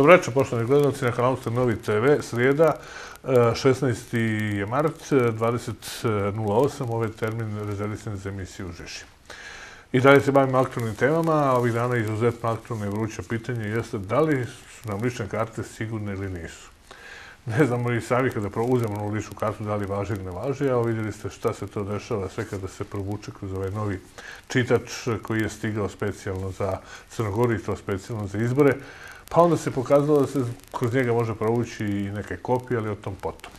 Dobro večer, poštovani gledalci na kanalu Strnovi TV, srijeda, 16. E, je mart, 20.08, e, ovaj termin rezervisan za emisiju Žeši. I dalje se bavimo aktualnim temama, a ovih dana je izuzetno aktualno vruće pitanje jeste da li su nam lične karte sigurne ili nisu. Ne znamo i sami kada uzemo ovu ličnu kartu da li važi ili ne važi, a vidjeli ste šta se to dešava sve kada se probuče kroz ovaj novi čitač koji je stigao specijalno za Crnogoriju, to specijalno za izbore. Pa onda se pokazalo da se kroz njega može provući i neke kopije, ali o tom potom.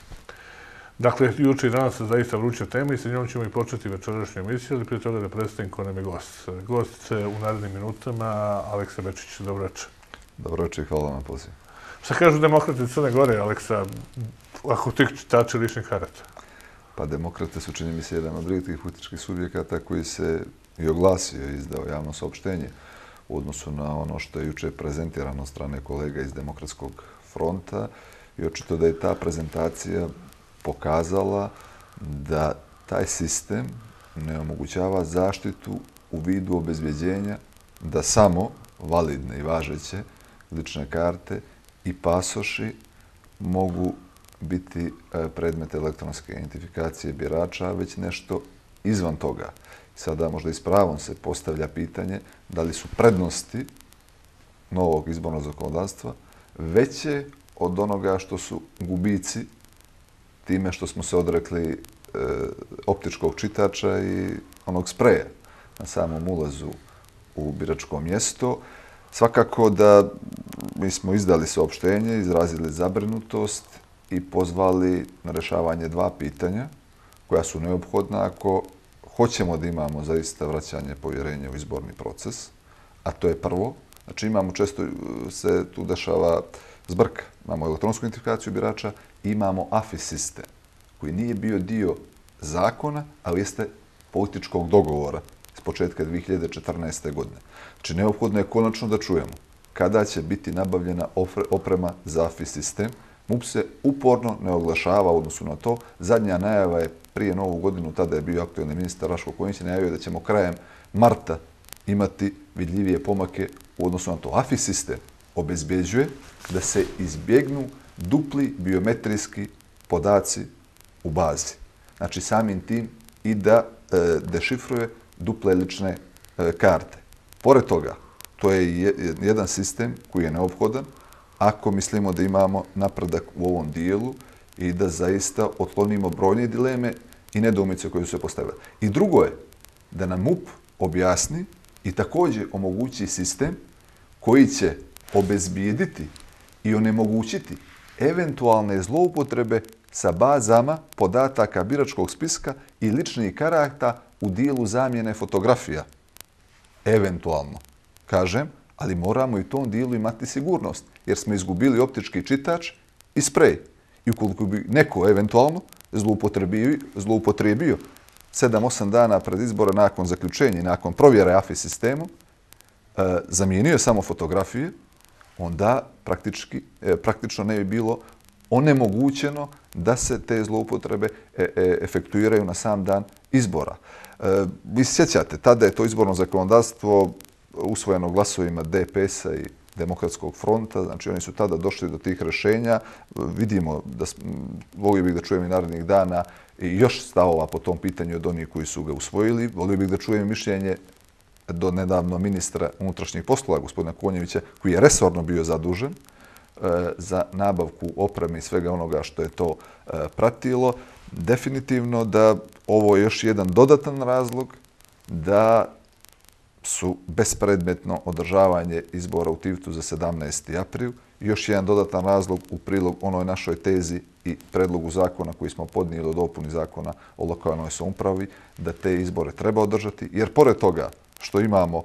Dakle, juče i danas se zaista vruća tema i sa njom ćemo i početi večerašnju emisiju, ali prije toga da predstavim ko nam je gost. Gost se u narednim minutama, Aleksa Bečić, dobro večer. Dobro večer i hvala na poziv. Šta kažu demokrate Crne Gore, Aleksa, ako ti čitači lišnih karata? Pa demokrate su, čini mi se, jedan od drugih političkih subjekata koji se i oglasio i izdao javno saopštenje u odnosu na ono što je juče prezentirano strane kolega iz Demokratskog fronta i očito da je ta prezentacija pokazala da taj sistem ne omogućava zaštitu u vidu obezbjeđenja da samo validne i važeće lične karte i pasoši mogu biti e, predmet elektronske identifikacije birača, već nešto izvan toga. Sada možda i s pravom se postavlja pitanje da li su prednosti novog izbornog zakonodavstva veće od onoga što su gubici time što smo se odrekli e, optičkog čitača i onog spreja na samom ulazu u biračko mjesto. Svakako da mi smo izdali saopštenje, izrazili zabrinutost i pozvali na rešavanje dva pitanja koja su neophodna ako hoćemo da imamo zaista vraćanje povjerenja u izborni proces, a to je prvo, znači imamo često e, se tu dešava zbrk, imamo elektronsku identifikaciju birača, imamo AFI sistem koji nije bio dio zakona, ali jeste političkog dogovora iz početka 2014. godine. Znači, neophodno je konačno da čujemo kada će biti nabavljena oprema za AFI sistem, MUP se uporno ne oglašava u odnosu na to. Zadnja najava je prije novu godinu, tada je bio aktualni ministar Raško Kojnić, najavio da ćemo krajem marta imati vidljivije pomake u odnosu na to. AFI sistem obezbeđuje da se izbjegnu dupli biometrijski podaci u bazi. Znači samim tim i da e, dešifruje duple lične e, karte. Pored toga, to je jedan sistem koji je neophodan, ako mislimo da imamo napredak u ovom dijelu i da zaista otlonimo brojne dileme i nedomice koje su se postavile. I drugo je da nam MUP objasni i također omogući sistem koji će obezbijediti i onemogućiti eventualne zloupotrebe sa bazama podataka biračkog spiska i ličnih karakta u dijelu zamjene fotografija. Eventualno, kažem, ali moramo i tom dijelu imati sigurnost, jer smo izgubili optički čitač i sprej. I ukoliko bi neko eventualno zloupotrebio 7-8 dana pred izbora nakon zaključenja i nakon provjera AFI sistemu, e, zamijenio je samo fotografije, onda praktički, e, praktično ne bi bilo onemogućeno da se te zloupotrebe e, efektuiraju na sam dan izbora. Vi sjećate, tada je to izborno zakonodavstvo usvojeno glasovima DPS-a i Demokratskog fronta. Znači, oni su tada došli do tih rešenja. Vidimo, volio bih da čujem i narednih dana još stavova po tom pitanju od onih koji su ga usvojili. Volio bih da čujem mišljenje do nedavno ministra unutrašnjih poslova, gospodina Konjevića, koji je resorno bio zadužen e, za nabavku opreme i svega onoga što je to e, pratilo. Definitivno da ovo je još jedan dodatan razlog da su bespredmetno održavanje izbora u Tivtu za 17. april. Još jedan dodatan razlog u prilog onoj našoj tezi i predlogu zakona koji smo podnijeli od dopuni zakona o lokalnoj samupravi, da te izbore treba održati, jer pored toga što imamo e,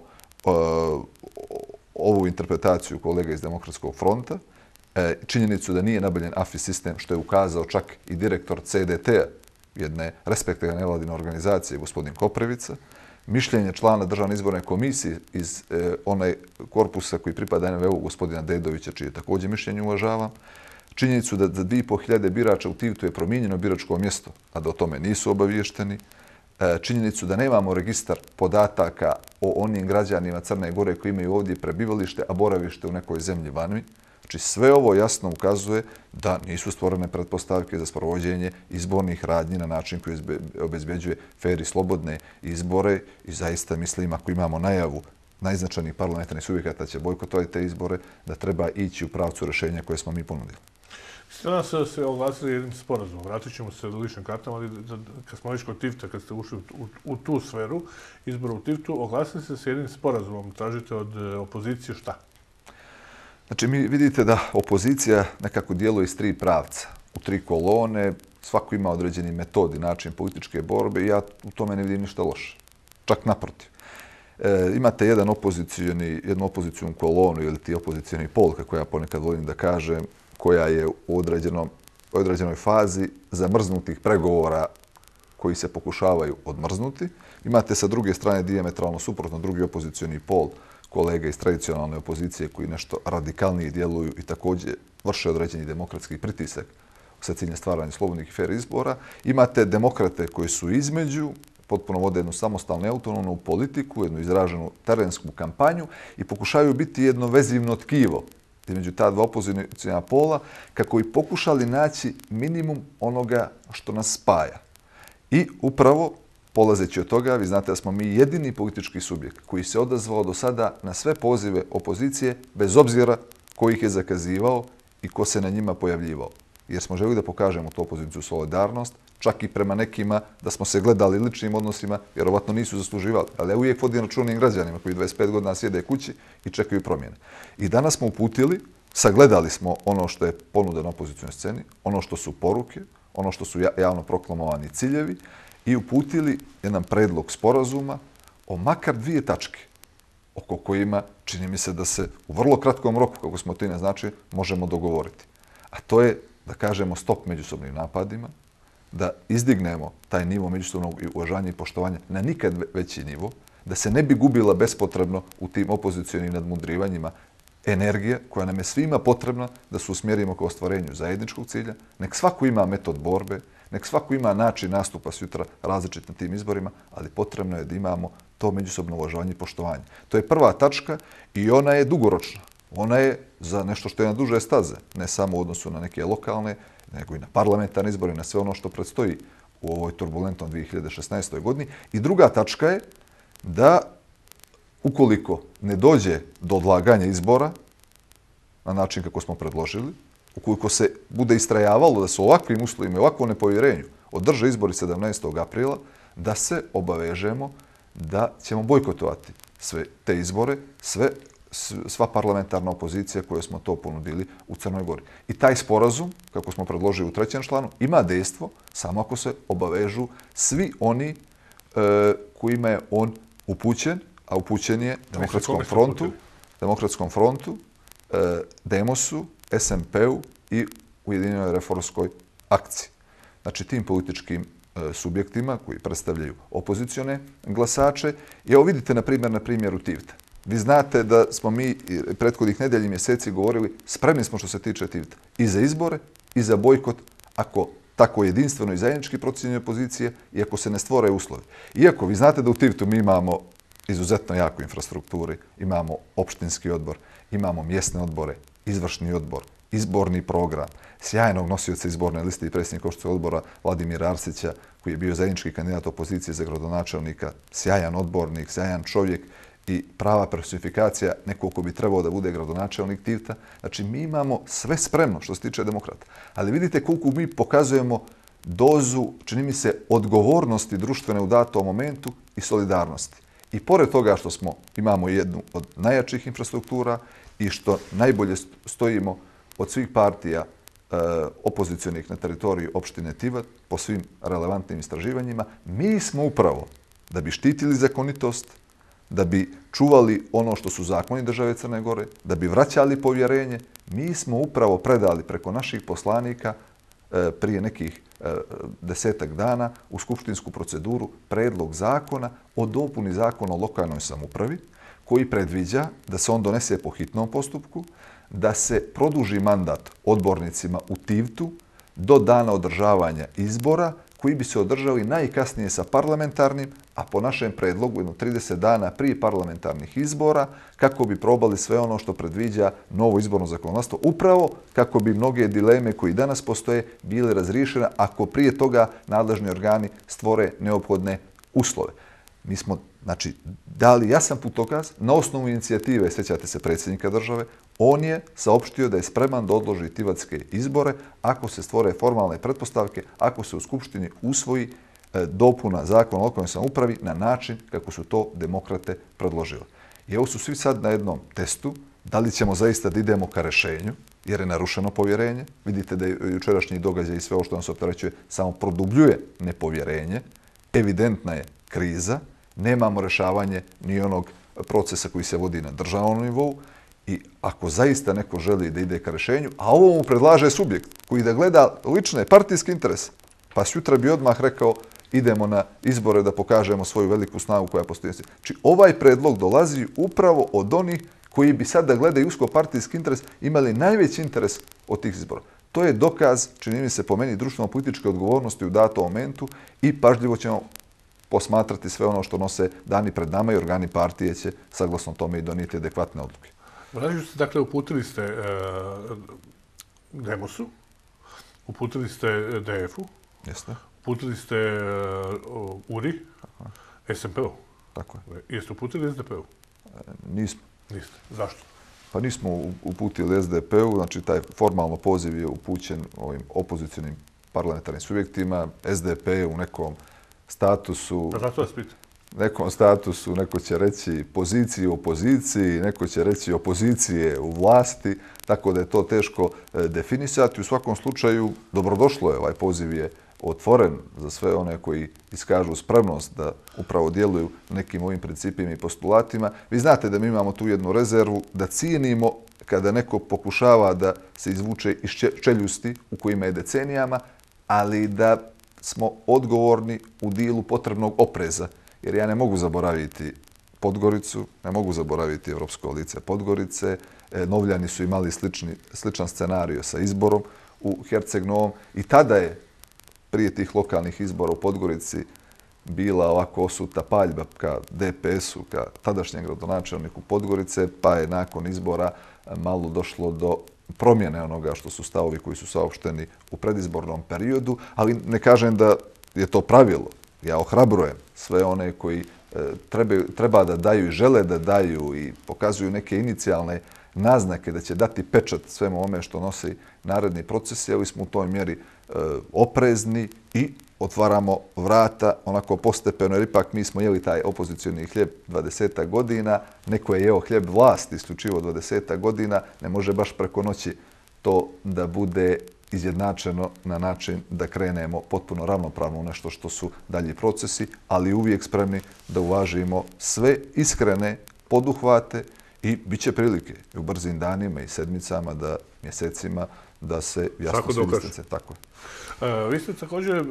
ovu interpretaciju kolega iz Demokratskog fronta, e, činjenicu da nije nabaljen AFI sistem, što je ukazao čak i direktor CDT-a, jedne respektive nevladine organizacije, gospodin Koprivica, mišljenje člana državne izborne komisije iz e, onaj korpusa koji pripada NVU, gospodina Dedovića, čije također mišljenje uvažavam, činjenicu da za 2500 birača u Tivtu je promijenjeno biračko mjesto, a da o tome nisu obavješteni, e, činjenicu da nemamo registar podataka o onim građanima Crne Gore koji imaju ovdje prebivalište, a boravište u nekoj zemlji vanvi, Znači sve ovo jasno ukazuje da nisu stvorene pretpostavke za sprovođenje izbornih radnji na način koji obezbeđuje fair i slobodne izbore i zaista mislim ako imamo najavu najznačajnijih parlamentarnih subjekata će bojkotovati te izbore, da treba ići u pravcu rešenja koje smo mi ponudili. Strana se da se oglasili jednim sporazumom. Vratit ćemo se do lišnjim kartama, ali kad smo lišnji TIFTA, kad ste ušli u tu sferu izbora u TIFTU, oglasili se s jednim sporazumom. Tražite od e, opozicije šta? Znači, mi vidite da opozicija nekako dijelo iz tri pravca, u tri kolone, svako ima određeni metod i način političke borbe i ja u tome ne vidim ništa loše. Čak naprotiv. E, imate jedan opozicijoni, jednu opozicijnu kolonu ili ti opozicijoni pol, kako ja ponekad volim da kažem, koja je u određenoj fazi zamrznutih pregovora koji se pokušavaju odmrznuti. Imate sa druge strane diametralno suprotno drugi opozicijoni pol, kolega iz tradicionalne opozicije koji nešto radikalnije djeluju i također vrše određeni demokratski pritisak u ciljem stvaranja slobodnih i fair izbora. Imate demokrate koji su između, potpuno vode jednu samostalnu i autonomnu politiku, jednu izraženu terensku kampanju i pokušaju biti jedno vezivno tkivo između ta dva opozicijna pola, kako i pokušali naći minimum onoga što nas spaja. I upravo Polazeći od toga, vi znate da smo mi jedini politički subjekt koji se odazvao do sada na sve pozive opozicije bez obzira kojih je zakazivao i ko se na njima pojavljivao. Jer smo želi da pokažemo tu opoziciju solidarnost, čak i prema nekima da smo se gledali ličnim odnosima, vjerovatno nisu zasluživali, ali ja uvijek vodim računim građanima koji 25 godina sjede kući i čekaju promjene. I danas smo uputili, sagledali smo ono što je ponudeno opozicijnoj sceni, ono što su poruke, ono što su javno proklamovani ciljevi i uputili jedan predlog sporazuma o makar dvije tačke oko kojima čini mi se da se u vrlo kratkom roku, kako smo to i znači, možemo dogovoriti. A to je da kažemo stop međusobnim napadima, da izdignemo taj nivo međusobnog uvažanja i poštovanja na nikad veći nivo, da se ne bi gubila bespotrebno u tim opozicijonim nadmudrivanjima energija koja nam je svima potrebna da se usmjerimo ka ostvarenju zajedničkog cilja, nek svako ima metod borbe, nek svako ima način nastupa sutra različit na tim izborima, ali potrebno je da imamo to međusobno uvažavanje i poštovanje. To je prva tačka i ona je dugoročna. Ona je za nešto što je na duže staze, ne samo u odnosu na neke lokalne, nego i na parlamentarne izbore, na sve ono što predstoji u ovoj turbulentnom 2016. godini. I druga tačka je da ukoliko ne dođe do odlaganja izbora na način kako smo predložili, ukoliko se bude istrajavalo da su ovakvim uslovima i ovako nepovjerenju održe izbori 17. aprila, da se obavežemo da ćemo bojkotovati sve te izbore, sve, sva parlamentarna opozicija koju smo to ponudili u Crnoj Gori. I taj sporazum, kako smo predložili u trećem članu, ima dejstvo samo ako se obavežu svi oni e, kojima je on upućen a upućen je Demokratskom frontu, Demokratskom frontu, Demosu, SMP-u i Ujedinjenoj reformskoj akciji. Znači tim političkim e, subjektima koji predstavljaju opozicione glasače. I ovo vidite na primjer na primjeru Tivta. Vi znate da smo mi e, prethodnih nedelji mjeseci govorili spremni smo što se tiče Tivta i za izbore i za bojkot ako tako jedinstveno i zajednički procjenjuje opozicije i ako se ne stvore uslovi. Iako vi znate da u Tivtu mi imamo izuzetno jako infrastrukturi. Imamo opštinski odbor, imamo mjesne odbore, izvršni odbor, izborni program, sjajnog nosioca izborne liste i predsjednik opštvo odbora Vladimira Arsića, koji je bio zajednički kandidat opozicije za gradonačelnika, sjajan odbornik, sjajan čovjek i prava personifikacija nekog ko bi trebao da bude gradonačelnik Tivta. Znači, mi imamo sve spremno što se tiče demokrata. Ali vidite koliko mi pokazujemo dozu, čini mi se, odgovornosti društvene u datom momentu i solidarnosti. I pored toga što smo, imamo jednu od najjačih infrastruktura i što najbolje stojimo od svih partija eh, opozicijonih na teritoriji opštine Tivat po svim relevantnim istraživanjima, mi smo upravo da bi štitili zakonitost, da bi čuvali ono što su zakoni države Crne Gore, da bi vraćali povjerenje, mi smo upravo predali preko naših poslanika E, prije nekih e, desetak dana u skupštinsku proceduru predlog zakona o dopuni zakona o lokalnoj samupravi koji predviđa da se on donese po hitnom postupku, da se produži mandat odbornicima u Tivtu do dana održavanja izbora, koji bi se održali najkasnije sa parlamentarnim, a po našem predlogu jedno 30 dana prije parlamentarnih izbora, kako bi probali sve ono što predviđa novo izborno zakonodavstvo, upravo kako bi mnoge dileme koji danas postoje bile razrišene, ako prije toga nadležni organi stvore neophodne uslove. Mi smo Znači, da li ja sam putokaz, na osnovu inicijative, sjećate se predsjednika države, on je saopštio da je spreman da odloži tivatske izbore ako se stvore formalne pretpostavke, ako se u Skupštini usvoji e, dopuna zakona o lokalnoj samoupravi na način kako su to demokrate predložile. I ovo su svi sad na jednom testu, da li ćemo zaista da idemo ka rešenju, jer je narušeno povjerenje. Vidite da je jučerašnji događaj i sve ovo što nam se opterećuje samo produbljuje nepovjerenje. Evidentna je kriza, nemamo rešavanje ni onog procesa koji se vodi na državnom nivou i ako zaista neko želi da ide ka rešenju, a ovo mu predlaže subjekt koji da gleda lične partijski interes, pa sutra bi odmah rekao idemo na izbore da pokažemo svoju veliku snagu koja postoji. Znači, ovaj predlog dolazi upravo od onih koji bi sad da gledaju usko partijski interes imali najveći interes od tih izbora. To je dokaz, čini mi se, po meni društveno-političke odgovornosti u datom momentu i pažljivo ćemo posmatrati sve ono što nose dani pred nama i organi partije će saglasno tome i donijeti adekvatne odluke. Vraću se, dakle, uputili ste e, Demosu, uputili ste e, DF-u, uputili ste e, URI, SMP-u. Tako je. E, jeste uputili SDP-u? E, nismo. Niste. Zašto? Pa nismo uputili SDP-u, znači taj formalno poziv je upućen ovim opozicijnim parlamentarnim subjektima. SDP je u nekom statusu... Pa zato vas pitam nekom statusu, neko će reći poziciji u opoziciji, neko će reći opozicije u vlasti, tako da je to teško e, definisati. U svakom slučaju, dobrodošlo je, ovaj poziv je otvoren za sve one koji iskažu spremnost da upravo djeluju nekim ovim principima i postulatima. Vi znate da mi imamo tu jednu rezervu, da cijenimo kada neko pokušava da se izvuče iz čeljusti u kojima je decenijama, ali da smo odgovorni u dilu potrebnog opreza, jer ja ne mogu zaboraviti Podgoricu, ne mogu zaboraviti Evropsko lice Podgorice, e, Novljani su imali slični, sličan scenario sa izborom u Herceg Novom i tada je prije tih lokalnih izbora u Podgorici bila ovako osuta paljba ka DPS-u, ka tadašnjem gradonačelniku Podgorice, pa je nakon izbora malo došlo do promjene onoga što su stavovi koji su saopšteni u predizbornom periodu, ali ne kažem da je to pravilo. Ja ohrabrujem sve one koji e, treba da daju i žele da daju i pokazuju neke inicijalne naznake da će dati pečat svemu ome što nosi naredni proces, ali smo u toj mjeri e, oprezni i otvaramo vrata onako postepeno, jer ipak mi smo jeli taj opozicijalni hljeb 20 godina, neko je jeo hljeb vlast isključivo 20 godina, ne može baš preko noći to da bude izjednačeno na način da krenemo potpuno ravnopravno u nešto što su dalji procesi, ali uvijek spremni da uvažimo sve iskrene poduhvate i bit će prilike u brzim danima i sedmicama da mjesecima da se jasno svi distance. Tako je. E, vi ste također, e,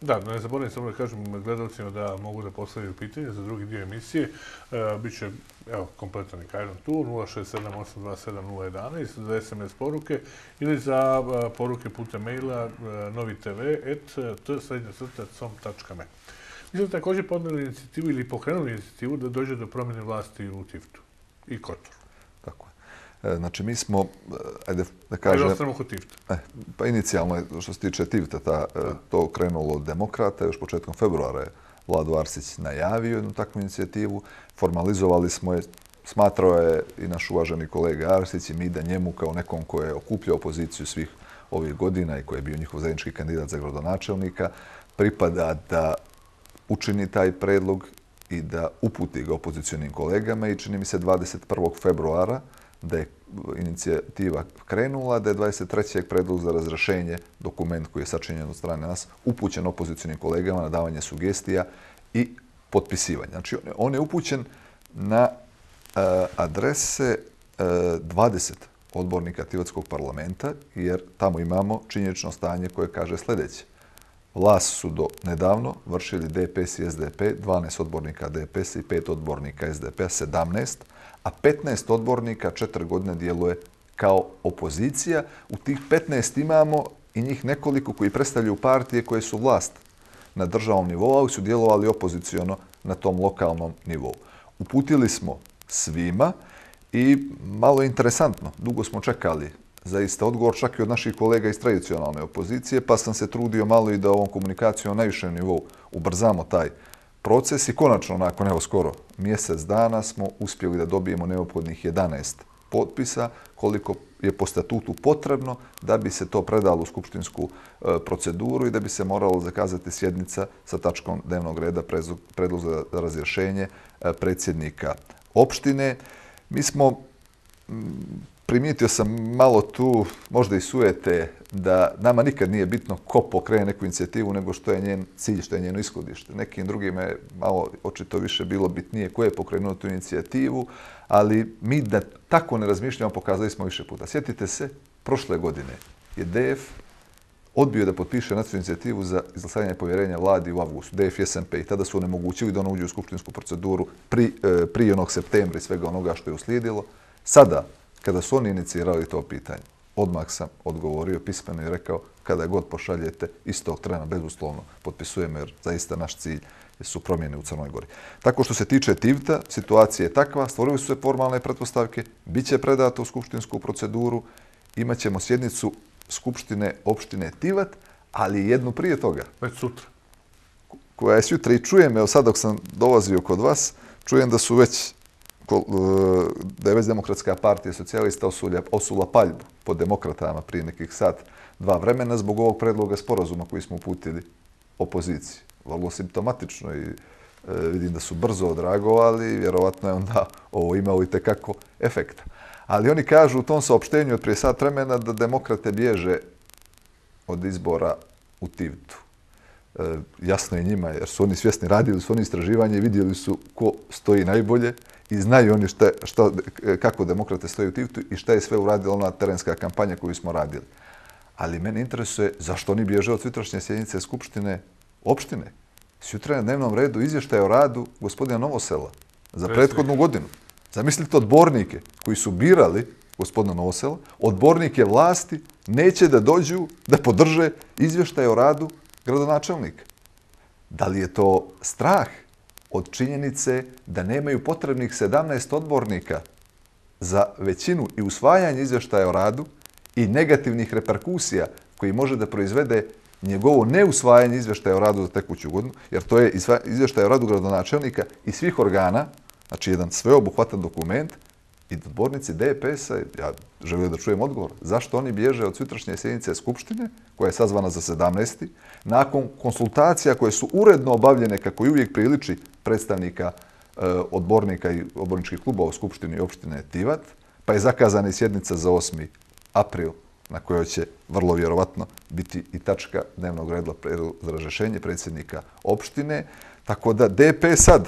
da, ne zaboravim samo da kažem gledalcima da mogu da postavljaju pitanje za drugi dio emisije. E, Biće, evo, kompletan i Kajron tu, 067-827-011, za SMS poruke ili za poruke putem maila novitv.tsrednjasrta.com.me. Mi smo također podneli inicijativu ili pokrenuli inicijativu da dođe do promjene vlasti u Tiftu i Kotoru. E, znači, mi smo, e, ajde da kažem... Ajde, ostavimo kod Tivta. E, pa inicijalno, što se tiče Tivta, ta, to krenulo od demokrata, još početkom februara je Vlado Arsić najavio jednu takvu inicijativu. Formalizovali smo je, smatrao je i naš uvaženi kolega Arsić i mi da njemu kao nekom koje je okupljao opoziciju svih ovih godina i koji je bio njihov zajednički kandidat za gradonačelnika, pripada da učini taj predlog i da uputi ga opozicijonim kolegama i čini mi se 21. februara da je inicijativa krenula, da je 23. predlog za razrešenje, dokument koji je sačinjen od strane nas, upućen opozicijnim kolegama na davanje sugestija i potpisivanje. Znači, on je upućen na e, adrese 20 e, odbornika Tivatskog parlamenta, jer tamo imamo činjenično stanje koje kaže sljedeće. Vlas su do nedavno vršili DPS i SDP, 12 odbornika DPS i 5 odbornika SDP, 17 odbornika a 15 odbornika četiri godine dijeluje kao opozicija. U tih 15 imamo i njih nekoliko koji predstavljaju partije koje su vlast na državnom nivou, ali su dijelovali opozicijono na tom lokalnom nivou. Uputili smo svima i malo je interesantno, dugo smo čekali zaista odgovor čak i od naših kolega iz tradicionalne opozicije, pa sam se trudio malo i da ovom komunikacijom na najvišem nivou ubrzamo taj proces i konačno, nakon evo skoro mjesec dana, smo uspjeli da dobijemo neophodnih 11 potpisa koliko je po statutu potrebno da bi se to predalo u skupštinsku e, proceduru i da bi se moralo zakazati sjednica sa tačkom dnevnog reda predlog za razrješenje e, predsjednika opštine. Mi smo primijetio sam malo tu, možda i sujete, da nama nikad nije bitno ko pokrene neku inicijativu nego što je njen cilj, što je njeno ishodište. Nekim drugim je malo očito više bilo bitnije ko je pokrenuo tu inicijativu, ali mi da tako ne razmišljamo pokazali smo više puta. Sjetite se, prošle godine je DF odbio da potpiše nacionalnu inicijativu za izglasavanje povjerenja vladi u avgustu, DF i SNP, i tada su onemogućili da ona uđe u skupštinsku proceduru pri, e, pri onog septembra i svega onoga što je uslijedilo. Sada, Kada su oni inicirali to pitanje, odmah sam odgovorio pismeno i rekao kada god pošaljete istog trena, bezuslovno potpisujemo jer zaista naš cilj su promjene u Crnoj Gori. Tako što se tiče Tivta, situacija je takva, stvorili su se formalne pretpostavke, bit će predato u skupštinsku proceduru, imat ćemo sjednicu Skupštine opštine Tivat, ali jednu prije toga. Već sutra. Koja je sutra i čujem, evo sad dok sam dolazio kod vas, čujem da su već E, da je već demokratska partija socijalista osula, osula paljbu po demokratama prije nekih sat dva vremena zbog ovog predloga sporazuma koji smo uputili opoziciji. Vrlo simptomatično i e, vidim da su brzo odragovali, vjerovatno je onda ovo imalo i tekako efekta. Ali oni kažu u tom saopštenju od prije sat vremena da demokrate bježe od izbora u Tivtu. E, jasno je njima jer su oni svjesni radili, su oni istraživanje i vidjeli su ko stoji najbolje i znaju oni šta, šta, kako demokrate stoju u Tivtu i šta je sve uradila ona terenska kampanja koju smo radili. Ali mene interesuje zašto oni bježe od jutrašnje sjednice Skupštine opštine. Sjutra na dnevnom redu izvještaje o radu gospodina Novosela za prethodnu godinu. Zamislite odbornike koji su birali gospodina Novosela, odbornike vlasti neće da dođu da podrže izvještaje o radu gradonačelnika. Da li je to strah od činjenice da nemaju potrebnih 17 odbornika za većinu i usvajanje izvještaja o radu i negativnih reperkusija koji može da proizvede njegovo neusvajanje izvještaja o radu za tekuću godinu, jer to je izvještaja o radu gradonačelnika i svih organa, znači jedan sveobuhvatan dokument, I odbornici DPS-a, ja želim da čujem odgovor, zašto oni bježe od sutrašnje sjednice Skupštine, koja je sazvana za 17. nakon konsultacija koje su uredno obavljene, kako i uvijek priliči predstavnika eh, odbornika i odborničkih klubova u Skupštini i opštine Tivat, pa je zakazana i sjednica za 8. april, na kojoj će vrlo vjerovatno biti i tačka dnevnog redla za razrešenje predsjednika opštine. Tako da DPS sad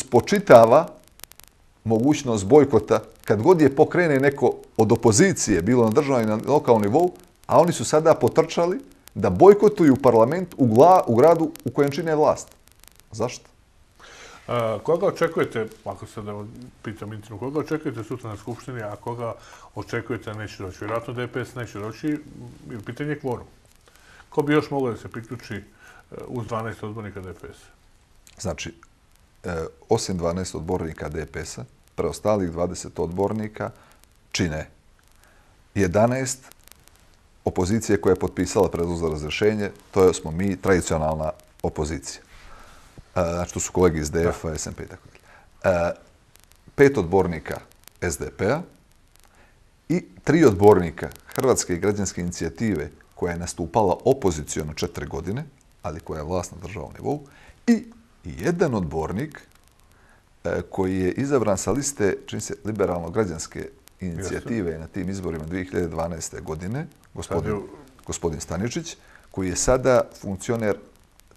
spočitava mogućnost bojkota kad god je pokrene neko od opozicije, bilo na državnom i na lokalnom nivou, a oni su sada potrčali da bojkotuju parlament u, gradu u kojem čine vlast. Zašto? koga očekujete, ako se da pitam intimno, koga očekujete sutra na Skupštini, a koga očekujete neće doći? Vjerojatno DPS neće doći, ili pitanje je kvorum. Ko bi još mogao da se priključi e, uz 12 odbornika DPS-a? Znači, e, osim 12 odbornika DPS-a, preostalih 20 odbornika čine 11 opozicije koja je potpisala predlog za razrešenje, to je smo mi, tradicionalna opozicija. E, znači, to su kolegi iz DF, da. SMP i tako dalje. E, pet odbornika SDP-a i tri odbornika Hrvatske i građanske inicijative koja je nastupala opoziciju četiri godine, ali koja je vlast na državnom nivou, i jedan odbornik E, koji je izabran sa liste liberalno-građanske inicijative na tim izborima 2012. godine, gospodin Staničić, koji je sada funkcioner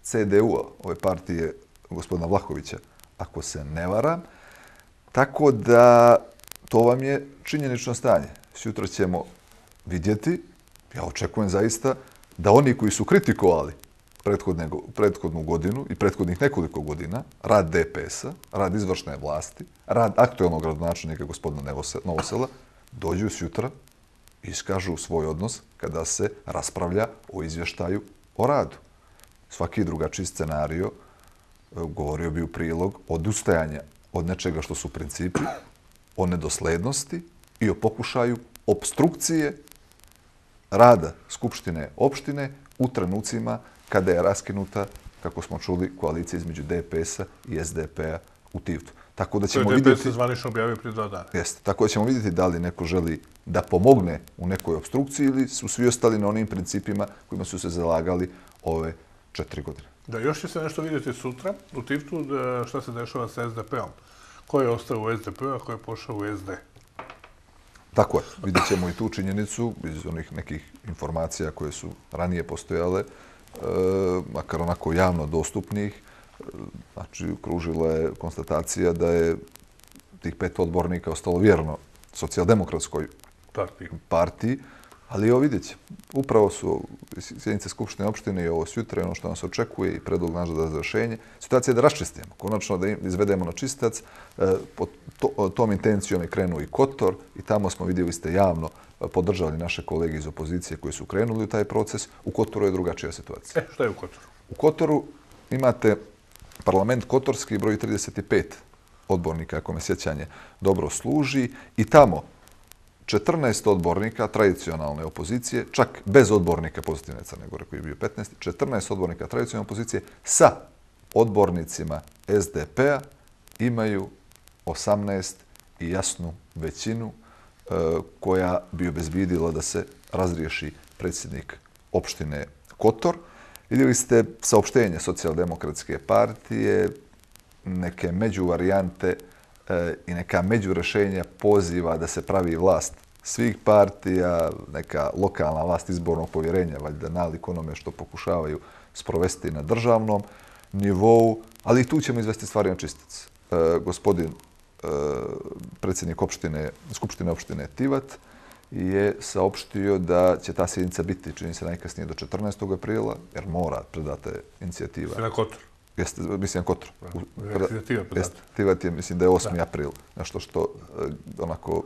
CDU-a, ove partije gospodina Vlahovića, ako se ne varam. Tako da to vam je činjenično stanje. Sjutra ćemo vidjeti, ja očekujem zaista, da oni koji su kritikovali prethodnu godinu i prethodnih nekoliko godina rad DPS-a, rad izvršne vlasti, rad aktuelnog gradonačenika gospodina Novosela, dođu s jutra i iskažu svoj odnos kada se raspravlja o izvještaju o radu. Svaki drugačiji scenario e, govorio bi u prilog odustajanja od nečega što su principi, o nedoslednosti i o pokušaju obstrukcije rada Skupštine opštine u trenucima kada je raskinuta, kako smo čuli, koalicija između DPS-a i SDP-a u Tivtu. Tako da ćemo vidjeti... To je DPS zvanično objavio prije dva dana. Jeste. Tako da ćemo vidjeti da li neko želi da pomogne u nekoj obstrukciji ili su svi ostali na onim principima kojima su se zalagali ove četiri godine. Da, još će se nešto vidjeti sutra u Tivtu šta se dešava sa SDP-om. Ko je ostao u SDP-u, a ko je pošao u SD? Tako je. Vidjet ćemo i tu činjenicu iz onih nekih informacija koje su ranije postojale. Eh, makar onako javno dostupnih, eh, znači kružila je konstatacija da je tih pet odbornika ostalo vjerno socijaldemokratskoj partiji. partiji. Ali ovo vidjet će. Upravo su sjednice Skupštine opštine i ovo sutra ono što nas očekuje i predlog naša za zrašenje. Situacija je da raščistimo. Konačno da izvedemo na čistac. E, pod tom intencijom je krenuo i Kotor i tamo smo vidjeli ste javno e, podržali naše kolege iz opozicije koji su krenuli u taj proces. U Kotoru je drugačija situacija. E, što je u Kotoru? U Kotoru imate parlament Kotorski broj 35 odbornika, ako me sjećanje dobro služi. I tamo 14 odbornika tradicionalne opozicije, čak bez odbornika pozitivne Crne Gore koji je bio 15, 14 odbornika tradicionalne opozicije sa odbornicima SDP-a imaju 18 i jasnu većinu e, koja bi obezbidila da se razriješi predsjednik opštine Kotor. Vidjeli ste saopštenje socijaldemokratske partije, neke među varijante, E, i neka među rešenja poziva da se pravi vlast svih partija, neka lokalna vlast izbornog povjerenja, valjda nalik onome što pokušavaju sprovesti na državnom nivou, ali i tu ćemo izvesti stvari na čistac. E, gospodin e, predsjednik opštine, Skupštine opštine Tivat je saopštio da će ta sjednica biti, čini se, najkasnije do 14. aprila, jer mora predate inicijativa. Sve na Kotoru. Jeste, mislim, kotro. Rekreativa ti je, mislim da je 8. april. Nešto što e, onako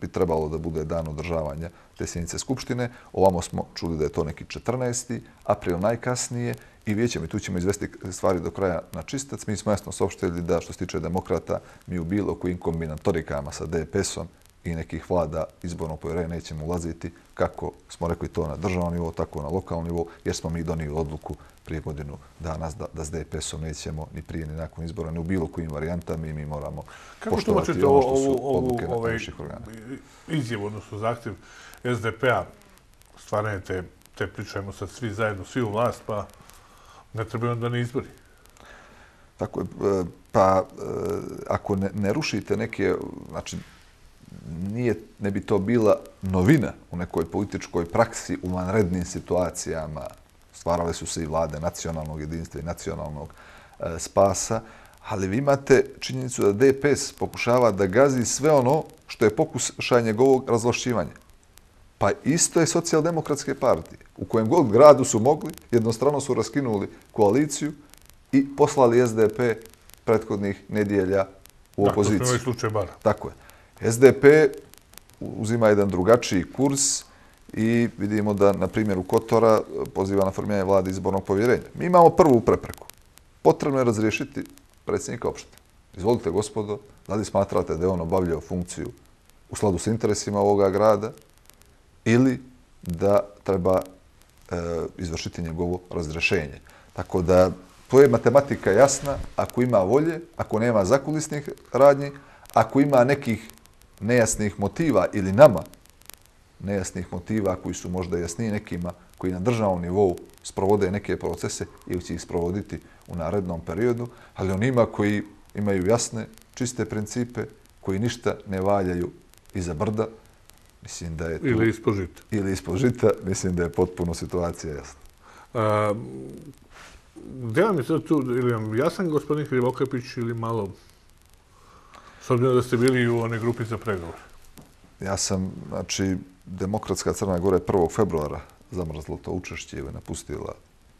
bi trebalo da bude dan održavanja te sjednice Skupštine. Ovamo smo čuli da je to neki 14. april najkasnije i vijećem i tu ćemo izvesti stvari do kraja na čistac. Mi smo jasno sopštili da što se tiče demokrata, mi u bilo kojim kombinatorikama sa DPS-om i nekih vlada izborno pojere nećemo ulaziti kako smo rekli to na državnom nivou, tako na lokalnom nivou, jer smo mi donijeli odluku prije godinu danas da s DPS-om nećemo ni prije ni nakon izbora, ni u bilo kojim varijantama i mi moramo poštovati ono što su odluke ovaj naših organa. Izjev, odnosno zahtjev SDP-a, stvarno te te pričajmo sad svi zajedno, svi u vlast, pa ne trebaju onda ne izbori. Tako je, e, pa e, ako ne rušite neke, znači, ne bi to bila novina u nekoj političkoj praksi u manrednim situacijama, stvarale su se i vlade nacionalnog jedinstva i nacionalnog e, spasa, ali vi imate činjenicu da DPS pokušava da gazi sve ono što je pokušaj njegovog razlošćivanja. Pa isto je socijaldemokratske partije. U kojem god gradu su mogli, jednostrano su raskinuli koaliciju i poslali SDP prethodnih nedjelja u opoziciju. Ovaj Tako je. SDP uzima jedan drugačiji kurs i vidimo da, na primjeru Kotora, poziva na formiranje vlade izbornog povjerenja. Mi imamo prvu prepreku. Potrebno je razriješiti predsjednika opštine. Izvolite, gospodo, da li smatrate da je on obavljao funkciju u sladu s interesima ovoga grada ili da treba e, izvršiti njegovo razrešenje. Tako da, to je matematika jasna, ako ima volje, ako nema zakulisnih radnji, ako ima nekih nejasnih motiva ili nama nejasnih motiva koji su možda jasniji nekima koji na državnom nivou sprovode neke procese ili će ih sprovoditi u narednom periodu, ali onima koji imaju jasne, čiste principe, koji ništa ne valjaju iza brda, mislim da je... Tu, ili ispožita. Ili ispožita, mislim da je potpuno situacija jasna. Gde vam je sad tu, ili vam jasan gospodin Krivokapić ili malo, s da ste bili u one grupi za pregovore? Ja sam, znači, Demokratska Crna Gora je 1. februara zamrzla to učešće i napustila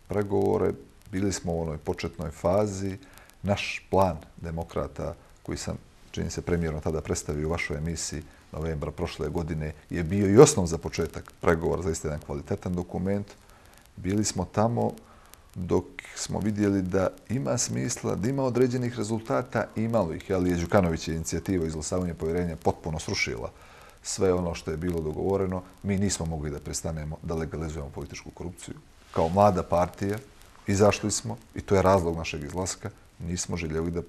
pregovore. Bili smo u onoj početnoj fazi. Naš plan demokrata, koji sam, čini se, premijerom tada predstavio u vašoj emisiji novembra prošle godine, je bio i osnov za početak pregovora za isti jedan kvalitetan dokument. Bili smo tamo dok smo vidjeli da ima smisla, da ima određenih rezultata, imalo ih, ali je Đukanović inicijativa izlasavanja povjerenja potpuno srušila sve ono što je bilo dogovoreno, mi nismo mogli da prestanemo da legalizujemo političku korupciju. Kao mlada partija izašli smo, i to je razlog našeg izlaska, nismo željeli da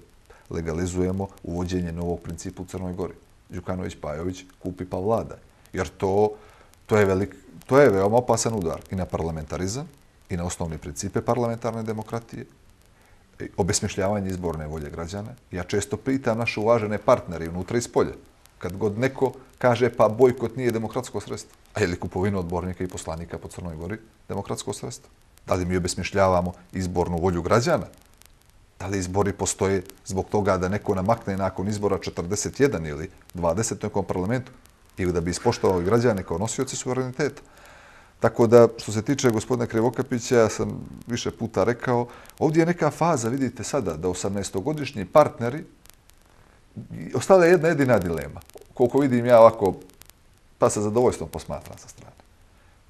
legalizujemo uvođenje novog principa u Crnoj Gori. Đukanović Pajović kupi pa vlada. Jer to, to, je velik, to je veoma opasan udar i na parlamentarizam, i na osnovne principe parlamentarne demokratije, obesmišljavanje izborne volje građana. Ja često pitam naše uvažene partnere unutra i spolje, kad god neko kaže pa bojkot nije demokratsko sredstvo. A je li kupovina odbornika i poslanika po Crnoj Gori demokratsko sredstvo? Da li mi obesmišljavamo izbornu volju građana? Da li izbori postoje zbog toga da neko namakne nakon izbora 41 ili 20 nekom parlamentu ili da bi ispoštovao građane kao nosioci suvereniteta? Tako da, što se tiče gospodina Krivokapića, ja sam više puta rekao, ovdje je neka faza, vidite sada, da 18-godišnji partneri ostala je jedna jedina dilema. Koliko vidim ja ovako, pa sa zadovoljstvom posmatram sa strane.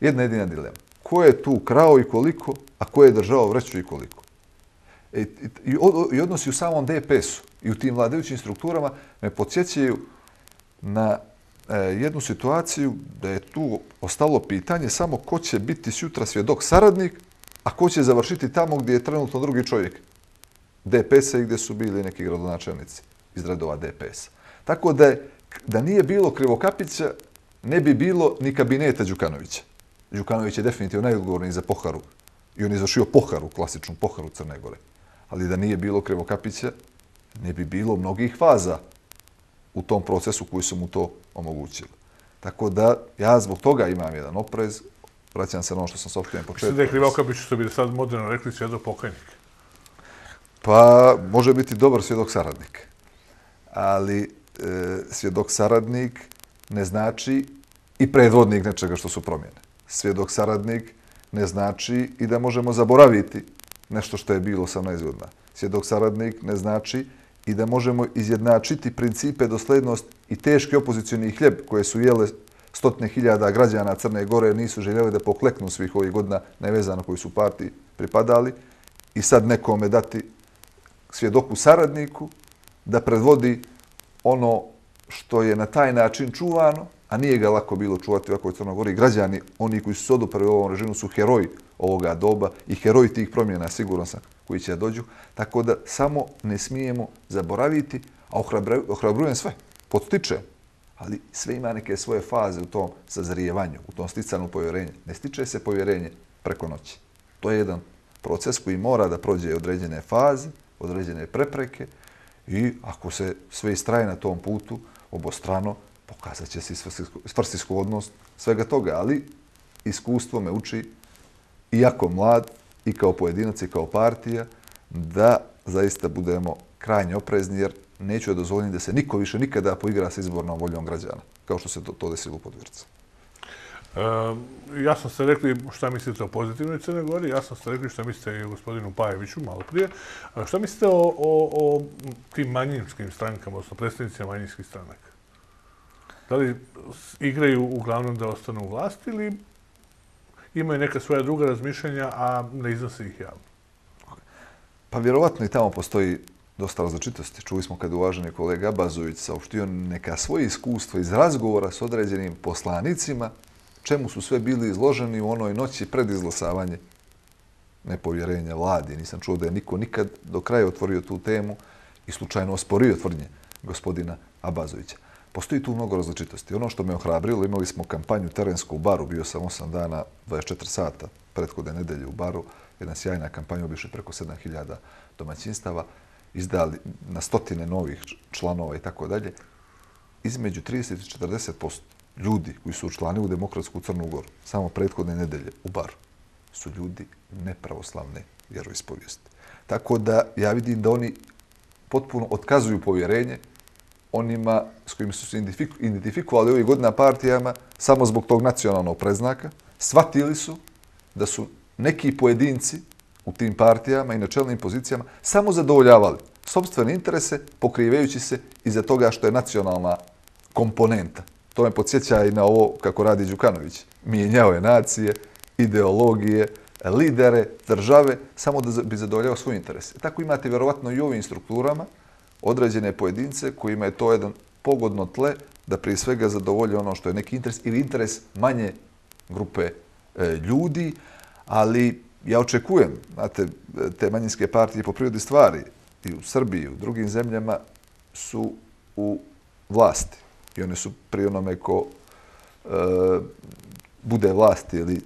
Jedna jedina dilema. Ko je tu krao i koliko, a ko je držao vreću i koliko? E, i, odnosi u samom DPS-u i u tim vladajućim strukturama me podsjećaju na e, jednu situaciju da je tu ostalo pitanje samo ko će biti sutra svjedok saradnik, a ko će završiti tamo gdje je trenutno drugi čovjek. DPS-a i gdje su bili neki gradonačelnici iz redova DPS-a. Tako da, da nije bilo Krivokapića, ne bi bilo ni kabineta Đukanovića. Đukanović je definitivno najodgovorniji za poharu. I on je izašio poharu, klasičnu poharu Crne Gore. Ali da nije bilo Krivokapića, ne bi bilo mnogih faza u tom procesu koji su mu to omogućili. Tako da, ja zbog toga imam jedan oprez, vraćam se na ono što sam sopštio na početku. Mislim da je Krivokapić, što bi sad moderno rekli, svjedok pokajnik. Pa, može biti dobar svjedok saradnik ali e, svjedok saradnik ne znači i predvodnik nečega što su promjene. Svjedok saradnik ne znači i da možemo zaboraviti nešto što je bilo 18 godina. Svjedok saradnik ne znači i da možemo izjednačiti principe doslednost i teški opozicijni hljeb koje su jele stotne hiljada građana Crne Gore nisu željeli da pokleknu svih ovih godina nevezano koji su partiji pripadali i sad nekome dati svjedoku saradniku da predvodi ono što je na taj način čuvano, a nije ga lako bilo čuvati ovako u Crnogori. Građani, oni koji su se odupravili u ovom režimu, su heroj ovoga doba i heroji tih promjena, sigurno sam, koji će dođu. Tako da samo ne smijemo zaboraviti, a ohrabrujem sve, podstičem, ali sve ima neke svoje faze u tom sazrijevanju, u tom sticanu povjerenju. Ne stiče se povjerenje preko noći. To je jedan proces koji mora da prođe određene faze, određene prepreke, i ako se sve istraje na tom putu, obostrano, pokazat će se svrstisku odnost svega toga, ali iskustvo me uči iako mlad, i kao pojedinac, i kao partija, da zaista budemo krajnje oprezni, jer neću da dozvoljim da se niko više nikada poigra sa izbornom voljom građana, kao što se to, to desilo u Podvircu. Ehm, jasno ste rekli šta mislite o pozitivnoj Crnoj Gori, jasno ste rekli šta mislite i o gospodinu Pajeviću malo prije. Šta mislite o, o, tim manjinskim strankama, odnosno predstavnicima manjinskih stranaka? Da li igraju uglavnom da ostanu u vlasti ili imaju neka svoja druga razmišljanja, a ne iznose ih javno? Pa vjerovatno i tamo postoji dosta različitosti. Čuli smo kad uvaženi kolega Bazović saopštio neka svoje iskustva iz razgovora s određenim poslanicima čemu su sve bili izloženi u onoj noći pred izglasavanje nepovjerenja vladi. Nisam čuo da je niko nikad do kraja otvorio tu temu i slučajno osporio tvrdnje gospodina Abazovića. Postoji tu mnogo različitosti. Ono što me ohrabrilo, imali smo kampanju terensku u baru, bio sam 8 dana, 24 sata, prethode nedelje u baru, jedna sjajna kampanja, obišli preko 7000 domaćinstava, izdali na stotine novih članova i tako dalje. Između 30 i 40 ljudi koji su učlani u demokratsku Crnu samo prethodne nedelje u bar su ljudi nepravoslavne vjeroispovijesti. Tako da ja vidim da oni potpuno otkazuju povjerenje onima s kojim su se identifikovali ovih godina partijama samo zbog tog nacionalnog preznaka. Svatili su da su neki pojedinci u tim partijama i na čelnim pozicijama samo zadovoljavali sobstvene interese pokrivajući se iza toga što je nacionalna komponenta To me podsjeća i na ovo kako radi Đukanović. Mijenjao je nacije, ideologije, lidere, države, samo da bi zadovoljao svoj interes. E tako imate vjerovatno i ovim strukturama određene pojedince kojima je to jedan pogodno tle da prije svega zadovolje ono što je neki interes ili interes manje grupe e, ljudi, ali ja očekujem, znate, te manjinske partije po prirodi stvari i u Srbiji i u drugim zemljama su u vlasti i one su pri onome ko e, bude vlast ili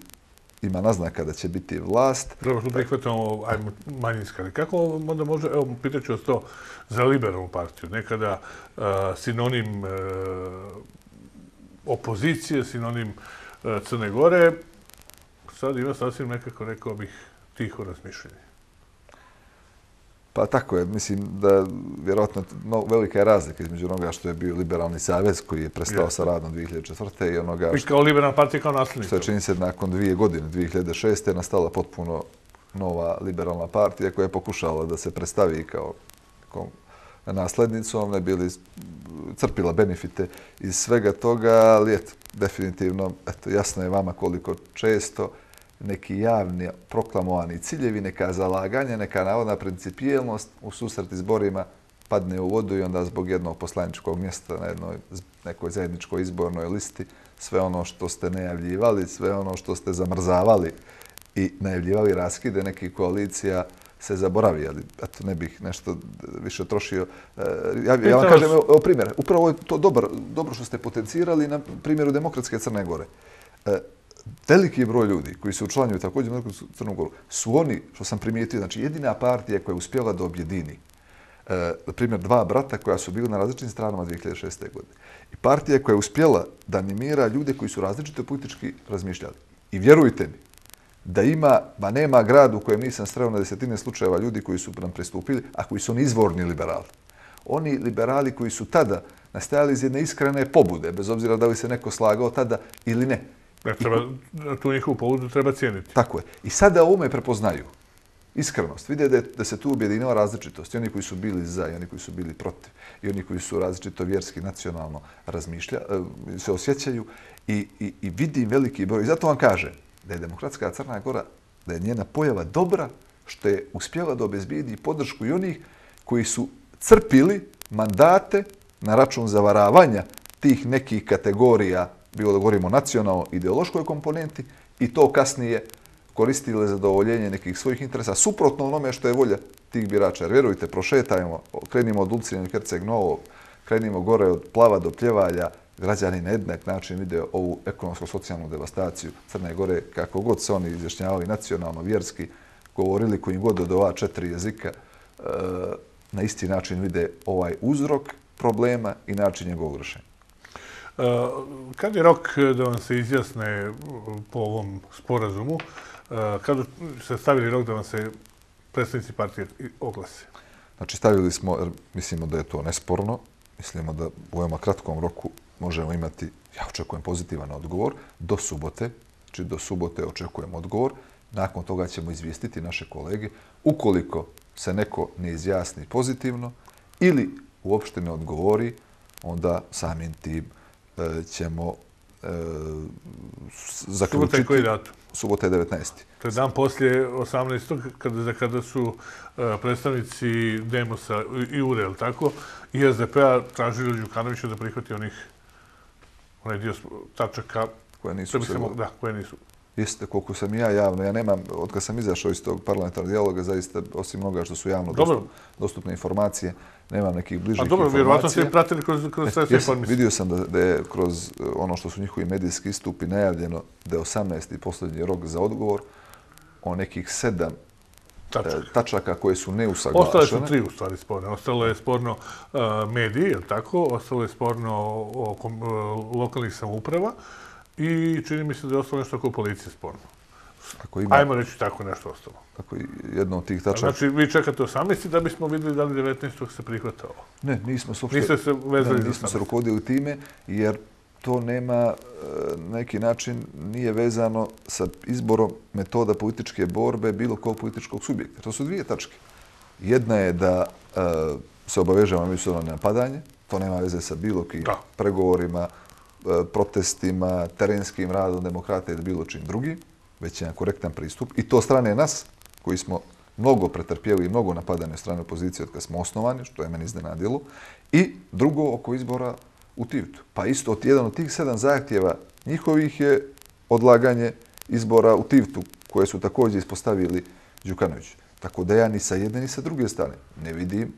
ima naznaka da će biti vlast. Prvo što prihvatamo, ajmo, manjinska. Kako onda može, evo, pitat ću vas to za liberalnu partiju. Nekada e, sinonim e, opozicije, sinonim Crne Gore, sad ima sasvim nekako, rekao bih, tiho razmišljenje. Pa tako je, mislim da vjerojatno no, velika je razlika između onoga što je bio liberalni savez koji je prestao sa radom 2004. i onoga što, I kao liberalna partija kao naslednika. Što je čini se nakon dvije godine, 2006. je nastala potpuno nova liberalna partija koja je pokušala da se predstavi kao, kao naslednicom, ne bili crpila benefite iz svega toga, ali eto, definitivno, eto, jasno je vama koliko često neki javni proklamovani ciljevi, neka zalaganja, neka navodna principijelnost u susret izborima padne u vodu i onda zbog jednog poslaničkog mjesta na jednoj nekoj zajedničkoj izbornoj listi sve ono što ste najavljivali, sve ono što ste zamrzavali i najavljivali raskide neke koalicija se zaboravi, ali eto, ne bih nešto više trošio. E, ja, ja vam kažem, o primjer, upravo je to dobro, dobro što ste potencirali na primjeru Demokratske Crne Gore. E, veliki broj ljudi koji se učlanjuju također u Mrkom Crnogoru su oni, što sam primijetio, znači jedina partija koja je uspjela da objedini e, primjer dva brata koja su bili na različitim stranama 2006. godine. I partija koja je uspjela da animira ljude koji su različito politički razmišljali. I vjerujte mi, da ima, ma nema grad u kojem nisam streo na desetine slučajeva ljudi koji su nam pristupili, a koji su oni izvorni liberali. Oni liberali koji su tada nastajali iz jedne iskrene pobude, bez obzira da li se neko slagao tada ili ne, Da treba, na tu njihovu povodu treba cijeniti. Tako je. I sada da ovome prepoznaju iskrenost, vide da, da se tu objedinila različitost. I oni koji su bili za i oni koji su bili protiv. I oni koji su različito vjerski, nacionalno razmišlja, eh, se osjećaju i, i, i vidi veliki broj. I zato vam kaže da je demokratska Crna Gora, da je njena pojava dobra, što je uspjela da obezbijedi podršku i onih koji su crpili mandate na račun zavaravanja tih nekih kategorija bilo da govorimo o nacionalno-ideološkoj komponenti i to kasnije koristile za dovoljenje nekih svojih interesa, suprotno onome što je volja tih birača. Jer vjerujte, prošetajmo, krenimo od Ulcinja i Herceg Novog, krenimo gore od Plava do Pljevalja, građani na jednak način vide ovu ekonomsko-socijalnu devastaciju Crne Gore, kako god se oni izjašnjavali nacionalno, vjerski, govorili kojim god od ova četiri jezika, e, na isti način vide ovaj uzrok problema i način njegovog rešenja. Kad je rok da vam se izjasne po ovom sporazumu? Kad ste stavili rok da vam se predstavnici partije oglase? Znači, stavili smo, jer mislimo da je to nesporno, mislimo da u ovom kratkom roku možemo imati, ja očekujem pozitivan odgovor, do subote, znači do subote očekujem odgovor, nakon toga ćemo izvijestiti naše kolege, ukoliko se neko ne izjasni pozitivno ili uopšte ne odgovori, onda samim tim odgovorimo E, ćemo e, zaključiti. Subota je koji datum? Subota je 19. To je dan poslije 18. kada, kada su e, predstavnici Demosa i Urel, tako, i SDP-a tražili od Đukanovića da prihvati onih onaj dio tačaka koje nisu. Da, mo, da koje nisu. Jeste, koliko sam i ja javno, ja nemam, od kada sam izašao iz tog parlamentarnog dijaloga, zaista, osim mnoga što su javno dostupne informacije, nemam nekih bližih informacija. A dobro, vjerovatno ste pratili kroz sredstvo e, informacije. Vidio sam da je kroz e, ono što su njihovi medijski istupi najavljeno da je 18. i posljednji rok za odgovor o nekih sedam e, tačaka koje su neusaglašene. Ostale su tri u stvari sporne. Ostalo je sporno mediji, je li tako? Ostalo je sporno lokalnih samuprava i čini mi se da je ostalo nešto oko policije sporno. Ako ima... Ajmo reći tako nešto ostalo. Tako jedno od tih tačaka. Znači, vi čekate 18. da bismo videli da li 19. se prihvata ovo. Ne, nismo se uopšte... se vezali ne, nismo se rukodili time, jer to nema e, neki način, nije vezano sa izborom metoda političke borbe bilo kog političkog subjekta. To su dvije tačke. Jedna je da e, se obavežava međusobno na napadanje, to nema veze sa bilo kim pregovorima, e, protestima, terenskim radom demokrata ili bilo čim drugim već jedan korektan pristup. I to strane nas, koji smo mnogo pretrpjeli i mnogo napadane strane opozicije od kad smo osnovani, što je meni iznenadilo. I drugo, oko izbora u Tivtu. Pa isto, od jedan od tih sedam zahtjeva njihovih je odlaganje izbora u Tivtu, koje su također ispostavili Đukanović. Tako da ja ni sa jedne ni sa druge strane ne vidim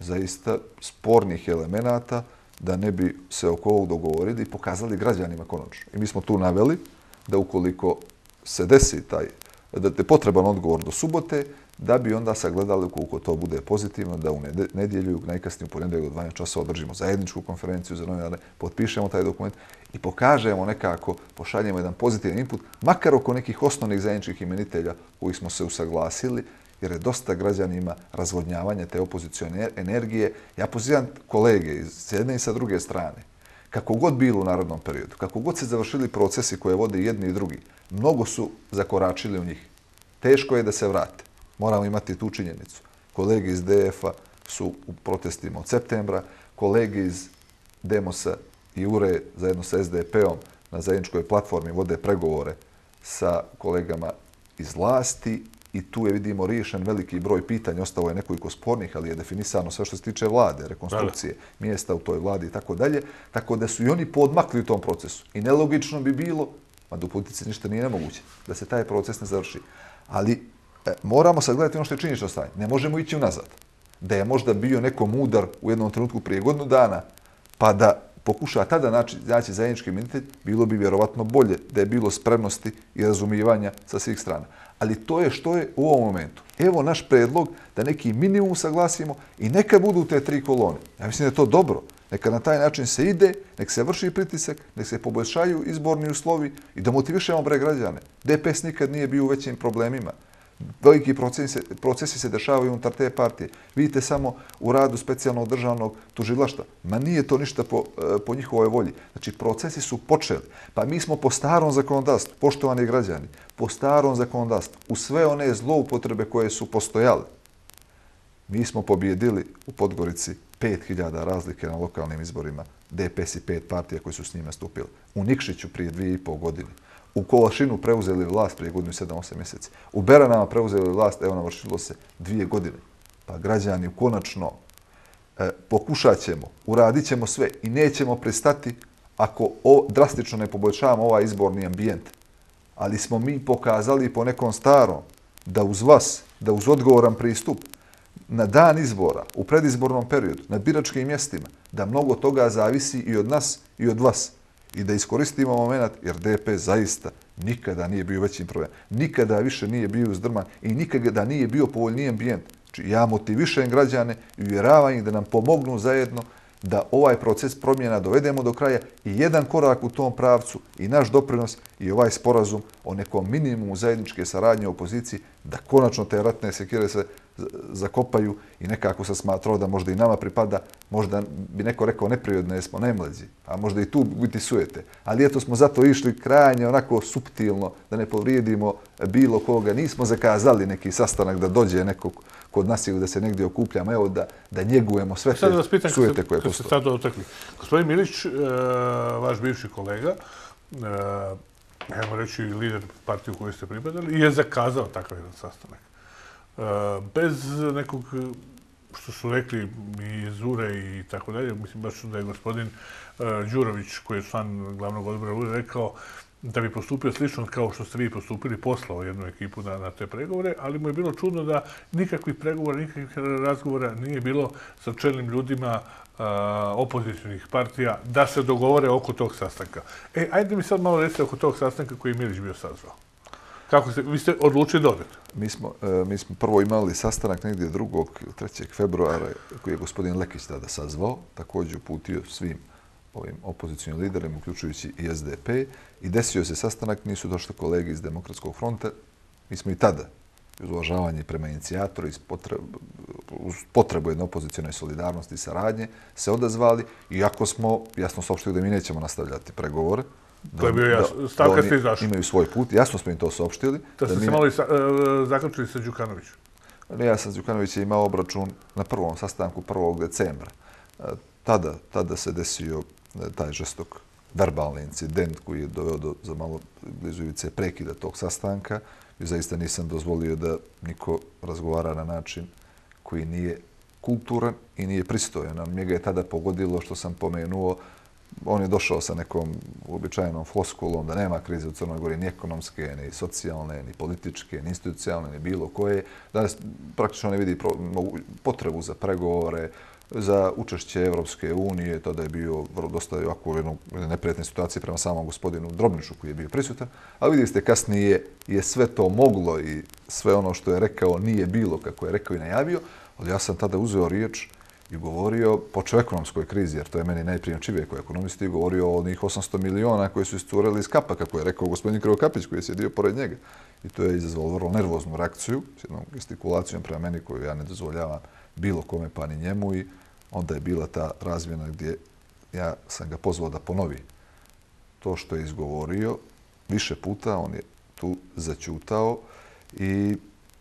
zaista spornih elemenata da ne bi se oko ovog dogovorili i pokazali građanima konačno. I mi smo tu naveli da ukoliko se desi taj, da te potreban odgovor do subote, da bi onda sagledali koliko to bude pozitivno, da u nedjelju, najkasnije u ponedjeljeg u 12 časa održimo zajedničku konferenciju za novinare, potpišemo taj dokument i pokažemo nekako, pošaljemo jedan pozitivni input, makar oko nekih osnovnih zajedničkih imenitelja koji smo se usaglasili, jer je dosta građanima razvodnjavanje te opozicijone er-, energije. Ja pozivam kolege iz jedne i sa druge strane, kako god bilo u narodnom periodu, kako god se završili procesi koje vode jedni i drugi, mnogo su zakoračili u njih. Teško je da se vrate. Moramo imati tu činjenicu. Kolege iz DF-a su u protestima od septembra, kolege iz Demosa i URE zajedno sa SDP-om na zajedničkoj platformi vode pregovore sa kolegama iz vlasti i tu je, vidimo, riješen veliki broj pitanja. Ostao je nekoliko spornih, ali je definisano sve što se tiče vlade, rekonstrukcije, mjesta u toj vladi i tako dalje. Tako da su i oni podmakli u tom procesu. I nelogično bi bilo, ma da politici ništa nije nemoguće, da se taj proces ne završi. Ali e, moramo sad gledati ono što je činjenično stanje. Ne možemo ići unazad. Da je možda bio neko udar u jednom trenutku prije godinu dana, pa da pokuša tada naći, naći zajednički imunitet, bilo bi vjerovatno bolje da je bilo spremnosti i razumijevanja sa svih strana ali to je što je u ovom momentu. Evo naš predlog da neki minimum saglasimo i neka budu te tri kolone. Ja mislim da je to dobro. Neka na taj način se ide, nek se vrši pritisak, nek se poboljšaju izborni uslovi i da motivišemo bre građane. DPS nikad nije bio u većim problemima. Veliki procesi se dešavaju unutar te partije. Vidite samo u radu specijalnog državnog tužilašta. Ma nije to ništa po, e, po njihovoj volji. Znači, procesi su počeli. Pa mi smo po starom zakonodavstvu, poštovani građani, po starom zakonodavstvu, u sve one zloupotrebe koje su postojale, mi smo pobjedili u Podgorici 5000 razlike na lokalnim izborima, DPS i pet partija koji su s njima stupili. U Nikšiću prije dvije i pol godine. U Kolašinu preuzeli vlast prije godinu i 7-8 mjeseci. U Beranama preuzeli vlast, evo navršilo se, dvije godine. Pa građani, konačno, e, pokušat ćemo, uradit ćemo sve i nećemo prestati ako drastično ne poboljšavamo ovaj izborni ambijent ali smo mi pokazali po nekom starom da uz vas, da uz odgovoran pristup, na dan izbora, u predizbornom periodu, na biračkim mjestima, da mnogo toga zavisi i od nas i od vas. I da iskoristimo moment, jer DP zaista nikada nije bio većim problemom. Nikada više nije bio uzdrman i nikada nije bio povoljniji ambijent. Znači, ja motivišem građane i uvjeravam ih da nam pomognu zajedno da ovaj proces promjena dovedemo do kraja i jedan korak u tom pravcu i naš doprinos i ovaj sporazum o nekom minimumu zajedničke saradnje u opoziciji da konačno te ratne sekire se zakopaju i nekako se smatrao da možda i nama pripada, možda bi neko rekao neprirodne smo najmlađi, a možda i tu biti sujete. Ali eto smo zato išli krajnje onako suptilno da ne povrijedimo bilo koga. Nismo zakazali neki sastanak da dođe nekog kod nas ili da se negdje okupljamo, evo da, da njegujemo sve te pitan, sujete koje postoje. Sad vas pitan, gospodin Milić, e, vaš bivši kolega, nemo reći lider partije u kojoj ste pripadali, je zakazao takav jedan sastanak. E, bez nekog što su rekli i Zure i tako dalje, mislim baš da je gospodin e, Đurović, koji je član glavnog odbora, rekao da bi postupio slično kao što ste vi postupili, poslao jednu ekipu na, na te pregovore, ali mu je bilo čudno da nikakvih pregovora, nikakvih razgovora nije bilo sa čelnim ljudima opozicijnih partija da se dogovore oko tog sastanka. E, ajde mi sad malo reći oko tog sastanka koji je Milić bio sazvao. Kako ste, vi ste odlučili da Mi smo, e, mi smo prvo imali sastanak negdje 2. ili 3. februara koji je gospodin Lekić tada sazvao, također uputio svim ovim opozicijnim liderem, uključujući i SDP, i desio se sastanak, nisu došli kolege iz Demokratskog fronta. Mi smo i tada, iz uvažavanja prema inicijatora, iz potrebu jedne opozicijne solidarnosti i saradnje, se odazvali, iako smo jasno saopštili da mi nećemo nastavljati pregovore, To je bio jasno. Stavka ste izašli. Imaju svoj put. Jasno smo im to saopštili. Da ste se malo e, zaključili sa Đukanovićom. Ja sam Đukanović imao obračun na prvom sastanku 1. decembra. E, tada, tada se desio E, taj žestok verbalni incident koji je doveo do za malo blizu prekida tog sastanka. I zaista nisam dozvolio da niko razgovara na način koji nije kulturan i nije pristojan. Njega je tada pogodilo što sam pomenuo. On je došao sa nekom uobičajenom floskulom da nema krize u Crnoj Gori, ni ekonomske, ni socijalne, ni političke, ni institucijalne, ni bilo koje. Danas praktično ne vidi potrebu za pregovore, za učešće Evropske unije. Tada je bio dosta ovako neprijetne situacije prema samom gospodinu Drobniču koji je bio prisutan. A vidjeli ste kasnije je sve to moglo i sve ono što je rekao nije bilo kako je rekao i najavio. Ali ja sam tada uzeo riječ i govorio, počeo ekonomskoj krizi, jer to je meni najprijemčivije koji ekonomisti, i govorio o onih 800 miliona koji su istureli iz kapa, kako je rekao gospodin Kapić, koji je sjedio pored njega. I to je izazvalo vrlo nervoznu reakciju s jednom gestikulacijom prema meni koju ja ne dozvoljavam bilo kome pa ni njemu i onda je bila ta razmjena gdje ja sam ga pozvao da ponovi to što je izgovorio. Više puta on je tu začutao i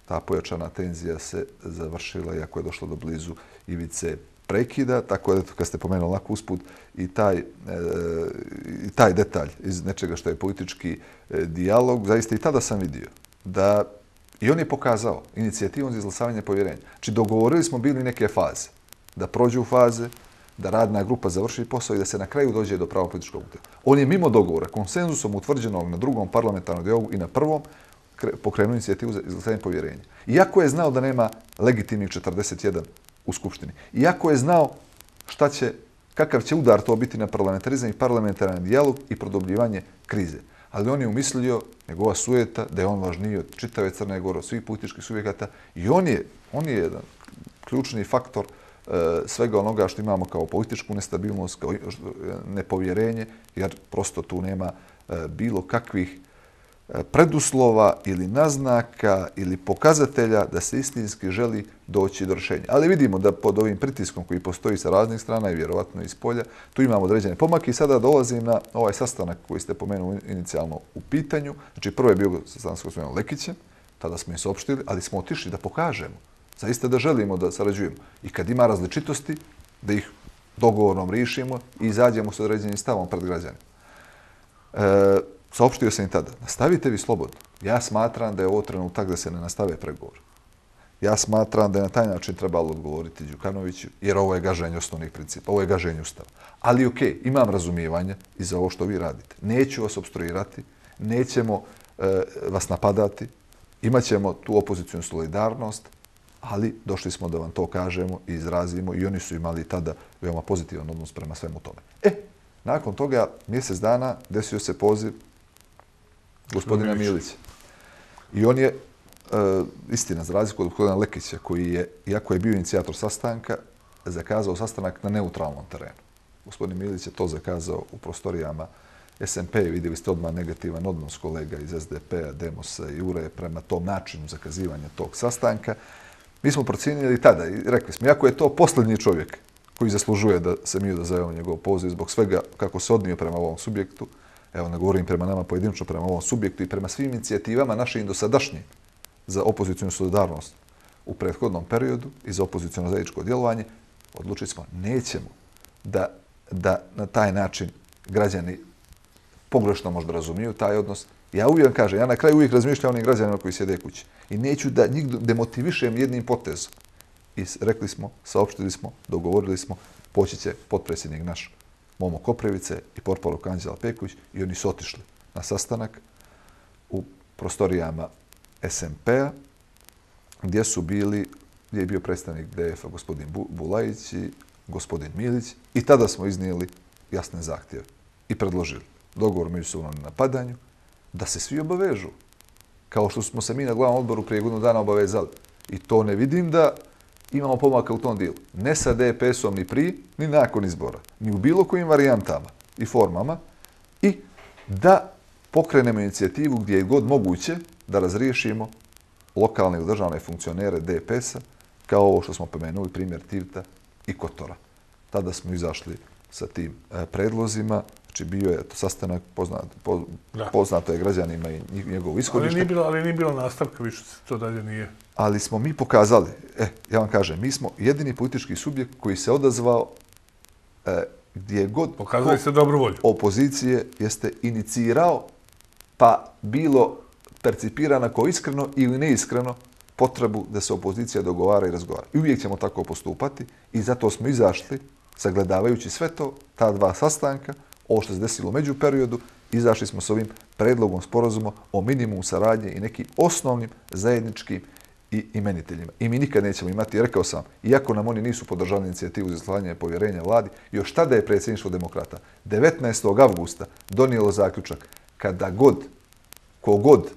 ta pojačana tenzija se završila iako je došlo do blizu ivice prekida, tako da, kad ste pomenuli lako usput, i taj, e, taj detalj iz nečega što je politički e, dijalog, zaista i tada sam vidio da i on je pokazao inicijativu za izlasavanje povjerenja. Znači, dogovorili smo bili neke faze da prođe u faze, da radna grupa završi posao i da se na kraju dođe do pravog političkog utjeva. On je mimo dogovora, konsenzusom utvrđeno na drugom parlamentarnom dijalogu i na prvom, pokrenu inicijativu za izgledanje povjerenja. Iako je znao da nema legitimnih 41 u Skupštini, iako je znao šta će, kakav će udar to biti na parlamentarizam i parlamentaran dijalog i produbljivanje krize. Ali on je umislio njegova sujeta, da je on važniji od čitave Crne Gore, svih političkih subjekata i on je, on je jedan ključni faktor E, svega onoga što imamo kao političku nestabilnost, kao e, nepovjerenje, jer prosto tu nema e, bilo kakvih preduslova ili naznaka ili pokazatelja da se istinski želi doći do rješenja. Ali vidimo da pod ovim pritiskom koji postoji sa raznih strana i vjerovatno iz polja, tu imamo određene pomake i sada dolazim na ovaj sastanak koji ste pomenuli inicijalno u pitanju. Znači, prvo je bio sastanak s gospodinom Lekićem, tada smo im se opštili, ali smo otišli da pokažemo zaista da želimo da sarađujemo. I kad ima različitosti, da ih dogovornom rišimo i izađemo s određenim stavom pred građanima. E, saopštio sam im tada, nastavite vi slobodno. Ja smatram da je ovo trenutak da se ne nastave pregovor. Ja smatram da je na taj način trebalo odgovoriti Đukanoviću, jer ovo je gaženje osnovnih principa, ovo je gaženje ustava. Ali ok, imam razumijevanje i za ovo što vi radite. Neću vas obstruirati, nećemo e, vas napadati, imat ćemo tu opoziciju solidarnost, ali došli smo da vam to kažemo i izrazimo i oni su imali tada veoma pozitivan odnos prema svemu tome. E, nakon toga mjesec dana desio se poziv gospodina Milića. I on je, e, istina, za razliku od gospodina Lekića, koji je, iako je bio inicijator sastanka, zakazao sastanak na neutralnom terenu. Gospodin Milić je to zakazao u prostorijama SMP, vidjeli ste odmah negativan odnos kolega iz SDP-a, Demosa i Ure prema tom načinu zakazivanja tog sastanka. Mi smo procenili tada i rekli smo, jako je to posljednji čovjek koji zaslužuje da se mi odazovemo njegov poziv zbog svega kako se odnio prema ovom subjektu, evo ne govorim prema nama pojedinčno, prema ovom subjektu i prema svim inicijativama našim dosadašnjim za opozicijnu solidarnost u prethodnom periodu i za opozicijno zajedničko djelovanje, odlučili smo nećemo da, da na taj način građani pogrešno možda razumiju taj odnos, Ja uvijek kažem, ja na kraju uvijek razmišljam o onim građanima koji sjede kući. I neću da njih demotivišem jednim potezom. I rekli smo, saopštili smo, dogovorili smo, poći će potpredsjednik naš Momo Koprivice i porpolu Kanđela Peković i oni su otišli na sastanak u prostorijama SMP-a gdje su bili, gdje je bio predstavnik DF-a gospodin Bulajić i gospodin Milić i tada smo iznijeli jasne zahtjeve i predložili dogovor međusobno na padanju, da se svi obavežu. Kao što smo se mi na glavnom odboru prije godinu dana obavezali. I to ne vidim da imamo pomaka u tom dilu. Ne sa DPS-om ni pri, ni nakon izbora. Ni u bilo kojim varijantama i formama. I da pokrenemo inicijativu gdje je god moguće da razriješimo lokalne i državne funkcionere DPS-a kao ovo što smo pomenuli, primjer Tivta i Kotora. Tada smo izašli sa tim e, predlozima. Znači bio je to sastanak poznat, po, poznato je građanima i njegov ishodište. Ali nije bilo, ali nije bilo nastavka, više se to dalje nije. Ali smo mi pokazali, e, eh, ja vam kažem, mi smo jedini politički subjekt koji se odazvao eh, gdje god pokazali ko, se dobru volju. opozicije jeste inicirao, pa bilo percipirana kao iskreno ili neiskreno potrebu da se opozicija dogovara i razgovara. I uvijek ćemo tako postupati i zato smo izašli, sagledavajući sve to, ta dva sastanka, ovo što se desilo među periodu, izašli smo s ovim predlogom sporozuma o minimum saradnje i nekim osnovnim zajedničkim i imeniteljima. I mi nikad nećemo imati, rekao sam, iako nam oni nisu podržali inicijativu za slanje povjerenja vladi, još tada je predsjedništvo demokrata 19. avgusta donijelo zaključak kada god, kogod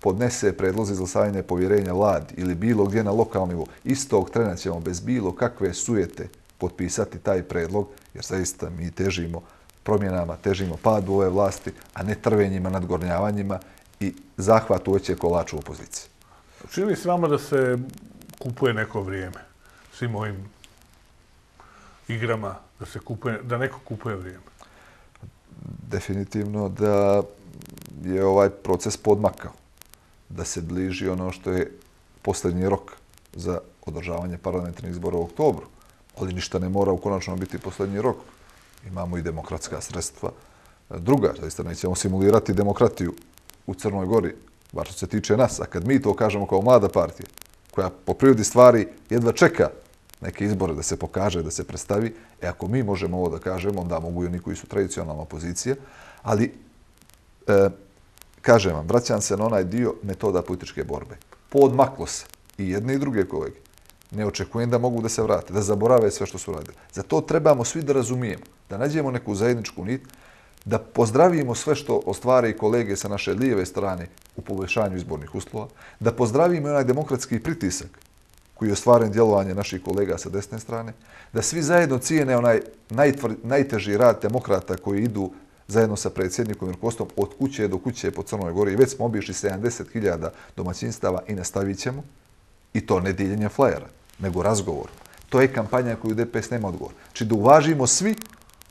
podnese predloze za slanje povjerenja vladi ili bilo gdje na lokalnom nivou, istog trena ćemo bez bilo kakve sujete potpisati taj predlog, jer zaista mi težimo promjenama težimo padu ove vlasti, a ne trvenjima, nadgornjavanjima i zahvatu oće kolaču u opoziciji. mi se vama da se kupuje neko vrijeme svim ovim igrama, da, se kupuje, da neko kupuje vrijeme? Definitivno da je ovaj proces podmakao, da se bliži ono što je posljednji rok za održavanje parlamentarnih izbora u oktobru, ali ništa ne mora u konačnom biti posljednji rok imamo i demokratska sredstva. Druga, da zaista nećemo simulirati demokratiju u Crnoj Gori, bar što se tiče nas, a kad mi to kažemo kao mlada partija, koja po prirodi stvari jedva čeka neke izbore da se pokaže, da se predstavi, e ako mi možemo ovo da kažemo, onda mogu i oni koji su tradicionalna opozicija, ali, e, kažem vam, vraćam se na onaj dio metoda političke borbe. Podmaklo se i jedne i druge kolege. Ne očekujem da mogu da se vrate, da zaborave sve što su radili. Za to trebamo svi da razumijemo da nađemo neku zajedničku nit, da pozdravimo sve što ostvare i kolege sa naše lijeve strane u poboljšanju izbornih uslova, da pozdravimo onaj demokratski pritisak koji je ostvaren djelovanje naših kolega sa desne strane, da svi zajedno cijene onaj najtvr, najteži rad demokrata koji idu zajedno sa predsjednikom i Irkostom od kuće do kuće po Crnoj Gori. Već smo obišli 70.000 domaćinstava i nastavit ćemo. I to ne dijeljenje flajera, nego razgovor. To je kampanja koju DPS nema odgovor. Či znači da uvažimo svi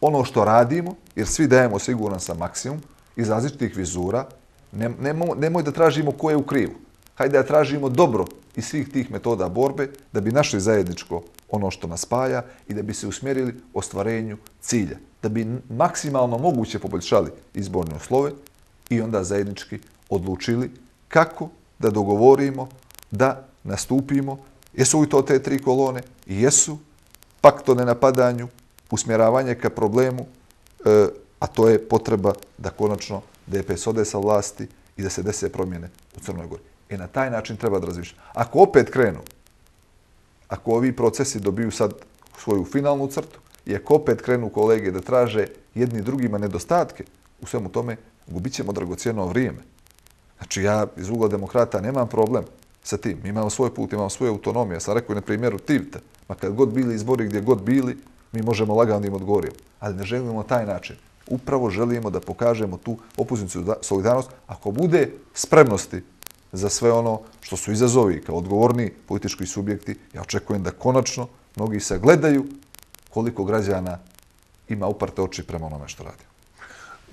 ono što radimo, jer svi dajemo siguran sa maksimum, iz različitih vizura, nemoj, nemoj da tražimo ko je u krivu. Hajde da tražimo dobro iz svih tih metoda borbe da bi našli zajedničko ono što nas spaja i da bi se usmjerili ostvarenju cilja. Da bi maksimalno moguće poboljšali izborne uslove i onda zajednički odlučili kako da dogovorimo, da nastupimo, jesu li to te tri kolone, jesu, pak pakt o nenapadanju, usmjeravanje ka problemu, e, a to je potreba da konačno DPS ode sa vlasti i da se dese promjene u Crnoj Gori. E na taj način treba da razmišlja. Ako opet krenu, ako ovi procesi dobiju sad svoju finalnu crtu, i ako opet krenu kolege da traže jedni drugima nedostatke, u svemu tome gubit ćemo dragocijeno vrijeme. Znači ja iz ugla demokrata nemam problem sa tim. Imamo svoj put, imamo svoju autonomiju. Ja sam rekao na primjeru Tivta, ma kad god bili izbori gdje god bili, mi možemo laganim odgovorim, ali ne želimo taj način. Upravo želimo da pokažemo tu opoziciju solidarnost ako bude spremnosti za sve ono što su izazovi kao odgovorni politički subjekti. Ja očekujem da konačno mnogi sagledaju koliko građana ima uprte oči prema onome što radi.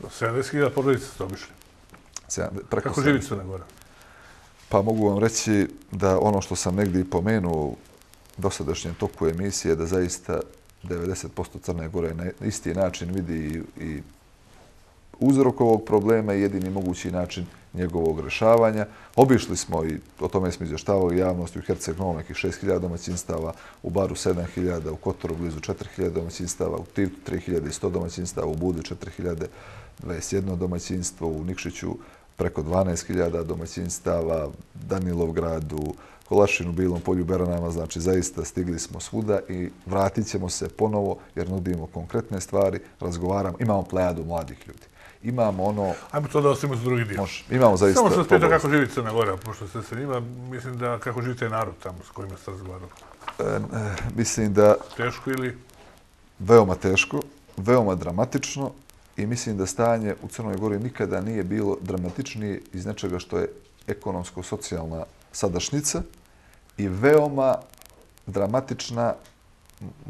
70.000 porodice ste obišli. Kako živi su na gore? Pa mogu vam reći da ono što sam negdje i pomenuo u dosadašnjem toku emisije, da zaista 90% Crne Gore na isti način vidi i uzrok ovog problema i jedini mogući način njegovog rešavanja. Obišli smo i o tome smo izvještavali javnosti u Herceg Novom nekih 6.000 domaćinstava, u Baru 7.000, u Kotoru blizu 4.000 domaćinstava, u Tivtu 3.100 domaćinstava, u Budi 4.021 domaćinstvo, u Nikšiću preko 12.000 domaćinstava, Danilovgradu, Danilovgradu, Kolašinu, Bilom polju, Beranama, znači zaista stigli smo svuda i vratit ćemo se ponovo jer nudimo konkretne stvari, razgovaramo, imamo plejadu mladih ljudi. Imamo ono... Ajmo to da ostavimo za drugi dio. Može. Imamo zaista Samo sam spetao kako živi Crna Gora, pošto ste se njima, mislim da kako živite narod tamo s kojima ste razgovarali. E, e, mislim da... Teško ili? Veoma teško, veoma dramatično i mislim da stanje u Crnoj Gori nikada nije bilo dramatičnije iz nečega što je ekonomsko-socijalna sadašnica i veoma dramatična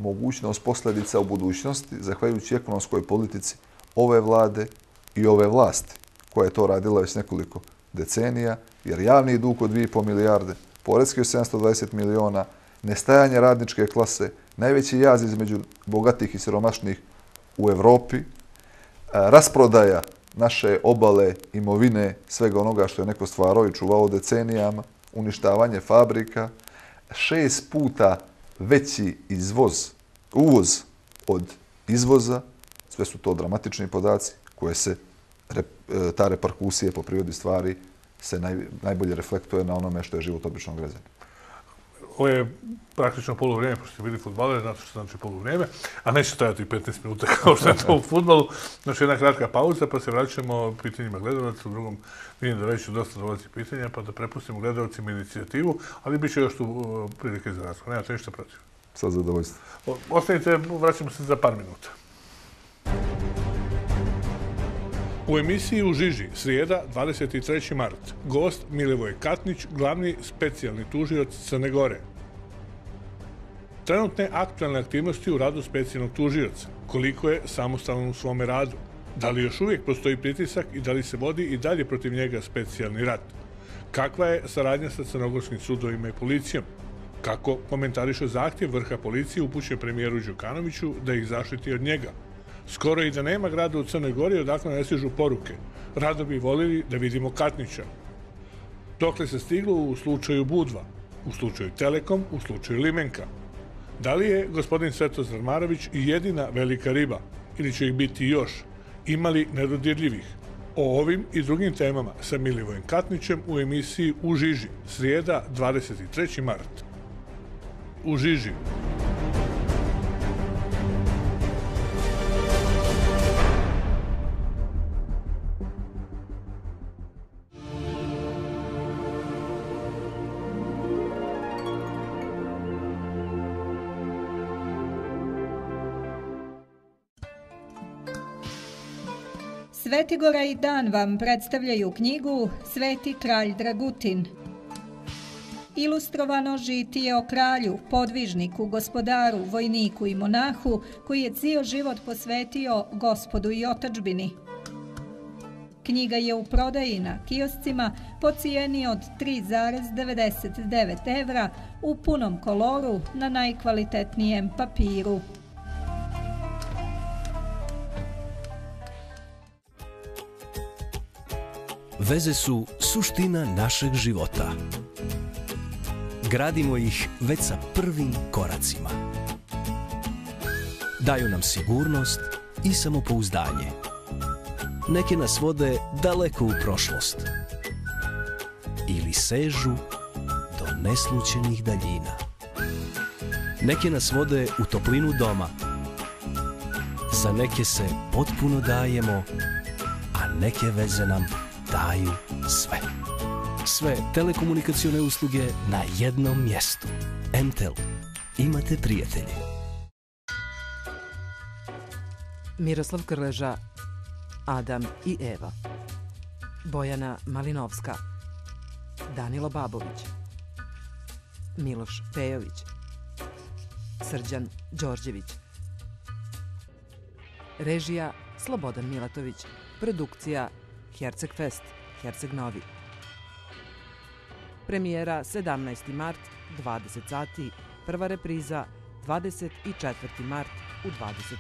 mogućnost posledica u budućnosti, zahvaljujući ekonomskoj politici ove vlade i ove vlasti, koja je to radila već nekoliko decenija, jer javni dug od 2,5 milijarde, poredski od 720 miliona, nestajanje radničke klase, najveći jaz između bogatih i siromašnih u Evropi, rasprodaja naše obale, imovine, svega onoga što je neko stvarao i čuvao decenijama, uništavanje fabrika, šest puta veći izvoz, uvoz od izvoza, sve su to dramatični podaci koje se e, ta reperkusija po prirodi stvari se najbolje reflektuje na onome što je život običnog građana ovo je praktično polovrijeme, pošto ste bili futbaler, znate što znači polovrijeme, a neće stajati 15 minuta kao što je to u futbalu. Znači jedna kratka pauza, pa se vraćamo pitanjima gledalaca, u drugom vidim da već ću dosta dolaziti pitanja, pa da prepustimo gledalacima inicijativu, ali bit će još tu e, prilike za razgovor. Nemate ništa protiv. Sa zadovoljstvo. Ostanite, vraćamo se za par minuta. U emisiji u Žiži, srijeda, 23. mart, gost Milivoj Katnić, glavni specijalni tužioc Crne Gore. Trenutne aktualne aktivnosti u radu specijalnog tužioca, koliko je samostalno u svome radu, da li još uvijek postoji pritisak i da li se vodi i dalje protiv njega specijalni rat, kakva je saradnja sa crnogorskim sudovima i policijom, kako komentarišo zahtjev vrha policije upućen premijeru Đukanoviću da ih zaštiti od njega, Skoro i da nema grada u Crnoj Gori, odakle ne stižu poruke. Rado bi volili da vidimo Katnića. Dokle se stiglo u slučaju Budva, u slučaju Telekom, u slučaju Limenka? Da li je gospodin Svetozar Marović jedina velika riba? Ili će ih biti još? Imali nedodirljivih? O ovim i drugim temama sa Milivojem Katnićem u emisiji U Žiži, srijeda 23. mart. U U Žiži. Svetigora i Dan vam predstavljaju knjigu Sveti kralj Dragutin. Ilustrovano žitije o kralju, podvižniku, gospodaru, vojniku i monahu koji je cijel život posvetio gospodu i otačbini. Knjiga je u prodaji na kioscima po cijeni od 3,99 evra u punom koloru na najkvalitetnijem papiru. Veze su suština našeg života. Gradimo ih već sa prvim koracima. Daju nam sigurnost i samopouzdanje. Neke nas vode daleko u prošlost. Ili sežu do neslučenih daljina. Neke nas vode u toplinu doma. Za neke se potpuno dajemo, a neke veze nam potpuno daju sve. Sve telekomunikacione usluge na jednom mjestu. Entel. Imate prijatelje. Miroslav Krleža, Adam i Eva. Bojana Malinovska. Danilo Babović. Miloš Pejović. Srđan Đorđević. Režija Slobodan Milatović. Produkcija Herceg Fest, Herceg Novi. Premijera 17. mart, 20 sati, prva repriza 24. mart u 20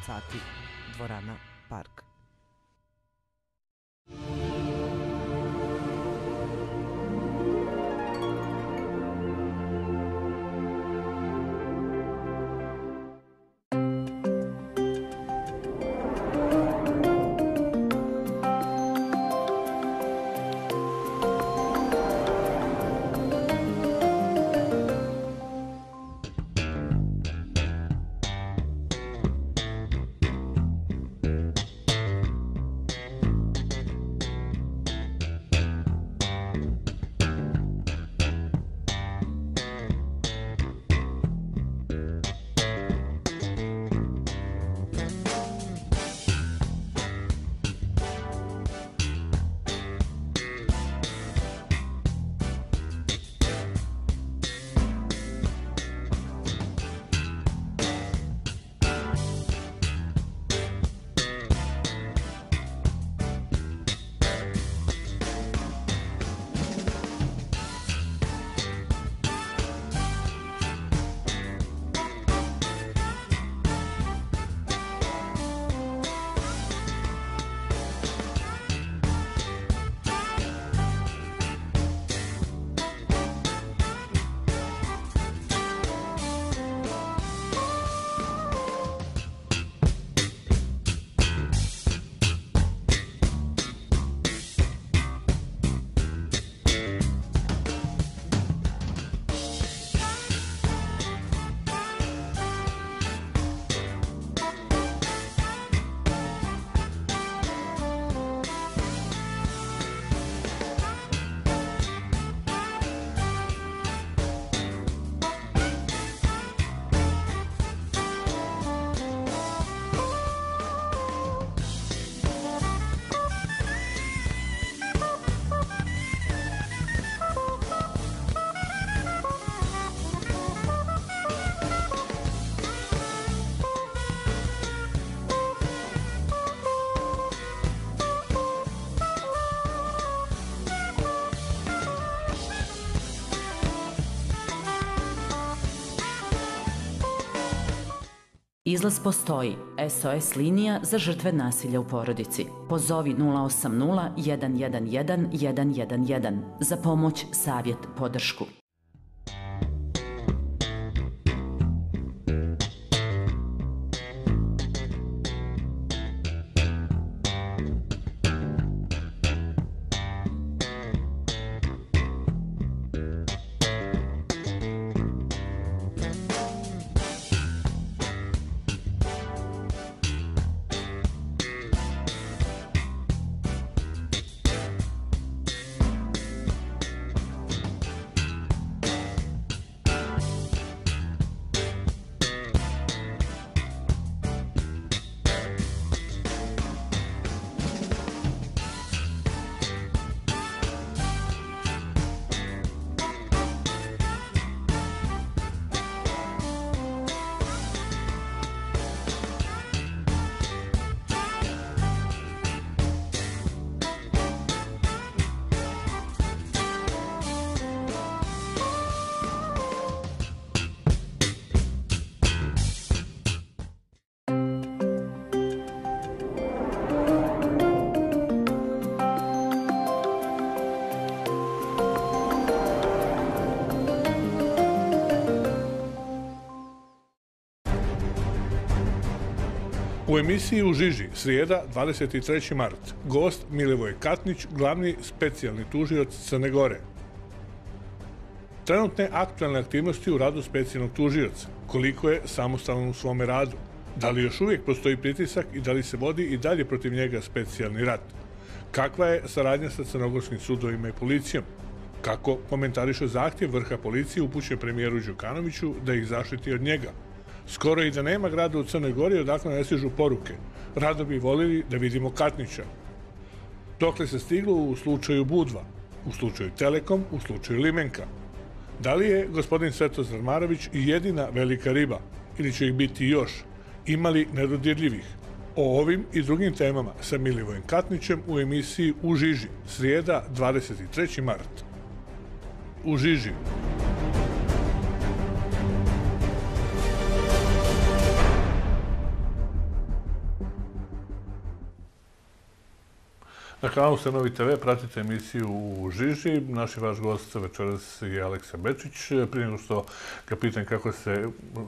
sati, dvorana Park. thank you Izlaz postoji. SOS linija za žrtve nasilja u porodici. Pozovi 080 111 111 za pomoć, savjet, podršku. U emisiji u Žiži, srijeda, 23. mart, gost Milivoj Katnić, glavni specijalni tužioc Crne Gore. Trenutne aktualne aktivnosti u radu specijalnog tužioca, koliko je samostalno u svome radu, da li još uvijek postoji pritisak i da li se vodi i dalje protiv njega specijalni rat, kakva je saradnja sa crnogorskim sudovima i policijom, kako komentarišo zahtjev vrha policije upućen premijeru Đukanoviću da ih zaštiti od njega – Skoro i da nema grada u Crnoj Gori, odakle ne stižu poruke. Rado bi volili da vidimo Katnića. Dokle se stiglo u slučaju Budva, u slučaju Telekom, u slučaju Limenka? Da li je gospodin Svetozar Marović jedina velika riba? Ili će ih biti još? Imali nedodirljivih? O ovim i drugim temama sa Milivojem Katnićem u emisiji U Žiži, srijeda 23. mart. U U Žiži. Na kanalu se TV, pratite emisiju u Žiži. Naš i vaš gost večeras je Aleksa Bečić. Prije nego što ga pitan kako se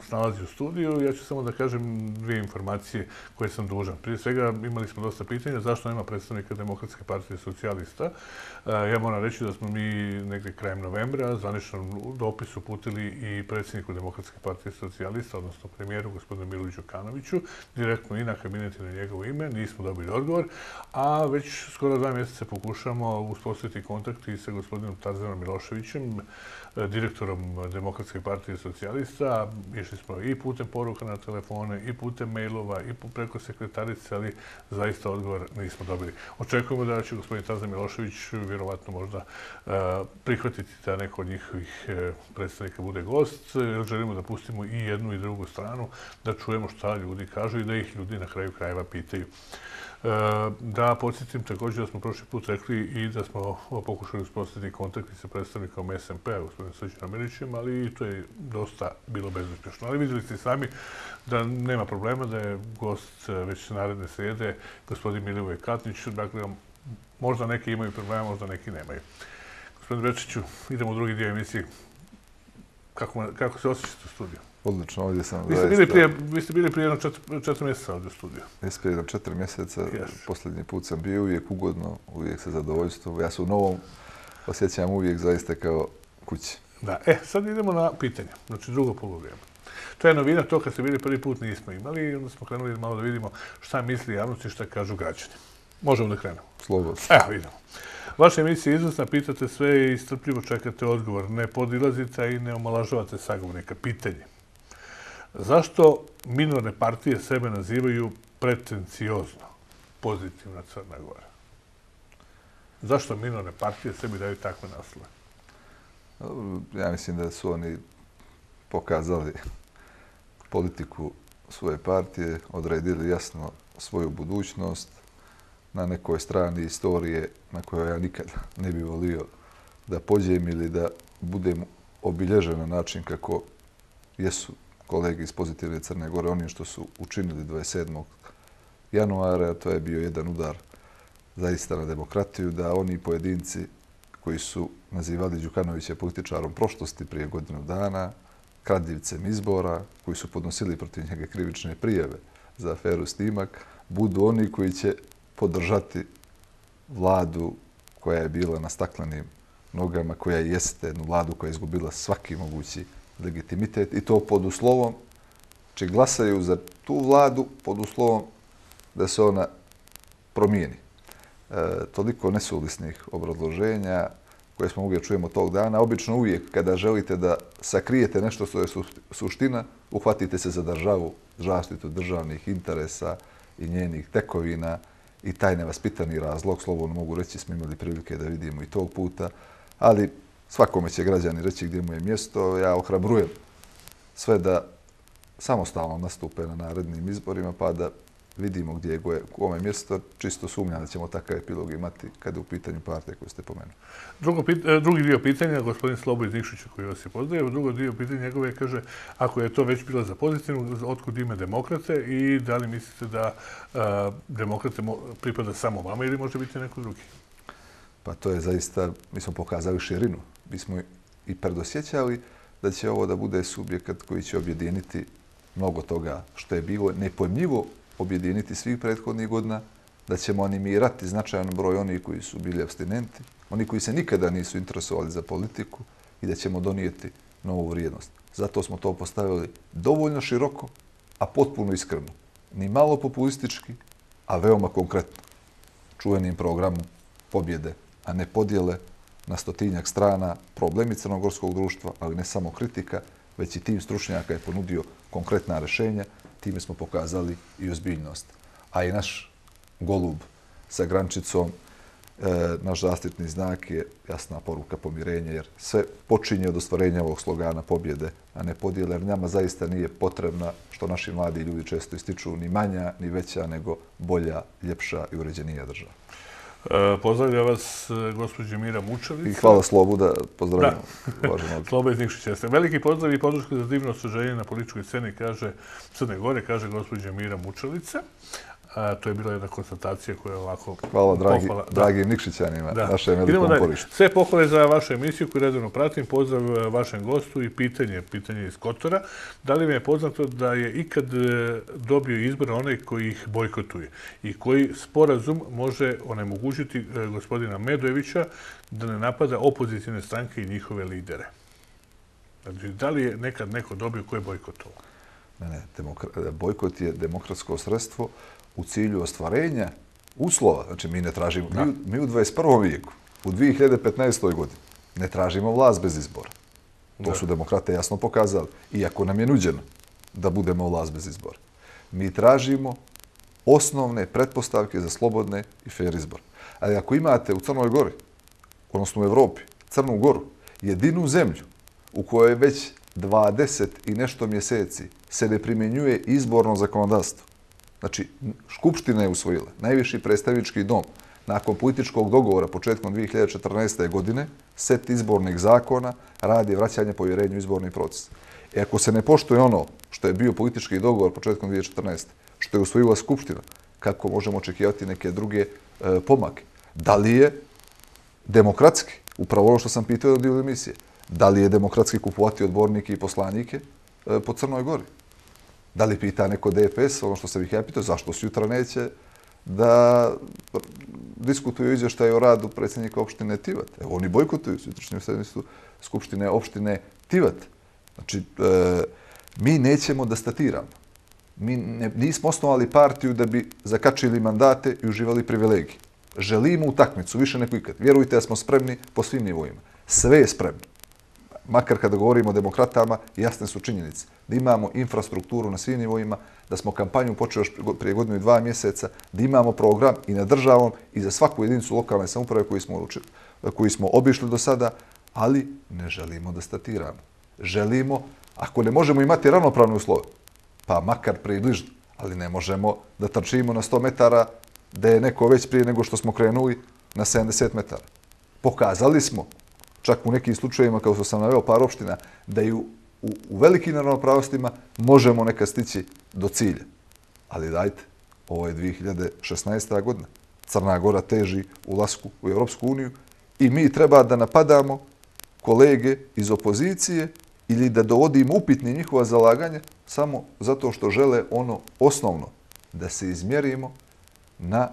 snalazi u studiju, ja ću samo da kažem dvije informacije koje sam dužan. Prije svega imali smo dosta pitanja zašto nema predstavnika Demokratske partije socijalista. Eh, ja moram reći da smo mi negde krajem novembra zvanično dopis uputili i predsjedniku Demokratske partije socijalista, odnosno premijeru gospodinu Milu Đukanoviću, direktno i na kabinet na njegovo ime. Nismo dobili odgovor, a već skoro dva mjeseca pokušamo uspostaviti kontakt i sa gospodinom Tarzanom Miloševićem, direktorom Demokratske partije socijalista. Išli smo i putem poruka na telefone, i putem mailova, i preko sekretarice, ali zaista odgovor nismo dobili. Očekujemo da će gospodin Taza Milošević vjerovatno možda e, prihvatiti da neko od njihovih e, predstavnika bude gost, jer želimo da pustimo i jednu i drugu stranu, da čujemo šta ljudi kažu i da ih ljudi na kraju krajeva pitaju. Eh, da, podsjetim također da smo prošli put rekli i da smo pokušali uspostaviti kontakt sa predstavnikom SMP, gospodin Srđan Američim, ali i to je dosta bilo bezuspješno. Ali vidjeli ste sami da nema problema, da je gost eh, već naredne srede, gospodin Milivoj Katnić, dakle, možda neki imaju problema, možda neki nemaju. Gospodin Bečiću, idemo u drugi dio emisije. Kako, kako se osjećate u studiju? Odlično, ovdje sam vi zaista. Bili prije, vi ste bili prije jedno četiri, mjeseca ovdje u studiju. Jesi prije jedno četiri mjeseca, posljednji put sam bio uvijek ugodno, uvijek sa zadovoljstvo. Ja se u novom osjećam uvijek zaista kao kući. Da, e, sad idemo na pitanje, znači drugo polovijem. To je novina, to kad ste bili prvi put nismo imali i onda smo krenuli malo da vidimo šta misli javnost i šta kažu građani. Možemo da krenemo. Slobodno. Evo, idemo. Vaša emisija je izvrsna, pitate sve i strpljivo čekate odgovor. Ne podilazite i ne omalažavate sagovnika. Pitanje. Zašto minorne partije sebe nazivaju pretencijozno pozitivna Crna Gora? Zašto minorne partije sebi daju takve naslove? Ja mislim da su oni pokazali politiku svoje partije, odredili jasno svoju budućnost na nekoj strani istorije na kojoj ja nikad ne bi volio da pođem ili da budem obilježen na način kako jesu kolege iz pozitive Crne Gore, oni što su učinili 27. januara, to je bio jedan udar zaista na demokratiju, da oni pojedinci koji su nazivali Đukanovića političarom prošlosti prije godinu dana, kradljivcem izbora, koji su podnosili protiv njega krivične prijeve za aferu snimak, budu oni koji će podržati vladu koja je bila na staklenim nogama, koja jeste jednu vladu koja je izgubila svaki mogući legitimitet i to pod uslovom će glasaju za tu vladu pod uslovom da se ona promijeni. E, toliko nesulisnih obrazloženja koje smo uvijek čujemo tog dana. Obično uvijek kada želite da sakrijete nešto što je suština, uhvatite se za državu, zaštitu državnih interesa i njenih tekovina i taj nevaspitani razlog, slovo mogu reći, smo imali prilike da vidimo i tog puta, ali svakome će građani reći gdje mu je mjesto. Ja ohrabrujem sve da samostalno nastupe na narednim izborima pa da vidimo gdje je kome mjesto. Čisto sumnjam da ćemo takav epilog imati kada je u pitanju partije koju ste pomenuli. E, drugi dio pitanja, gospodin Sloboj Nikšić koji vas je pozdravio, drugo dio pitanja njegove kaže ako je to već bila za pozitivno, otkud ime demokrate i da li mislite da e, demokrate pripada samo vama ili može biti neko drugi? Pa to je zaista, mi smo pokazali širinu bismo i predosjećali da će ovo da bude subjekat koji će objediniti mnogo toga što je bilo nepojmljivo objediniti svih prethodnih godina, da ćemo animirati značajan broj onih koji su bili abstinenti, oni koji se nikada nisu interesovali za politiku i da ćemo donijeti novu vrijednost. Zato smo to postavili dovoljno široko, a potpuno iskreno. Ni malo populistički, a veoma konkretno. Čuvenim programom pobjede, a ne podjele, na stotinjak strana problemi crnogorskog društva, ali ne samo kritika, već i tim stručnjaka je ponudio konkretna rešenja, time smo pokazali i ozbiljnost. A i naš golub sa grančicom, e, naš zastitni znak je jasna poruka pomirenja, jer sve počinje od ostvarenja ovog slogana pobjede, a ne podijele, jer njama zaista nije potrebna, što naši mladi ljudi često ističu, ni manja, ni veća, nego bolja, ljepša i uređenija država. E, pozdravlja vas e, gospođe Mira Mučavica. I hvala Slobu da pozdravljamo. Slobu iz Nikšića. Veliki pozdrav i podruška za divno osuđenje na političkoj sceni, kaže Crne Gore, kaže gospođe Mira Mučavica. To je bila jedna konstatacija koja je ovako Hvala dragi Nikšićanima, naše veliko uporište. Sve pohvale za vašu emisiju koju redovno pratim. Pozdrav e, vašem gostu i pitanje, pitanje iz Kotora. Da li mi je poznato da je ikad e, dobio izbor onaj koji ih bojkotuje i koji sporazum može onemogućiti e, gospodina Medojevića da ne napada opozicijne stranke i njihove lidere? Znači, da li je nekad neko dobio koje bojkotovo? Ne, ne. Bojkot je demokratsko sredstvo u cilju ostvarenja uslova. Znači, mi ne tražimo, mi u 21. vijeku, u 2015. godini, ne tražimo vlast bez izbora. To su demokrate jasno pokazali, iako nam je nuđeno da budemo vlast bez izbora. Mi tražimo osnovne pretpostavke za slobodne i fair izbor. Ali ako imate u Crnoj gori, odnosno u Evropi, Crnu goru, jedinu zemlju u kojoj već 20 i nešto mjeseci se ne primjenjuje izborno zakonodavstvo, Znači, Škupština je usvojila, najviši predstavnički dom, nakon političkog dogovora početkom 2014. godine, set izbornih zakona radi vraćanje povjerenju izborni proces. I e, ako se ne poštuje ono što je bio politički dogovor početkom 2014. što je usvojila Skupština, kako možemo očekivati neke druge e, pomake? Da li je demokratski, upravo ono što sam pitao od dio emisije, da li je demokratski kupovati odbornike i poslanike e, po Crnoj Gori? da li pita neko DPS, ono što se bih ja pitao, zašto sutra neće da diskutuju izvještaj o radu predsjednika opštine Tivat. Evo, oni bojkotuju sutrašnju sednicu Skupštine opštine Tivat. Znači, e, mi nećemo da statiramo. Mi nismo osnovali partiju da bi zakačili mandate i uživali privilegije. Želimo utakmicu, više neko ikad. Vjerujte da smo spremni po svim nivoima. Sve je spremno makar kada govorimo o demokratama, jasne su činjenice. Da imamo infrastrukturu na svim nivoima, da smo kampanju počeli još prije godinu i dva mjeseca, da imamo program i na državom i za svaku jedinicu lokalne samuprave koju smo obišli do sada, ali ne želimo da statiramo. Želimo, ako ne možemo imati ravnopravne uslove, pa makar približno, ali ne možemo da trčimo na 100 metara da je neko već prije nego što smo krenuli na 70 metara. Pokazali smo čak u nekim slučajima, kao što sam naveo par opština, da i u, velikim naravnopravostima možemo nekad stići do cilja. Ali dajte, ovo je 2016. godina. Crna Gora teži u lasku u Europsku uniju i mi treba da napadamo kolege iz opozicije ili da dovodimo upitni njihova zalaganja samo zato što žele ono osnovno da se izmjerimo na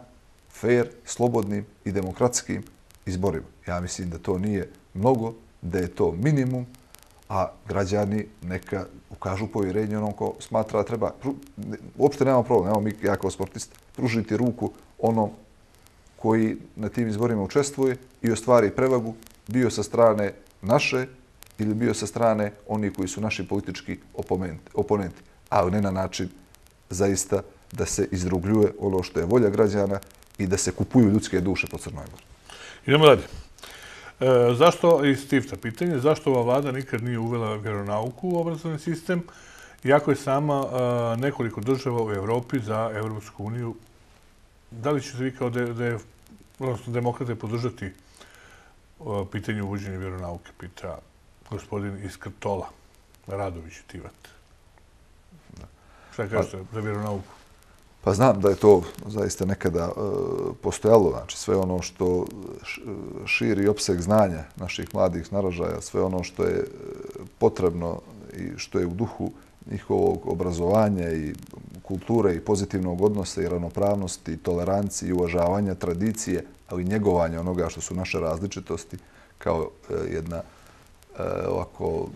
fair, slobodnim i demokratskim izborima. Ja mislim da to nije mnogo, da je to minimum, a građani neka ukažu povjerenje onom ko smatra da treba, uopšte nema problem, evo mi, jako kao pružiti ruku onom koji na tim izborima učestvuje i ostvari prevagu, bio sa strane naše ili bio sa strane oni koji su naši politički oponenti, a ne na način zaista da se izrugljuje ono što je volja građana i da se kupuju ljudske duše po Crnoj Gori. Idemo dalje. E, zašto, i stifta pitanje, zašto ova vlada nikad nije uvela vjeronauku u obrazovni sistem, iako je sama e, nekoliko država u Evropi za Evropsku uniju, da li ćete vi kao demokrate podržati e, pitanje uvođenja vjeronauke, pita gospodin Iskrtola, Radović i Tivat. Šta pa- kažete za vjeronauku? Pa znam da je to zaista nekada e, postojalo, znači sve ono što širi opseg znanja naših mladih snaražaja, sve ono što je e, potrebno i što je u duhu njihovog obrazovanja i kulture i pozitivnog odnosa i ravnopravnosti i toleranciji i uvažavanja tradicije, ali i njegovanja onoga što su naše različitosti kao e, jedna ovako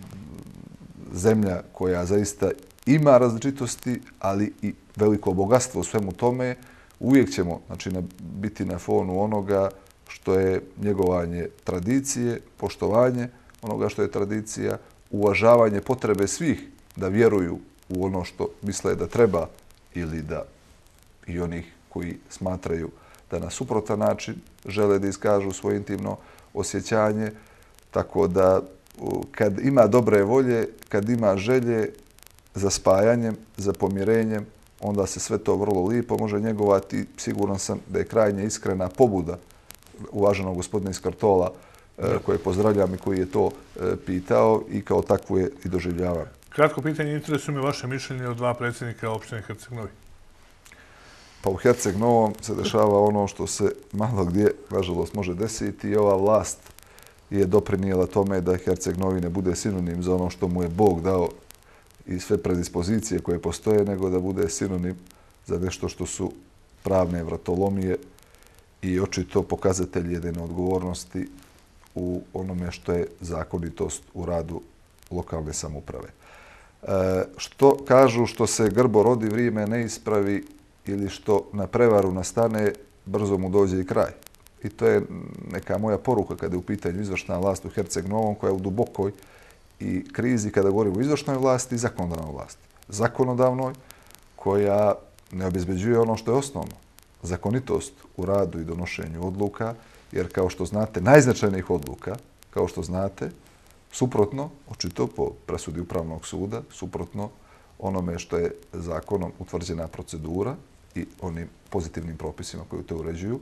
zemlja koja zaista ima različitosti, ali i veliko bogatstvo u svemu tome, uvijek ćemo znači, biti na fonu onoga što je njegovanje tradicije, poštovanje onoga što je tradicija, uvažavanje potrebe svih da vjeruju u ono što misle da treba ili da i onih koji smatraju da na suprotan način žele da iskažu svoje intimno osjećanje. Tako da kad ima dobre volje, kad ima želje, za spajanjem, za pomirenjem, onda se sve to vrlo lijepo može njegovati. Siguran sam da je krajnja iskrena pobuda uvaženog gospodina iz Kartola e, koje pozdravljam i koji je to e, pitao i kao takvu je i doživljavam. Kratko pitanje, interesuje mi vaše mišljenje o dva predsjednika opštine Herceg Novi. Pa u Herceg Novom se dešava ono što se malo gdje, važalost, može desiti i ova vlast je doprinijela tome da Herceg Novi ne bude sinonim za ono što mu je Bog dao i sve predispozicije koje postoje, nego da bude sinonim za nešto što su pravne vratolomije i očito pokazatelj jedine odgovornosti u onome što je zakonitost u radu lokalne samuprave. E, što kažu što se grbo rodi vrijeme ne ispravi ili što na prevaru nastane, brzo mu dođe i kraj. I to je neka moja poruka kada je u pitanju izvršna vlast u Herceg Novom koja je u dubokoj, i krizi kada govorimo o izvršnoj vlasti i zakonodavnoj vlasti. Zakonodavnoj koja ne obezbeđuje ono što je osnovno, zakonitost u radu i donošenju odluka, jer kao što znate, najznačajnijih odluka, kao što znate, suprotno, očito po presudi Upravnog suda, suprotno onome što je zakonom utvrđena procedura i onim pozitivnim propisima koje te uređuju,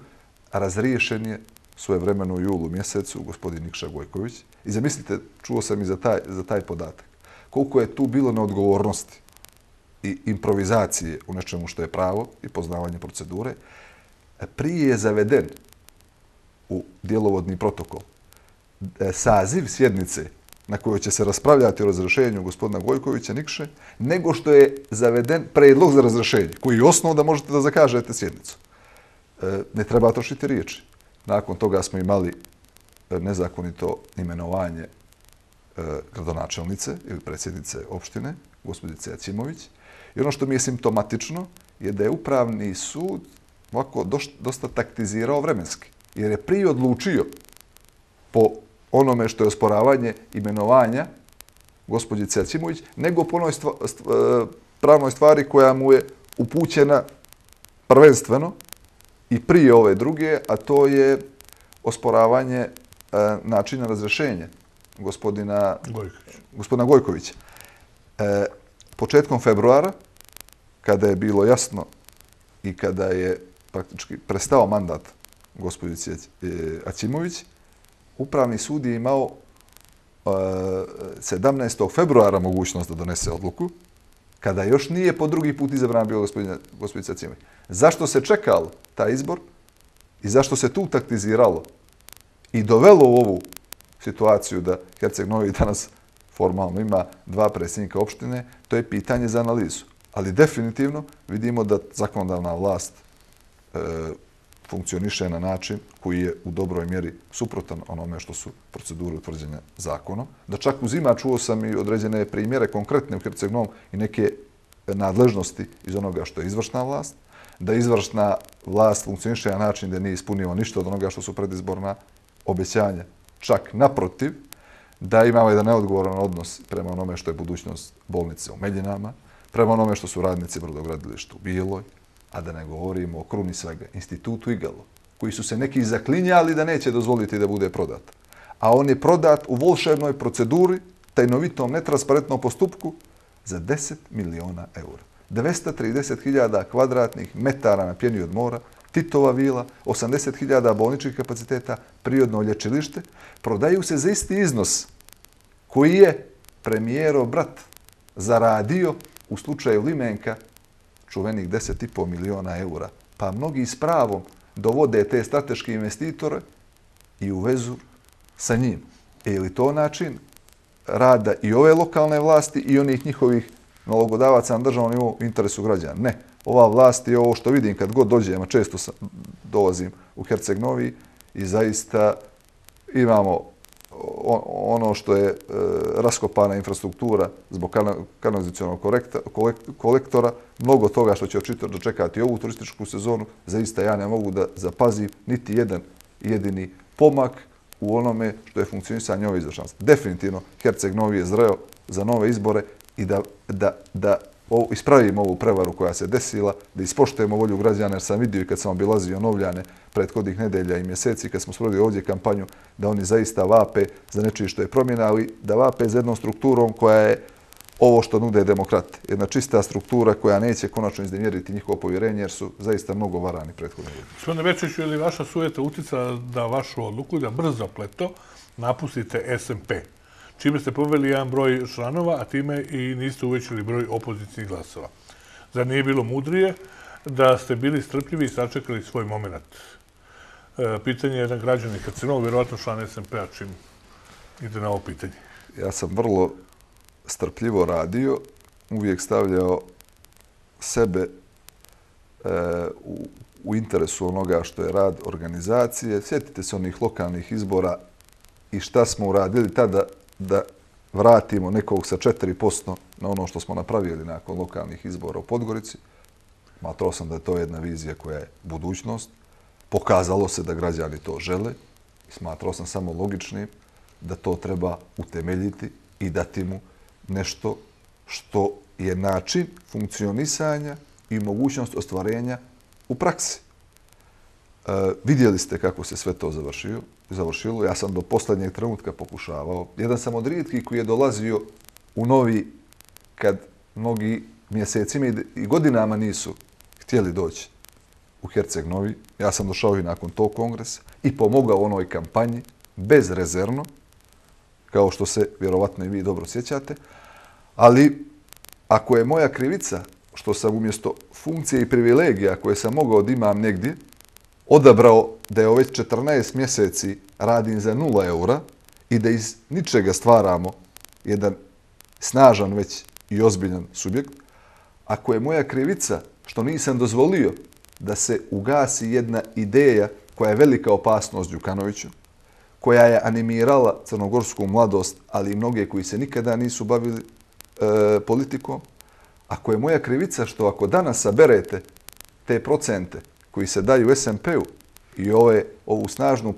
razriješen je svoje vremeno u julu mjesecu gospodin Nikša Gojković. I zamislite, čuo sam i za taj podatak, koliko je tu bilo na odgovornosti i improvizacije u nečemu što je pravo i poznavanje procedure, prije je zaveden u dijelovodni protokol e, saziv sjednice na kojoj će se raspravljati o razrešenju gospodina Gojkovića Nikše, nego što je zaveden predlog za razrešenje, koji je osnov da možete da zakažete sjednicu. E, ne treba trošiti riječi. Nakon toga smo imali eh, nezakonito imenovanje eh, gradonačelnice ili predsjednice opštine, gospodin Cecimović. I ono što mi je simptomatično je da je upravni sud ovako dosta taktizirao vremenski, jer je prije odlučio po onome što je osporavanje imenovanja gospodin Cecimović, nego po onoj eh, pravnoj stvari koja mu je upućena prvenstveno i prije ove druge, a to je osporavanje e, načina razrešenja gospodina Gojković. gospodina Gojkovića. E, početkom februara, kada je bilo jasno i kada je praktički prestao mandat gospodice e, Acimović, Upravni sud je imao 17. februara mogućnost da donese odluku, kada još nije po drugi put izabrana bila gospodina Cimaj. Zašto se čekalo taj izbor i zašto se tu taktiziralo i dovelo u ovu situaciju da Herceg Novi danas formalno ima dva predsjednika opštine, to je pitanje za analizu. Ali definitivno vidimo da zakonodavna vlast e, funkcioniše na način koji je u dobroj mjeri suprotan onome što su procedure utvrđene zakonom. Da čak uzima, čuo sam i određene primjere konkretne u herceg i neke nadležnosti iz onoga što je izvršna vlast, da izvršna vlast funkcioniše na način da nije ispunio ništa od onoga što su predizborna obećanja, čak naprotiv, da imamo jedan neodgovoran odnos prema onome što je budućnost bolnice u Medinama, prema onome što su radnici brodogradilišta u Biloj, A da ne govorimo o kruni svega, institutu Igalo, koji su se neki zaklinjali da neće dozvoliti da bude prodat. A on je prodat u volševnoj proceduri, tajnovitom netransparentnom postupku, za 10 miliona eura. 230.000 kvadratnih metara na pjeni od mora, Titova vila, 80.000 bolničkih kapaciteta, prirodno lječilište, prodaju se za isti iznos koji je premijero brat zaradio u slučaju Limenka čuvenih 10,5 miliona eura. Pa mnogi s pravom dovode te strateške investitore i u vezu sa njim. E li to način rada i ove lokalne vlasti i onih njihovih nalogodavaca na državnom nivou interesu građana? Ne. Ova vlast je ovo što vidim kad god dođem, a često dolazim u Herceg Novi i zaista imamo ono što je e, raskopana infrastruktura zbog kanalizacijalnog kolektora, mnogo toga što će očito dočekati ovu turističku sezonu, zaista ja ne mogu da zapazim niti jedan jedini pomak u onome što je funkcionisanje ove izvršanstva. Definitivno, Herceg Novi je zreo za nove izbore i da ispravim ovu prevaru koja se desila, da ispoštujemo volju građana, jer sam vidio i kad sam obilazio Novljane prethodnih nedelja i mjeseci, kad smo sprovili ovdje kampanju, da oni zaista vape za nečije što je promjena, ali da vape za jednom strukturom koja je ovo što nude demokrate. Jedna čista struktura koja neće konačno izdemjeriti njihovo povjerenje, jer su zaista mnogo varani prethodne godine. Svone Večeću, je li vaša sujeta utica da vašu odluku, da brzo pleto napustite SMP? čime ste poveli jedan broj članova, a time i niste uvećili broj opozicijih glasova. Zar nije bilo mudrije da ste bili strpljivi i sačekali svoj moment? E, pitanje je na građani Hrcinova, vjerovatno član SMP-a, čim ide na ovo pitanje. Ja sam vrlo strpljivo radio, uvijek stavljao sebe e, u interesu onoga što je rad organizacije. Sjetite se onih lokalnih izbora i šta smo uradili tada da vratimo nekog sa 4% na ono što smo napravili nakon lokalnih izbora u Podgorici. Matrao sam da je to jedna vizija koja je budućnost. Pokazalo se da građani to žele. Smatrao sam samo logičnim da to treba utemeljiti i dati mu nešto što je način funkcionisanja i mogućnost ostvarenja u praksi. E, vidjeli ste kako se sve to završio završilo. Ja sam do poslednjeg trenutka pokušavao. Jedan sam od rijetkih koji je dolazio u novi, kad mnogi mjesecima i godinama nisu htjeli doći u Herceg Novi. Ja sam došao i nakon tog kongresa i pomogao onoj kampanji bezrezerno, kao što se vjerovatno i vi dobro sjećate. Ali ako je moja krivica što sam umjesto funkcije i privilegija koje sam mogao da imam negdje, odabrao da je ovih 14 mjeseci radim za 0 eura i da iz ničega stvaramo jedan snažan već i ozbiljan subjekt, ako je moja krivica što nisam dozvolio da se ugasi jedna ideja koja je velika opasnost Đukanoviću, koja je animirala crnogorsku mladost, ali i mnoge koji se nikada nisu bavili e, politikom, ako je moja krivica što ako danas saberete te procente koji se daju SMP-u i ovu snažnu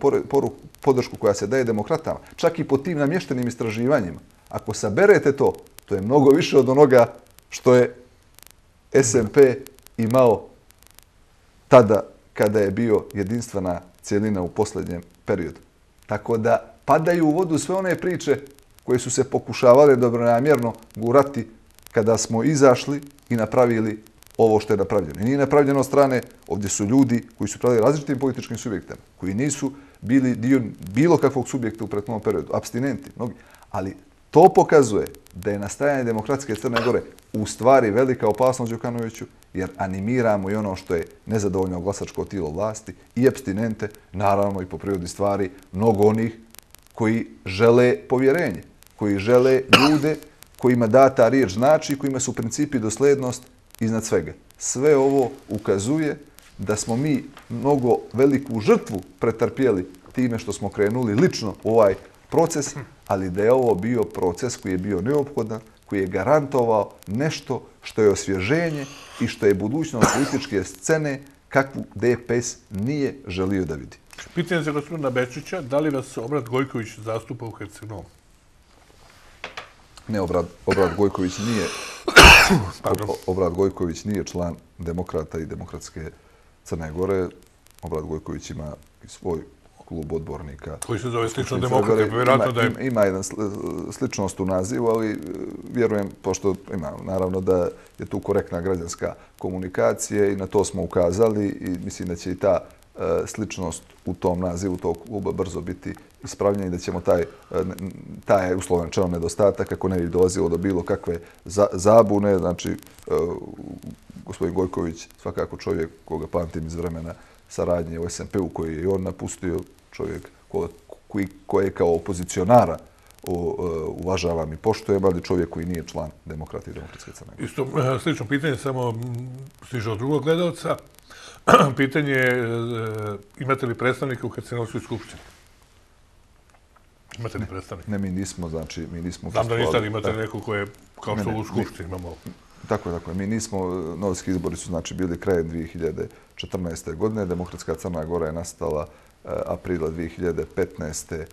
podršku koja se daje demokratama, čak i po tim namještenim istraživanjima, ako saberete to, to je mnogo više od onoga što je SMP imao tada kada je bio jedinstvena cijelina u posljednjem periodu. Tako da padaju u vodu sve one priče koje su se pokušavale dobronamjerno gurati kada smo izašli i napravili ovo što je napravljeno. I nije napravljeno od strane, ovdje su ljudi koji su pravili različitim političkim subjektama, koji nisu bili dio bilo kakvog subjekta u prethodnom periodu, abstinenti, mnogi. Ali to pokazuje da je nastajanje demokratske Crne Gore u stvari velika opasnost Đukanoviću, jer animiramo i ono što je nezadovoljno glasačko tijelo vlasti i abstinente, naravno i po prirodi stvari, mnogo onih koji žele povjerenje, koji žele ljude kojima data riječ znači, kojima su u principi doslednost iznad svega. Sve ovo ukazuje da smo mi mnogo veliku žrtvu pretrpjeli time što smo krenuli lično u ovaj proces, ali da je ovo bio proces koji je bio neophodan, koji je garantovao nešto što je osvježenje i što je budućnost političke scene kakvu DPS nije želio da vidi. Pitanje za gospodina Bečića, da li vas obrad Gojković zastupa u Hercegnovu? Ne, obrad, obrad Gojković nije Obrad Gojković nije član Demokrata i Demokratske Crne Gore. Obrad Gojković ima svoj klub odbornika. Koji se zove slično demokrate, pa vjerojatno da je... Ima jedan sličnost u nazivu, ali e, vjerujem, pošto ima, naravno da je tu korektna građanska komunikacija i na to smo ukazali i mislim da će i ta E, sličnost u tom nazivu tog kluba brzo biti ispravljena i da ćemo taj, e, taj uslovan čeno nedostatak, ako ne bi dolazilo do bilo kakve zabune, znači e, gospodin Gojković, svakako čovjek koga pamtim iz vremena saradnje u SMP-u koji je i on napustio, čovjek koji, koji je kao opozicionara uvažavam i poštujem, ali čovjek koji nije član demokrati i demokratske crne. Isto, slično pitanje, samo stiže drugog gledalca. pitanje je eh, imate li predstavnike u Hercegovskoj skupštini? Imate li predstavnike? Ne, mi nismo, znači, mi nismo... Znam da niste, ali imate neko koje, kao što u skupštini imamo... Tako je, tako je. Mi nismo, novski izbori su znači bili krajem 2014. godine. Demokratska Crna Gora je nastala eh, aprila 2015. Eh,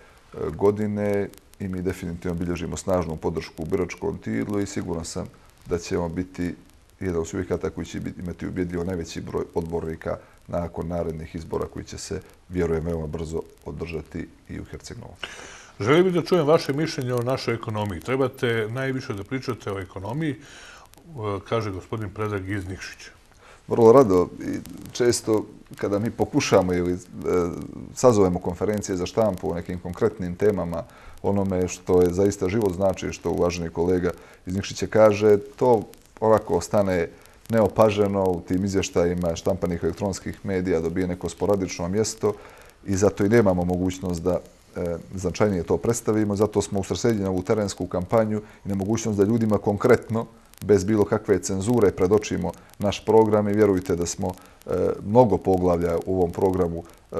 godine i mi definitivno bilježimo snažnu podršku u biračkom tijelu i sigurno sam da ćemo biti jedan od subjekata koji će imati ubjedljivo najveći broj odbornika nakon narednih izbora koji će se, vjerujem, veoma brzo održati i u Herceg-Novom. Želim da čujem vaše mišljenje o našoj ekonomiji. Trebate najviše da pričate o ekonomiji, e, kaže gospodin Predrag Iznikšić. Vrlo rado. Često kada mi pokušamo ili e, sazovemo konferencije za štampu o nekim konkretnim temama, onome što je zaista život znači, što uvaženi kolega Iznikšić kaže, to ovako ostane neopaženo u tim izvještajima štampanih elektronskih medija, dobije neko sporadično mjesto i zato i nemamo mogućnost da e, značajnije to predstavimo. Zato smo usresedili na ovu terensku kampanju i na mogućnost da ljudima konkretno, bez bilo kakve cenzure, predočimo naš program i vjerujte da smo e, mnogo poglavlja u ovom programu e,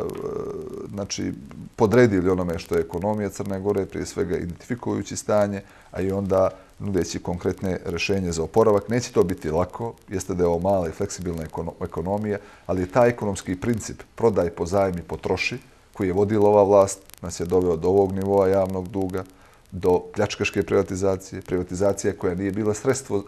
znači, podredili onome što je ekonomija Crne Gore, prije svega identifikujući stanje, a i onda nudeći konkretne rešenje za oporavak. Neće to biti lako, jeste da je ovo mala i fleksibilna ekonomija, ali je taj ekonomski princip prodaj po zajem i potroši, koji je vodila ova vlast, nas je doveo do ovog nivoa javnog duga, do pljačkaške privatizacije, privatizacije koja nije bila sredstvo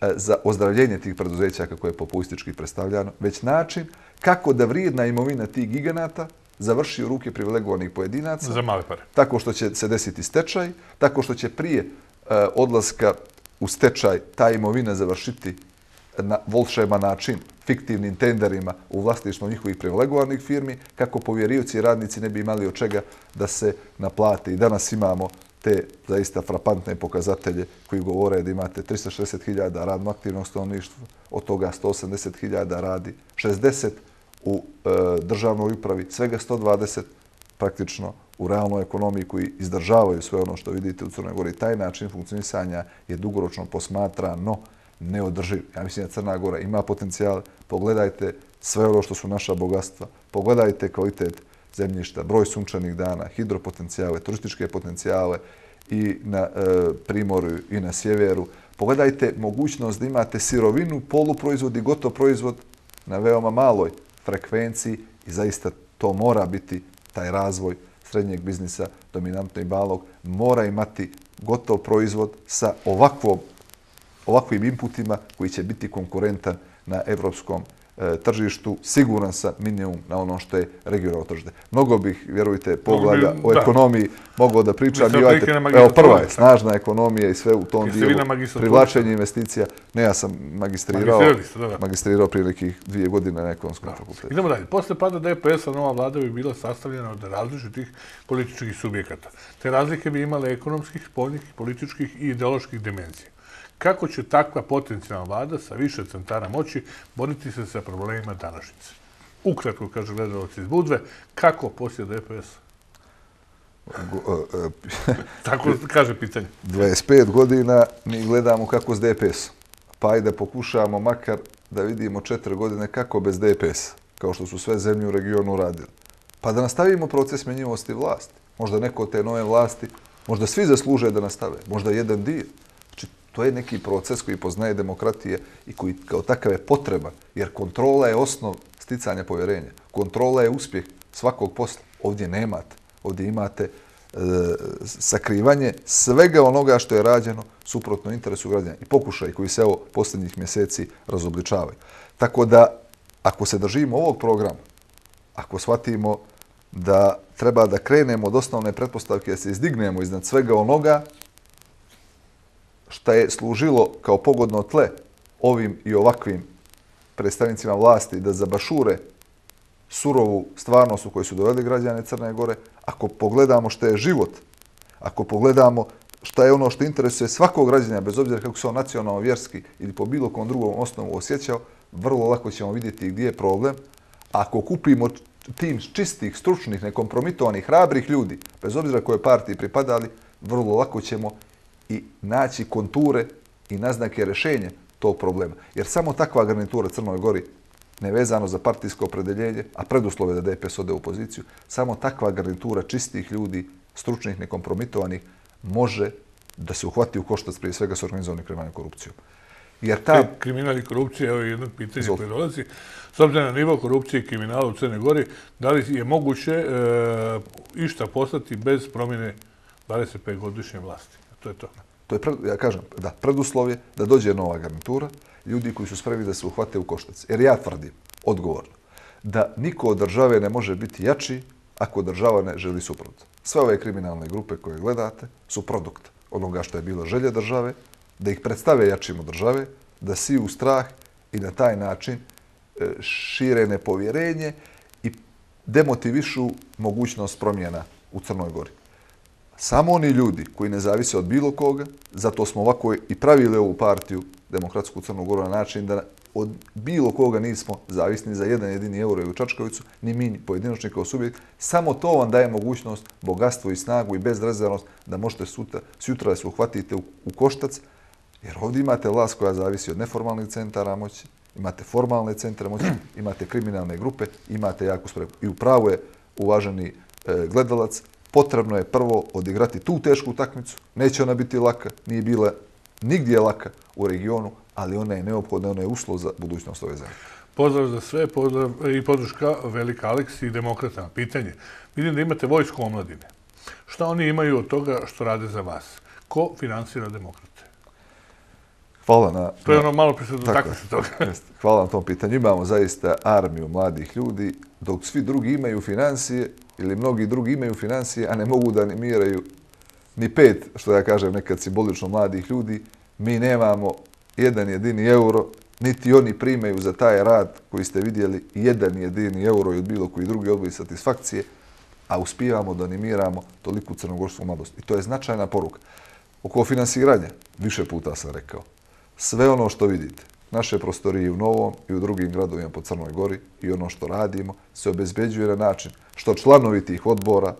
e, za ozdravljenje tih preduzeća kako je populistički predstavljano, već način kako da vrijedna imovina tih giganata završi u ruke privilegovanih pojedinaca. Za male pare. Tako što će se desiti stečaj, tako što će prije E, odlaska u stečaj ta imovina završiti na volšajban način, fiktivnim tenderima u vlastišnom njihovih privilegovanih firmi, kako povjerioci i radnici ne bi imali od čega da se naplate. I danas imamo te zaista frapantne pokazatelje koji govore da imate 360.000 radno aktivnog stanovništva, od toga 180.000 radi, 60 u e, državnoj upravi, svega 120 praktično u realnu ekonomiju koji izdržavaju sve ono što vidite u Crnoj Gori. Taj način funkcionisanja je dugoročno posmatrano neodrživ. Ja mislim da Crna Gora ima potencijal. Pogledajte sve ono što su naša bogatstva. Pogledajte kvalitet zemljišta, broj sunčanih dana, hidropotencijale, turističke potencijale i na e, primoru i na Sjeveru. Pogledajte mogućnost da imate sirovinu, poluproizvod i gotov proizvod na veoma maloj frekvenciji i zaista to mora biti taj razvoj srednjeg biznisa, dominantno i malog, mora imati gotov proizvod sa ovakvim inputima koji će biti konkurentan na evropskom biznisu E, tržištu, siguran sam, minimum na ono što je regionalno tržište. Mnogo bih, vjerujte, pogleda o ekonomiji mogao da pričam. Evo, prva je, snažna ekonomija i sve u tom dijelu. Privlačenje investicija. Ne, ja sam magistrirao magistrirao prije nekih dvije godine na ekonomskom fakultetu. Idemo dalje. Posle pada DPS-a nova vlada bi bila sastavljena od različitih političkih subjekata. Te razlike bi imale ekonomskih, spoljnih, političkih i ideoloških dimenzije. Kako će takva potencijalna vlada sa više centara moći boriti se sa problemima današnjice? Ukratko, kaže gledalac iz Budve, kako poslije dps e e, e, Tako kaže pitanje. 25 godina mi gledamo kako s DPS-a. Pa ajde pokušavamo makar da vidimo četiri godine kako bez DPS-a, kao što su sve zemlje u regionu radili. Pa da nastavimo proces menjivosti vlasti. Možda neko od te nove vlasti, možda svi zaslužaju da nastave, možda jedan dio. To je neki proces koji poznaje demokratije i koji kao takav je potreba, jer kontrola je osnov sticanja povjerenja. Kontrola je uspjeh svakog posla. Ovdje nemate. Ovdje imate e, sakrivanje svega onoga što je rađeno suprotno interesu građana i pokušaj koji se evo posljednjih mjeseci razobličavaju. Tako da, ako se držimo ovog programa, ako shvatimo da treba da krenemo od osnovne pretpostavke, da se izdignemo iznad svega onoga šta je služilo kao pogodno tle ovim i ovakvim predstavnicima vlasti da zabašure surovu stvarnost u kojoj su doveli građane Crne Gore, ako pogledamo šta je život, ako pogledamo šta je ono što interesuje svakog građanja, bez obzira kako se on nacionalno, vjerski ili po bilo kom drugom osnovu osjećao, vrlo lako ćemo vidjeti gdje je problem. Ako kupimo tim čistih, stručnih, nekompromitovanih, hrabrih ljudi, bez obzira koje partije pripadali, vrlo lako ćemo i naći konture i naznake rešenje tog problema. Jer samo takva garnitura Crnoj Gori, nevezano za partijsko opredeljenje, a preduslove da DPS ode u opoziciju, samo takva garnitura čistih ljudi, stručnih, nekompromitovanih, može da se uhvati u koštac prije svega s organizovanim kriminalnim korupcijom. Jer ta... Kriminal i korupcija, evo je jedno pitanje koje dolazi. S obzirom na nivo korupcije i kriminala u Crne Gori, da li je moguće e, išta postati bez promjene 25-godišnje vlasti? To je to. To je, pred, ja kažem, da, preduslov je da dođe nova garnitura, ljudi koji su spremni da se uhvate u koštac. Jer ja tvrdim, odgovorno, da niko od države ne može biti jači ako država ne želi suprot. Sve ove kriminalne grupe koje gledate su produkt onoga što je bilo želje države, da ih predstave jačim od države, da si u strah i na taj način e, šire nepovjerenje i demotivišu mogućnost promjena u Crnoj Gori. Samo oni ljudi koji ne zavise od bilo koga, zato smo ovako i pravili ovu partiju, Demokratsku Crnogoru, na način da od bilo koga nismo zavisni za jedan jedini euro ili Čačkovicu, ni mi, ni pojedinočni kao subjekt. Samo to vam daje mogućnost, bogatstvo i snagu i bezrezervnost da možete sutra, sutra da se uhvatite u, koštac, jer ovdje imate vlast koja zavisi od neformalnih centara moći, imate formalne centre moći, imate kriminalne grupe, imate jako spregu. I upravo je uvaženi e, gledalac, potrebno je prvo odigrati tu tešku utakmicu. Neće ona biti laka, nije bila nigdje laka u regionu, ali ona je neophodna, ona je uslov za budućnost ove zemlje. Pozdrav za sve pozdrav i podruška Velika Aleksi i Demokratama. Pitanje, vidim da imate vojsko omladine. Šta oni imaju od toga što rade za vas? Ko finansira demokrate? Hvala na... To je ono malo prisutno, tako, tako se toga. Hvala na tom pitanju. Imamo zaista armiju mladih ljudi. Dok svi drugi imaju financije, ili mnogi drugi imaju financije, a ne mogu da animiraju ni pet, što ja kažem nekad simbolično mladih ljudi, mi nemamo jedan jedini euro, niti oni primaju za taj rad koji ste vidjeli jedan jedini euro i od bilo koji drugi odboj satisfakcije, a uspijevamo da animiramo toliku crnogorsku mladost. I to je značajna poruka. Oko finansiranja, više puta sam rekao, sve ono što vidite, Naše prostorije u Novom i u drugim gradovima po Crnoj Gori i ono što radimo se obezbeđuje na način što članovi tih odbora,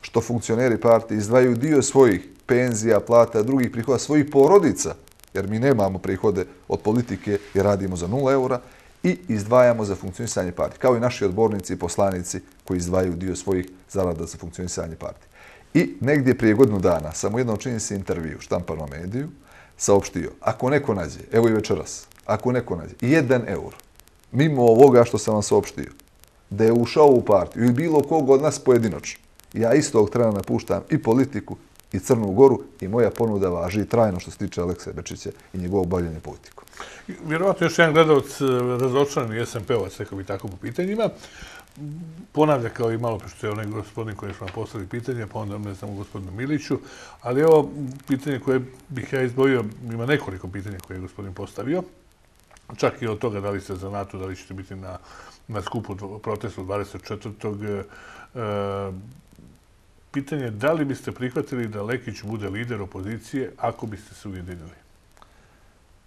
što funkcioneri partije izdvaju dio svojih penzija, plata, drugih prihoda, svojih porodica, jer mi nemamo prihode od politike i radimo za 0 eura, i izdvajamo za funkcionisanje partije, kao i naši odbornici i poslanici koji izdvaju dio svojih zarada za funkcionisanje partije. I negdje prije godinu dana sam u jednom činjenici intervju u štampanom mediju saopštio, ako neko nađe, evo i večeras, ako neko nađe, jedan eur, mimo ovoga što sam vam soopštio, da je ušao u partiju i bilo kog od nas pojedinočno, ja istog trena napuštam i politiku i Crnu Goru i moja ponuda važi trajno što se tiče Alekse Bečića i njegovog bavljenja politiku. Vjerovatno još jedan gledalac e, razočan i SMP-ovac, rekao bi tako po pitanjima, ponavlja kao i malo prešto je onaj gospodin koji smo postali pitanje, pa onda ne znam u gospodinu Miliću, ali evo pitanje koje bih ja izbojio, ima nekoliko pitanja koje je gospodin postavio čak i od toga da li ste za NATO, da li ćete biti na, na skupu protestu 24. Eh, eh, pitanje je da li biste prihvatili da Lekić bude lider opozicije ako biste se ujedinili?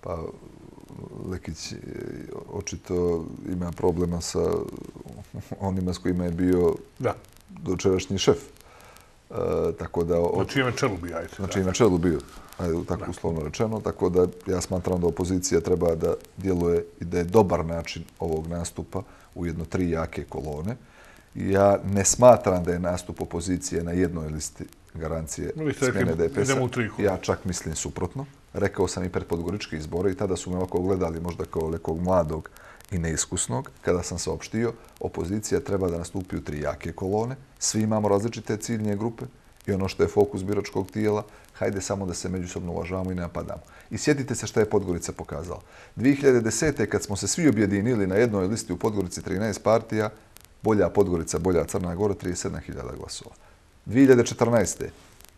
Pa, Lekić eh, očito ima problema sa onima s kojima je bio da. dočerašnji šef. E, tako da... Od... Na čijem čelu bi, ajte. Na čijem čelu bi, ajde, tako uslovno rečeno. Tako da ja smatram da opozicija treba da djeluje i da je dobar način ovog nastupa u jedno tri jake kolone. Ja ne smatram da je nastup opozicije na jednoj listi garancije smjene DPS-a. Ja čak mislim suprotno. Rekao sam i pred Podgorički izbore i tada su me ovako gledali možda kao nekog mladog i neiskusnog, kada sam saopštio, opozicija treba da nastupi u tri jake kolone, svi imamo različite ciljnje grupe i ono što je fokus biračkog tijela, hajde samo da se međusobno uvažavamo i ne napadamo. I sjetite se šta je Podgorica pokazala. 2010. kad smo se svi objedinili na jednoj listi u Podgorici 13 partija, bolja Podgorica, bolja Crna Gora, 37.000 glasova. 2014.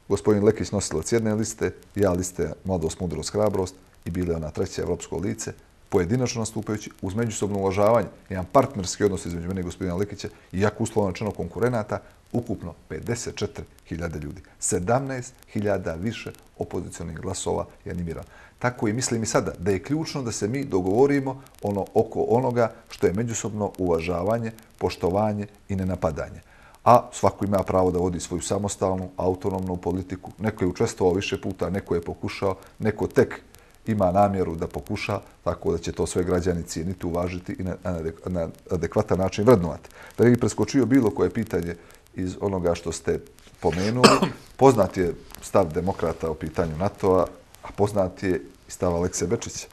gospodin Lekić nosila s jedne liste, ja liste Mladost, Mudrost, Hrabrost i bile ona treće evropsko lice, pojedinačno nastupajući uz međusobno uvažavanje, jedan partnerski odnos između mene i gospodina Likića, iako uslovno načinog konkurenata, ukupno 54.000 ljudi. 17.000 više opozicijalnih glasova je animirano. Tako i mislim i sada da je ključno da se mi dogovorimo ono oko onoga što je međusobno uvažavanje, poštovanje i nenapadanje. A svako ima pravo da vodi svoju samostalnu, autonomnu politiku. Neko je učestvovao više puta, neko je pokušao, neko tek ima namjeru da pokuša, tako da će to sve građani cijeniti, uvažiti i na adekvatan način vrednovati. Da je bih preskočio bilo koje pitanje iz onoga što ste pomenuli, poznat je stav demokrata o pitanju NATO-a, a poznat je i stav Alekse Bečića.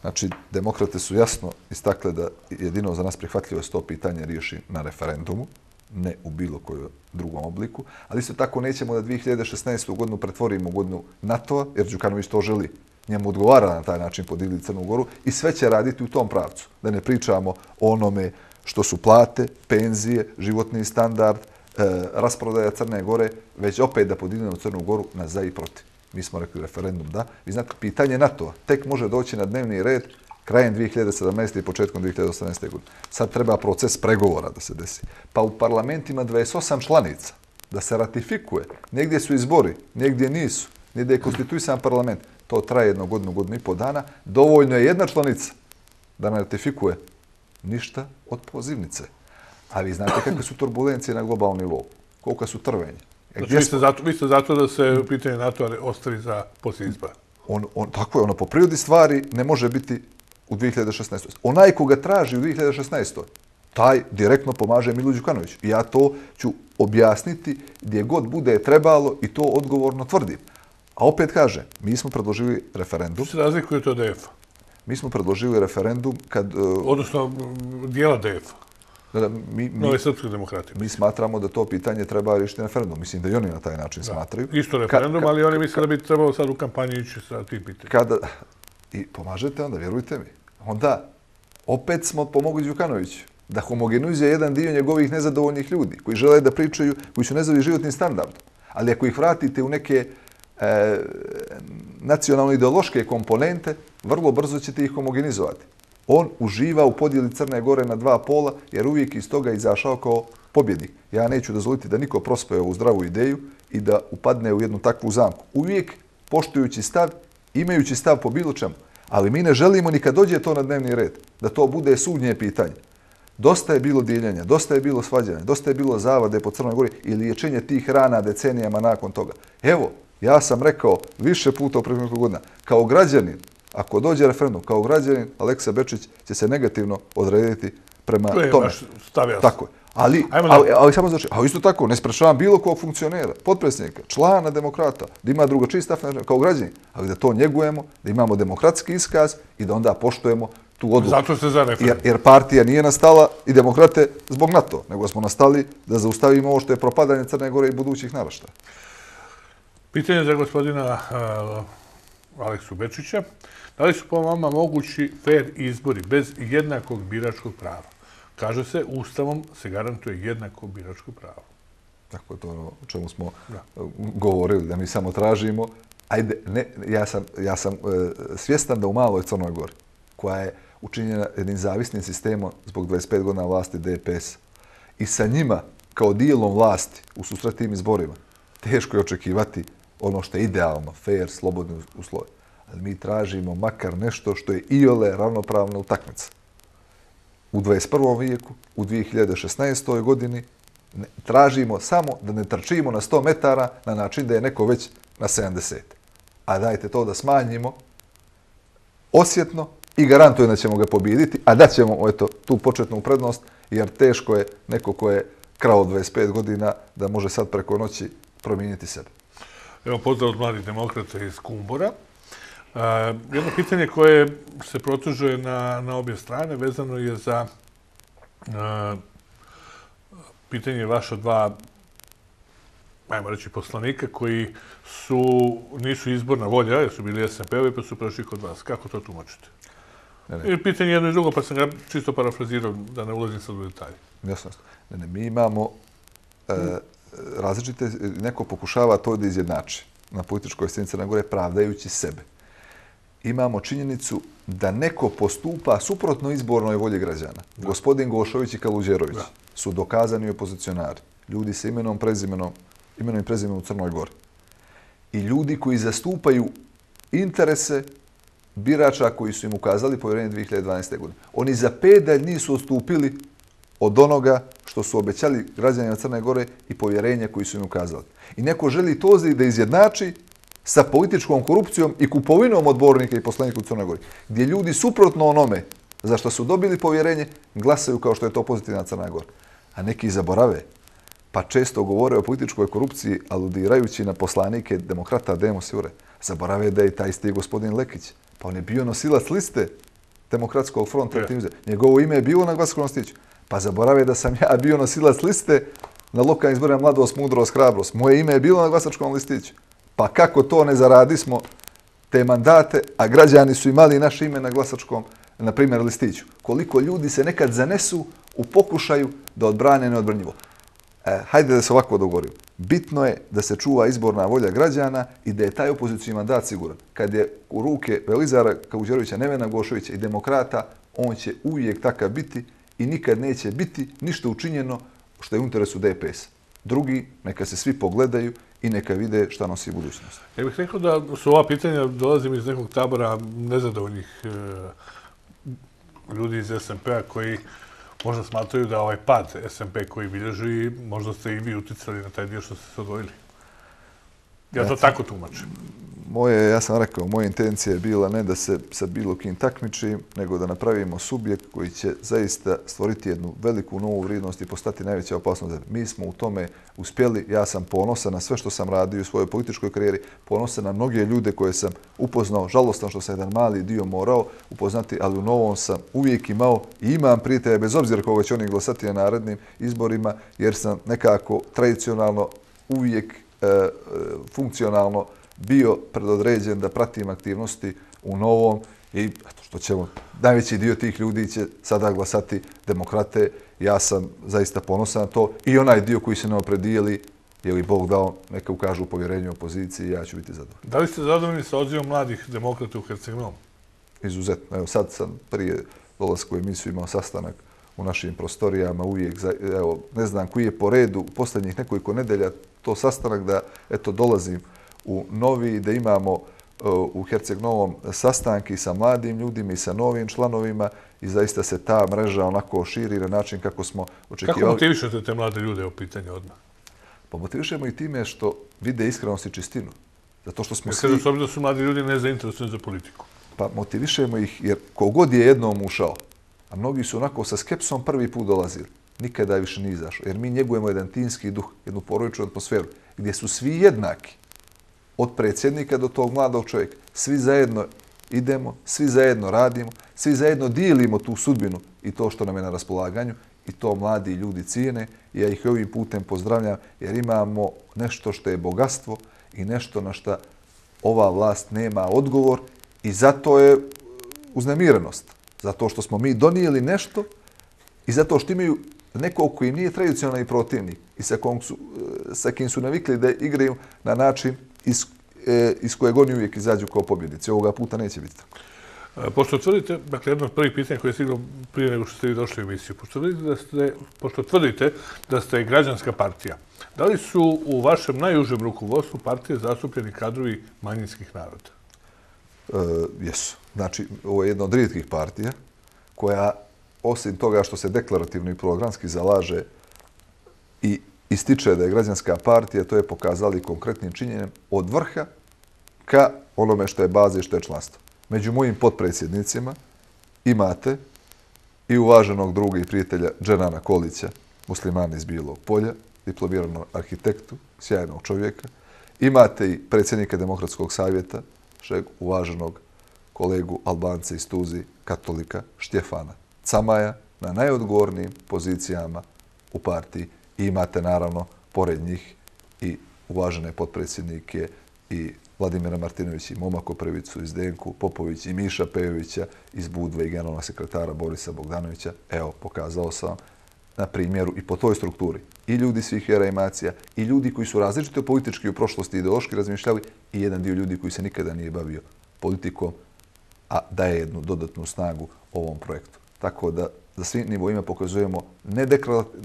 Znači, demokrate su jasno istakle da jedino za nas prihvatljivo se to pitanje riješi na referendumu, ne u bilo kojoj drugom obliku, ali isto tako nećemo da 2016. godinu pretvorimo godinu NATO-a, jer Đukanović to želi njemu odgovara na taj način podigli Crnu Goru i sve će raditi u tom pravcu. Da ne pričamo o onome što su plate, penzije, životni standard, e, rasprodaja Crne Gore, već opet da podignemo Crnu Goru na za i protiv. Mi smo rekli referendum da. Vi znate, pitanje na to tek može doći na dnevni red krajem 2017. i početkom 2018. godine. Sad treba proces pregovora da se desi. Pa u parlamentima 28 članica da se ratifikuje. Negdje su izbori, negdje nisu, negdje je konstituisan parlament to traje jedno godinu, godinu i pol dana, dovoljno je jedna članica da ratifikuje ništa od pozivnice. A vi znate kakve su turbulencije na globalni nivou, kolika su trvenje. Znači, vi ste zato da se pitanje NATO ostavi za posljedizba? Tako je, ono po prirodi stvari ne može biti u 2016. Onaj ko ga traži u 2016. taj direktno pomaže Milu Đukanoviću. Ja to ću objasniti gdje god bude trebalo i to odgovorno tvrdim. A opet kaže, mi smo predložili referendum. Što se razlikuje to df e -a? Mi smo predložili referendum kad... E, Odnosno, dijela DF-a. Da, mi, mi, Nove srpske demokrati. Mi smatramo da to pitanje treba rešiti referendum. Mislim da i oni na taj način smatraju. Isto referendum, ali oni misle da bi trebalo sad u kampanji ići sa tim pitanjem. Kada... I pomažete onda, vjerujte mi. Onda, opet smo pomogli Đukanoviću da homogenizuje jedan dio njegovih nezadovoljnih ljudi koji žele da pričaju, koji su nezadovoljni životnim standardom. Ali ako ih vratite u neke e, nacionalno-ideološke komponente, vrlo brzo ćete ih homogenizovati. On uživa u podijeli Crne Gore na dva pola, jer uvijek iz toga izašao kao pobjednik. Ja neću dozvoliti da niko prospoje ovu zdravu ideju i da upadne u jednu takvu zamku. Uvijek poštujući stav, imajući stav po bilo čemu, ali mi ne želimo nikad dođe to na dnevni red, da to bude sudnje pitanje. Dosta je bilo dijeljanja, dosta je bilo svađanja, dosta je bilo zavade po Crnoj Gori i liječenje tih rana decenijama nakon toga. Evo, Ja sam rekao više puta u prvih godina, kao građanin, ako dođe referendum, kao građanin, Aleksa Bečić će se negativno odrediti prema to tome. Tako je. Ali, ali, samo znači, a isto tako, ne sprašavam bilo kog funkcionera, potpredsjednika, člana demokrata, da ima drugačiji stav kao građanin, ali da to njegujemo, da imamo demokratski iskaz i da onda poštujemo tu odluku. Zato se za jer, jer, partija nije nastala i demokrate zbog NATO, nego smo nastali da zaustavimo ovo što je propadanje Crne Gore i budućih naraštaja. Pitanje za gospodina eh, Aleksu Bečića. Da li su po vama mogući fair izbori bez jednakog biračkog prava? Kaže se, Ustavom se garantuje jednako biračko pravo. Tako je to ono o čemu smo eh, govorili, da mi samo tražimo. Ajde, ja sam eh, svjestan da u maloj Crnoj Gori, koja je učinjena jednim zavisnim sistemom zbog 25 godina vlasti DPS i sa njima kao dijelom vlasti u susretim izborima, teško je očekivati ono što je idealno, fair, slobodni uslovi. Ali mi tražimo makar nešto što je iole ravnopravna utakmica. U 21. vijeku, u 2016. godini, tražimo samo da ne trčimo na 100 metara na način da je neko već na 70. A dajte to da smanjimo osjetno i garantuje da ćemo ga pobijediti, a da ćemo eto, tu početnu prednost, jer teško je neko ko je krao 25 godina da može sad preko noći promijeniti sebe. Evo, pozdrav od mladih demokrata iz Kumbora. E, jedno pitanje koje se protužuje na obje strane vezano je za e, pitanje vaša dva, ajmo reći, poslanika koji nisu izborna volja, jer su bili SNP-ovi pa su prošli kod vas. Kako to tumačite? Pitanje jedno i drugo, pa sam ga čisto parafrazirao da ne ulazim sad u detalje. Jasno. Mi imamo e, mm različite, neko pokušava to da izjednače na političkoj sceni Crna gore, pravdajući sebe. Imamo činjenicu da neko postupa suprotno izbornoj volji građana. Gospodin Gošović i Kaluđerović su dokazani opozicionari. Ljudi sa imenom, prezimenom, imenom i prezimenom u Crnoj Gori. I ljudi koji zastupaju interese birača koji su im ukazali povjerenje 2012. godine. Oni za pet dalj nisu odstupili od onoga što su obećali građanima Crne Gore i povjerenja koji su im ukazali. I neko želi to da izjednači sa političkom korupcijom i kupovinom odbornika i poslanika u Crnoj Gori, gdje ljudi suprotno onome za što su dobili povjerenje, glasaju kao što je to pozitivna Crna Gora. A neki zaborave, pa često govore o političkoj korupciji, aludirajući na poslanike demokrata Demos Jure, zaborave da je taj isti gospodin Lekić. Pa on je bio nosilac liste Demokratskog fronta. Njegovo ime je bilo na glasku stiću. Pa zaborave da sam ja bio nosilac liste na lokalnim izborima Mladost, Mudrost, Hrabrost. Moje ime je bilo na glasačkom listiću. Pa kako to ne zaradismo te mandate, a građani su imali naše ime na glasačkom, na primjer, listiću. Koliko ljudi se nekad zanesu u pokušaju da odbrane neodbrnjivo. E, hajde da se ovako dogovorim. Bitno je da se čuva izborna volja građana i da je taj opoziciju mandat siguran. Kad je u ruke Belizara Kauđerovića, Nevena Gošovića i demokrata, on će uvijek takav biti i nikad neće biti ništa učinjeno što je u interesu DPS. Drugi, neka se svi pogledaju i neka vide šta nosi budućnost. Ja bih rekao da su ova pitanja, dolazim iz nekog tabora nezadovoljnih e, ljudi iz SMP-a koji možda smatraju da ovaj pad SMP koji bilježi, možda ste i vi uticali na taj dio što ste se odvojili. Ja to tako tumačim. Moje, ja sam rekao, moja intencija je bila ne da se sa bilo kim takmiči, nego da napravimo subjekt koji će zaista stvoriti jednu veliku novu vrijednost i postati najveća opasnost. Mi smo u tome uspjeli, ja sam ponosan na sve što sam radio u svojoj političkoj karijeri, ponosan na mnoge ljude koje sam upoznao, žalostan što sam jedan mali dio morao upoznati, ali u novom sam uvijek imao i imam prijatelja bez obzira koga će oni glasati na narednim izborima, jer sam nekako tradicionalno uvijek E, e, funkcionalno bio predodređen da pratim aktivnosti u novom i što ćemo, najveći dio tih ljudi će sada glasati demokrate, ja sam zaista ponosan na to i onaj dio koji se ne opredijeli je li Bog dao, neka ukažu u povjerenju opoziciji, ja ću biti zadovoljni. Da li ste zadovoljni sa odzivom mladih demokrata u Hercegnom? Izuzetno. Evo sad sam prije dolazku u emisiju imao sastanak u našim prostorijama uvijek, evo, ne znam koji je po redu, u posljednjih nekoliko nedelja to sastanak da eto dolazim u novi, da imamo uh, u Herceg Novom sastanki sa mladim ljudima i sa novim članovima i zaista se ta mreža onako širi na način kako smo očekivali. Kako motivišete te mlade ljude o pitanju odmah? Pa motivišemo i time što vide iskrenost i čistinu. Zato što smo svi... da su mladi ljudi ne zainteresovani za politiku? Pa motivišemo ih jer kogod je jednom ušao, a mnogi su onako sa skepsom prvi put dolazili nikada više nije izašao. Jer mi njegujemo jedan tinski duh, jednu poroviču atmosferu, gdje su svi jednaki, od predsjednika do tog mladog čovjeka. Svi zajedno idemo, svi zajedno radimo, svi zajedno dijelimo tu sudbinu i to što nam je na raspolaganju i to mladi ljudi cijene. Ja ih ovim putem pozdravljam jer imamo nešto što je bogatstvo i nešto na što ova vlast nema odgovor i zato je uznemirenost. Zato što smo mi donijeli nešto i zato što imaju neko koji nije tradicionalni protivnik i sa sa kim su navikli da igraju na način iz e, iz kojeg oni uvijek izađu kao pobjednici. Ovoga puta neće biti tako. E, pošto tvrdite, dakle, jedno od prvih pitanja koje je stiglo prije nego što ste vi došli u emisiju, pošto tvrdite da ste pošto da ste građanska partija, da li su u vašem najužem rukovodstvu partije zastupljeni kadrovi manjinskih naroda? E, jesu. Znači, ovo je jedna od rijetkih partija koja osim toga što se deklarativno i programski zalaže i ističe da je građanska partija, to je pokazali konkretnim činjenjem od vrha ka onome što je baza i što je članstvo. Među mojim potpredsjednicima imate i uvaženog druga i prijatelja Dženana Kolića, muslimana iz Bijelog polja, diplomiranog arhitektu, sjajnog čovjeka. Imate i predsjednika Demokratskog savjeta, šeg uvaženog kolegu Albance iz Tuzi, katolika Štjefana Camaja na najodgovornijim pozicijama u partiji i imate naravno pored njih i uvažene potpredsjednike i Vladimira Martinovića i Momako Prvicu iz Denku, Popović i Miša Pejovića iz Budve i generalna sekretara Borisa Bogdanovića. Evo, pokazao sam vam na primjeru i po toj strukturi i ljudi svih vjera i macija i ljudi koji su različite politički u prošlosti ideološki razmišljali i jedan dio ljudi koji se nikada nije bavio politikom, a daje jednu dodatnu snagu ovom projektu. Tako da za svim nivoima pokazujemo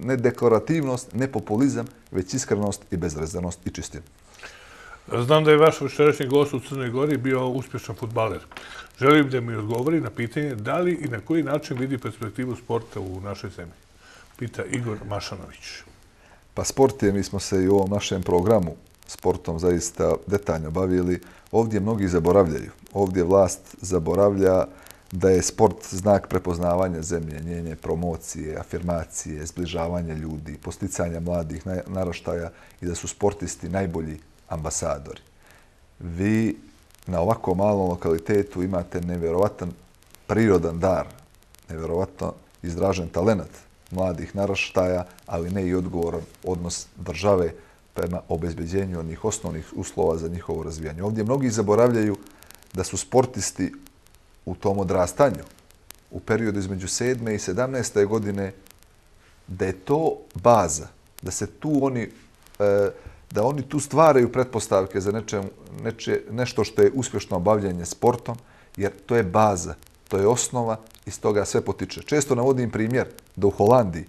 ne deklarativnost, ne populizam, već iskrenost i bezrezanost i čistinu. Znam da je vaš večerašnji gost u Crnoj Gori bio uspješan futbaler. Želim da mi odgovori na pitanje da li i na koji način vidi perspektivu sporta u našoj zemlji. Pita Igor Mašanović. Pa sport je, mi smo se i u ovom našem programu sportom zaista detaljno bavili. Ovdje mnogi zaboravljaju. Ovdje vlast zaboravlja da je sport znak prepoznavanja zemlje, njenje promocije, afirmacije, zbližavanja ljudi, posticanja mladih naraštaja i da su sportisti najbolji ambasadori. Vi na ovako malom lokalitetu imate nevjerovatan prirodan dar, nevjerovatno izražen talent mladih naraštaja, ali ne i odgovoran odnos države prema obezbeđenju onih osnovnih uslova za njihovo razvijanje. Ovdje mnogi zaboravljaju da su sportisti u tom odrastanju, u periodu između 7. i 17. godine, da je to baza, da se tu oni, e, da oni tu stvaraju pretpostavke za neče, neče, nešto što je uspješno obavljanje sportom, jer to je baza, to je osnova, iz toga sve potiče. Često navodim primjer da u Holandiji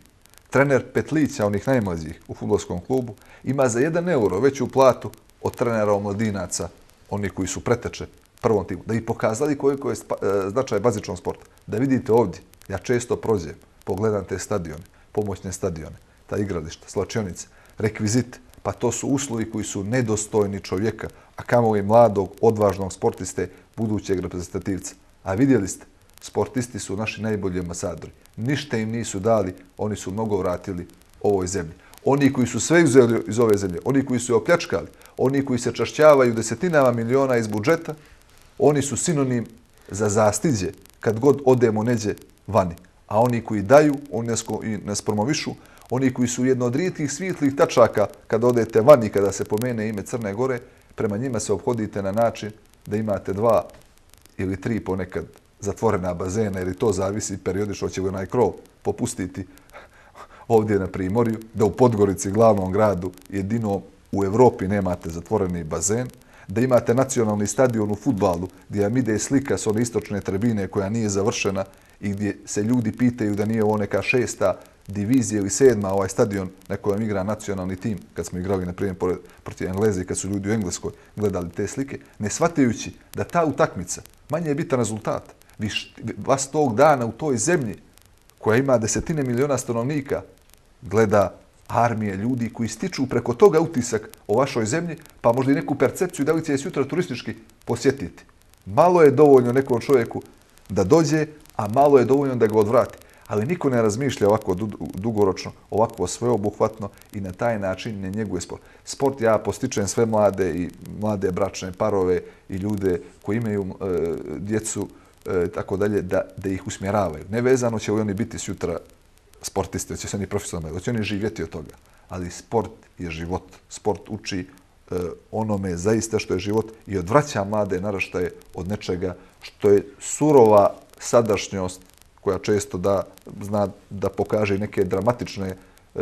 trener petlica onih najmlađih u futbolskom klubu ima za 1 euro veću platu od trenera omladinaca, oni koji su preteče prvom timu, da bi pokazali koliko je e, značaj bazičnom sporta. Da vidite ovdje, ja često prođem, pogledam te stadione, pomoćne stadione, ta igrališta, slačionice, rekvizit, pa to su uslovi koji su nedostojni čovjeka, a kamo je mladog, odvažnog sportiste, budućeg reprezentativca. A vidjeli ste, sportisti su naši najbolji ambasadori. Ništa im nisu dali, oni su mnogo vratili ovoj zemlji. Oni koji su sve izveli iz ove zemlje, oni koji su je opljačkali, oni koji se čašćavaju desetinama miliona iz budžeta, oni su sinonim za zastiđe kad god odemo neđe vani. A oni koji daju, oni nesko, i ne spromovišu, oni koji su jedno od rijetkih svijetlih tačaka kad odete vani, kada se pomene ime Crne Gore, prema njima se obhodite na način da imate dva ili tri ponekad zatvorena bazena, jer to zavisi periodično će li onaj krov popustiti ovdje na Primorju, da u Podgorici, glavnom gradu, jedino u Evropi nemate zatvoreni bazen, da imate nacionalni stadion u futbalu gdje vam ide slika s one istočne trebine koja nije završena i gdje se ljudi pitaju da nije ovo neka šesta divizija ili sedma ovaj stadion na kojem igra nacionalni tim, kad smo igrali na primjer protiv Engleze i kad su ljudi u Engleskoj gledali te slike, ne shvatajući da ta utakmica manje je bitan rezultat. Vi vas tog dana u toj zemlji koja ima desetine miliona stanovnika gleda armije ljudi koji stiču preko toga utisak o vašoj zemlji, pa možda i neku percepciju da li će je sutra turistički posjetiti. Malo je dovoljno nekom čovjeku da dođe, a malo je dovoljno da ga odvrati. Ali niko ne razmišlja ovako dugoročno, ovako sveobuhvatno i na taj način ne njeguje sport. Sport ja postičem sve mlade i mlade bračne parove i ljude koji imaju e, djecu e, tako dalje, da, da ih usmjeravaju. Nevezano će li oni biti sutra sportisti, hoće se oni profesionalni, hoće oni živjeti od toga. Ali sport je život. Sport uči e, onome zaista što je život i odvraća mlade naraštaje od nečega što je surova sadašnjost koja često da, zna da pokaže neke dramatične e,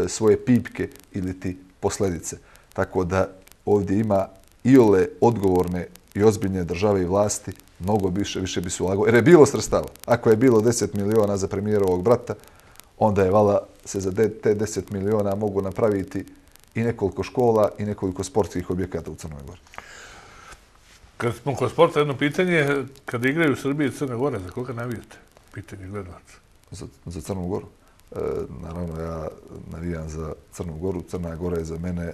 svoje pipke ili ti posledice. Tako da ovdje ima i ole odgovorne i ozbiljne države i vlasti, mnogo više, više bi se ulagao. Jer je bilo srstava. Ako je bilo 10 miliona za premijera ovog brata, onda je vala se za te 10 miliona mogu napraviti i nekoliko škola i nekoliko sportskih objekata u Crnoj Gori. Kad smo kod sporta, jedno pitanje je kada igraju u i Crnoj Gori, za koga navijete? Pitanje gledalaca. Za, za Crnu Goru? E, naravno, ja navijam za Crnu Goru. Crna Gora je za mene,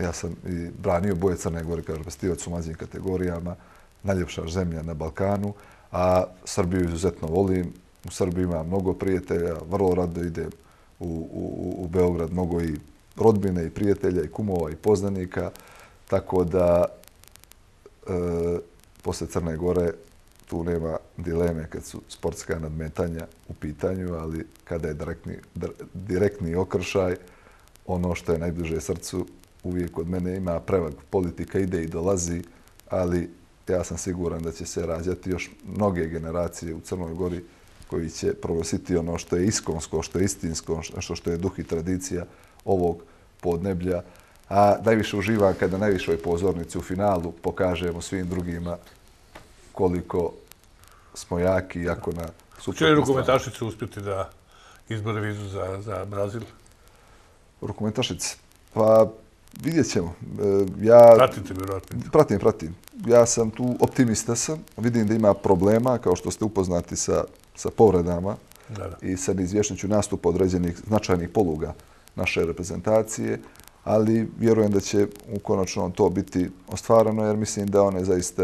ja sam i branio boje Crne Gore, kažem, pa stivac u mlađim kategorijama, najljepša zemlja na Balkanu, a Srbiju izuzetno volim, u Srbiji ima mnogo prijatelja, vrlo rado idem u Beograd, mnogo i rodbine i prijatelja i kumova i poznanika, tako da e, posle Crne Gore tu nema dileme kad su sportska nadmetanja u pitanju, ali kada je direktni okršaj, ono što je najbliže srcu uvijek od mene ima prevag. Politika ide i dolazi, ali ja sam siguran da će se razjati još mnoge generacije u Crnoj Gori koji će prosjeti ono što je iskonsko, što je istinsko, što je duh i tradicija ovog podneblja. A najviše uživa kada najviše najvišoj pozornici u finalu pokažemo svim drugima koliko smo jaki, i jako na suprotnu stranu. Če li rukometašnicu uspjeti da izbore vizu za Brazil? Rukometašice? Pa vidjet ćemo. E, Pratite mi vratnicu. Pratim, pratim. Ja sam tu optimista sam. Vidim da ima problema, kao što ste upoznati sa sa povredama i sa neizvješnjuću nastupa određenih značajnih poluga naše reprezentacije, ali vjerujem da će u konačnom to biti ostvarano, jer mislim da one zaista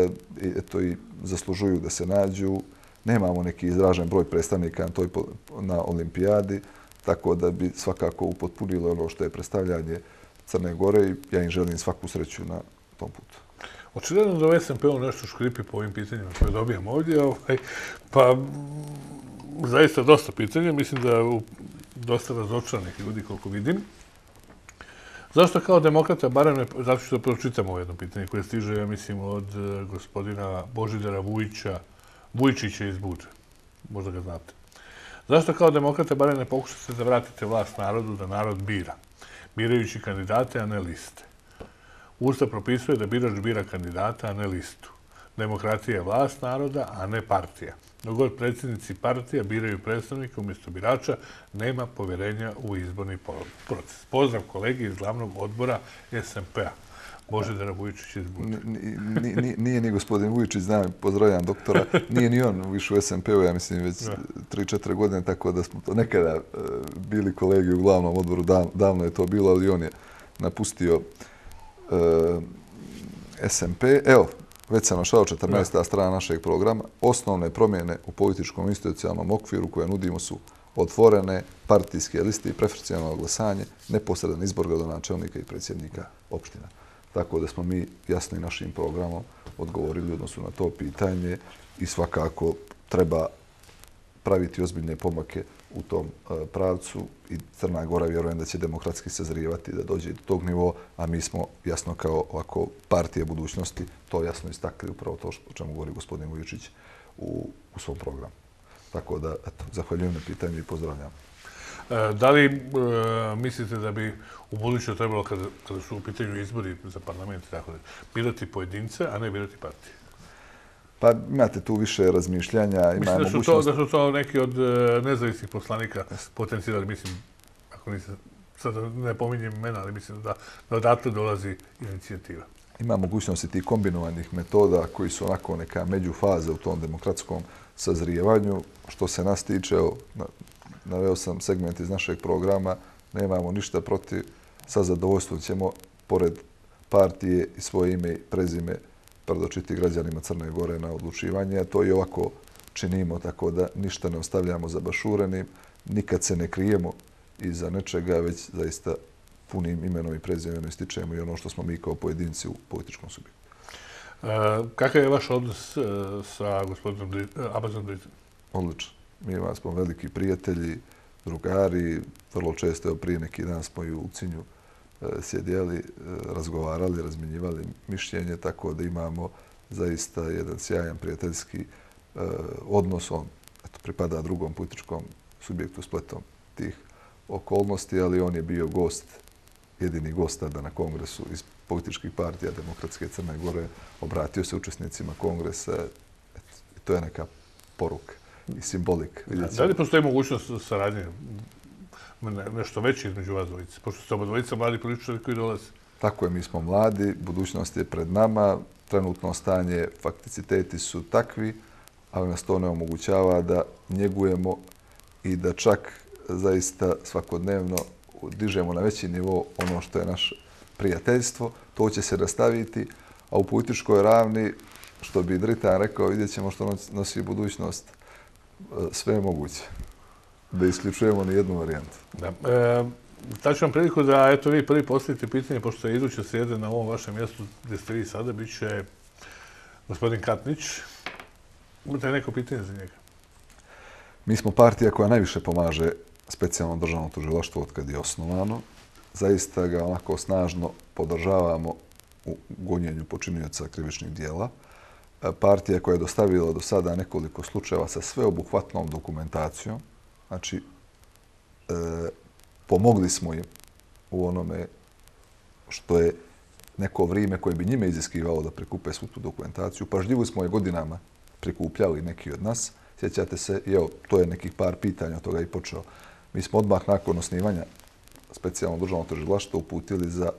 i zaslužuju da se nađu. Nemamo neki izražen broj predstavnika na olimpijadi, tako da bi svakako upotpunilo ono što je predstavljanje Crne Gore i ja im želim svaku sreću na tom putu. Očigledno da ovaj SMP-u nešto škripi po ovim pitanjima koje dobijam ovdje, ovaj, pa mm, zaista dosta pitanja, mislim da je dosta razočanih ljudi koliko vidim. Zašto kao demokrata, barem ne, zato što pročitam ovo jedno pitanje koje stiže, ja mislim, od e, gospodina Božidara Vujića, Vujčića iz Buđe, možda ga znate. Zašto kao demokrata, barem ne pokušate da vratite vlast narodu, da narod bira, birajući kandidate, a ne liste? Ustav propisuje da birač bira kandidata, a ne listu. Demokratija je vlast naroda, a ne partija. Dogod predsjednici partija biraju predstavnika umjesto birača, nema povjerenja u izborni proces. Pozdrav kolegi iz glavnog odbora SMP-a. Može da na Vujičić izbude. Nije ni gospodin Vujičić, znam, pozdravljam doktora. Nije ni on više u SMP-u, ja mislim, već 3-4 godine, tako da smo to nekada eh, bili kolegi u glavnom odboru, davno je to bilo, ali on je napustio... E, SMP, evo, već sam našao 14. strana našeg programa, osnovne promjene u političkom institucionalnom okviru koje nudimo su otvorene partijske liste i preferencijalno glasanje, neposredan izbor gradonačelnika i predsjednika opština. Tako da smo mi jasno i našim programom odgovorili odnosno na to pitanje i svakako treba praviti ozbiljne pomake u tom e, pravcu i Crna Gora vjerujem da će demokratski se sazrijevati da dođe do tog nivoa, a mi smo jasno kao ovako partija budućnosti to jasno istakli upravo to o čemu govori gospodin Vujučić u svom programu. Tako da, eto, zahvaljujem na pitanju i pozdravljam. E, da li e, mislite da bi u budućnosti trebalo, kada su u pitanju izbori za parlament i tako da, pojedince, a ne birati partije? Pa imate tu više razmišljanja. Mislim da su, to, da su neki od e, nezavisnih poslanika potencijali, mislim, ako nisam, sad ne pominjem mena, ali mislim da, da odatle dolazi inicijativa. Ima mogućnosti tih kombinovanih metoda koji su onako neka međufaza u tom demokratskom sazrijevanju. Što se nas tiče, naveo sam segment iz našeg programa, nemamo ništa protiv, sa zadovoljstvom ćemo pored partije i svoje ime i prezime predočiti građanima Crne Gore na odlučivanje. To i ovako činimo, tako da ništa ne ostavljamo za bašurenim, nikad se ne krijemo iza nečega, već zaista punim imenom i prezimenom ističemo i ono što smo mi kao pojedinci u političkom subjektu. E, kakav je vaš odnos e, sa gospodinom e, Abazom Dritom? Odlično. Mi vas smo veliki prijatelji, drugari, vrlo često je prije neki dan smo i u Cinju E, sjedjeli, e, razgovarali, razminjivali mišljenje, tako da imamo zaista jedan sjajan prijateljski e, odnos. On pripada drugom političkom subjektu spletom tih okolnosti, ali on je bio gost, jedini gost tada na kongresu iz političkih partija Demokratske Crne Gore, obratio se učesnicima kongresa. To je neka poruka i simbolik. Da li postoji mogućnost saradnje nešto veće između vas dvojice, pošto ste oba dvojica mladi političari koji dolaze. Tako je, mi smo mladi, budućnost je pred nama, trenutno stanje, fakticiteti su takvi, ali nas to ne omogućava da njegujemo i da čak zaista svakodnevno dižemo na veći nivo ono što je naš prijateljstvo. To će se rastaviti, a u političkoj ravni, što bi Dritan rekao, vidjet ćemo što nosi budućnost, e, sve je moguće da isključujemo ni jednu varijantu. Da. E, Taču vam priliku da eto, vi prvi postavite pitanje, pošto je iduća srijeda na ovom vašem mjestu gdje ste vi sada, bit će gospodin Katnić. Imate neko pitanje za njega? Mi smo partija koja najviše pomaže specijalno državno tužiloštvo od kad je osnovano. Zaista ga onako snažno podržavamo u gonjenju počinioca krivičnih dijela. E, partija koja je dostavila do sada nekoliko slučajeva sa sveobuhvatnom dokumentacijom, Znači, e, pomogli smo im u onome što je neko vrijeme koje bi njime iziskivalo da prikupe svu tu dokumentaciju. Pažljivo smo je godinama prikupljali neki od nas. Sjećate se, evo, to je nekih par pitanja od toga i počeo. Mi smo odmah nakon osnivanja specijalno državno tržilaštvo uputili za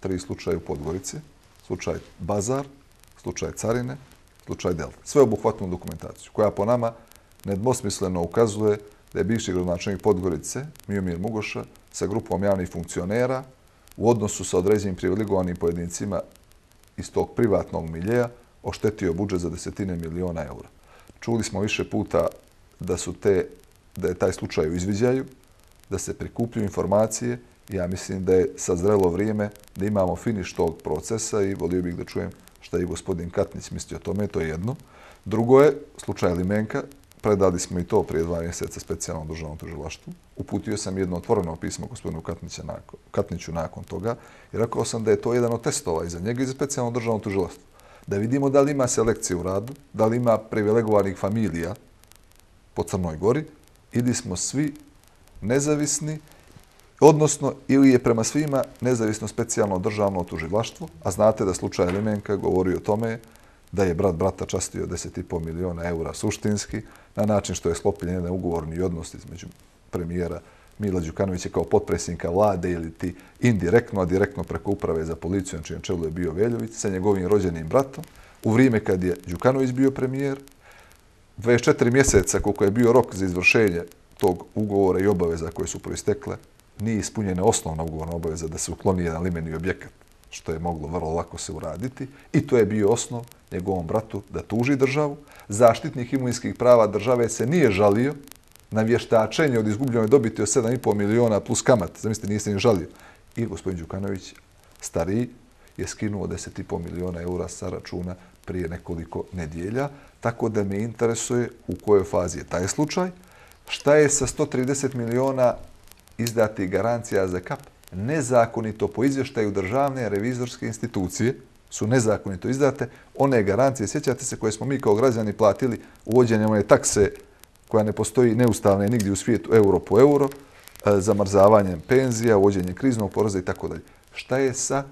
tri slučaje u Podgorici. Slučaj Bazar, slučaj Carine, slučaj Delta. Sve obuhvatnu dokumentaciju koja po nama nedmosmisleno ukazuje da je bivši gradonačelnik Podgorice, Mijomir Mugoša, sa grupom javnih funkcionera u odnosu sa određenim privilegovanim pojedincima iz tog privatnog miljeja oštetio budžet za desetine miliona eura. Čuli smo više puta da su te, da je taj slučaj u izviđaju, da se prikupljuju informacije. Ja mislim da je sazrelo vrijeme da imamo finiš tog procesa i volio bih da čujem šta je i gospodin Katnić mislio o tome, to je jedno. Drugo je slučaj Limenka, predali smo i to prije dva mjeseca specijalnom državnom tužilaštvu. Uputio sam jedno otvoreno pismo gospodinu Katniću nakon toga i rekao sam da je to jedan od testova i za njega i za specijalno državno tužilaštvo. Da vidimo da li ima selekcije u radu, da li ima privilegovanih familija po Crnoj gori ili smo svi nezavisni, odnosno ili je prema svima nezavisno specijalno državno tužilaštvo, a znate da slučaj Limenka govori o tome da je brat brata častio 10,5 miliona eura suštinski, na način što je slopilj jedan ugovorni odnos između premijera Mila Đukanovića kao potpresnika vlade ili ti indirektno, a direktno preko uprave za policiju, na čijem čelu je bio Veljović, sa njegovim rođenim bratom, u vrijeme kad je Đukanović bio premijer, 24 mjeseca koliko je bio rok za izvršenje tog ugovora i obaveza koje su proistekle, nije ispunjena osnovna ugovorna obaveza da se ukloni jedan limeni objekat što je moglo vrlo lako se uraditi i to je bio osnov njegovom bratu da tuži državu. Zaštitnih imunskih prava države se nije žalio na vještačenje od izgubljenoj dobiti od 7,5 miliona plus kamat. Zamislite, nije se nije žalio. I gospodin Đukanović, stariji, je skinuo 10,5 miliona eura sa računa prije nekoliko nedjelja. Tako da me interesuje u kojoj fazi je taj slučaj. Šta je sa 130 miliona izdati garancija za kap? nezakonito po izvještaju državne revizorske institucije su nezakonito izdate, one garancije, sjećate se, koje smo mi kao građani platili uvođenjem one takse koja ne postoji neustavne nigdje u svijetu, euro po euro, e, zamrzavanjem penzija, uvođenjem kriznog poraza i tako dalje. Šta je sa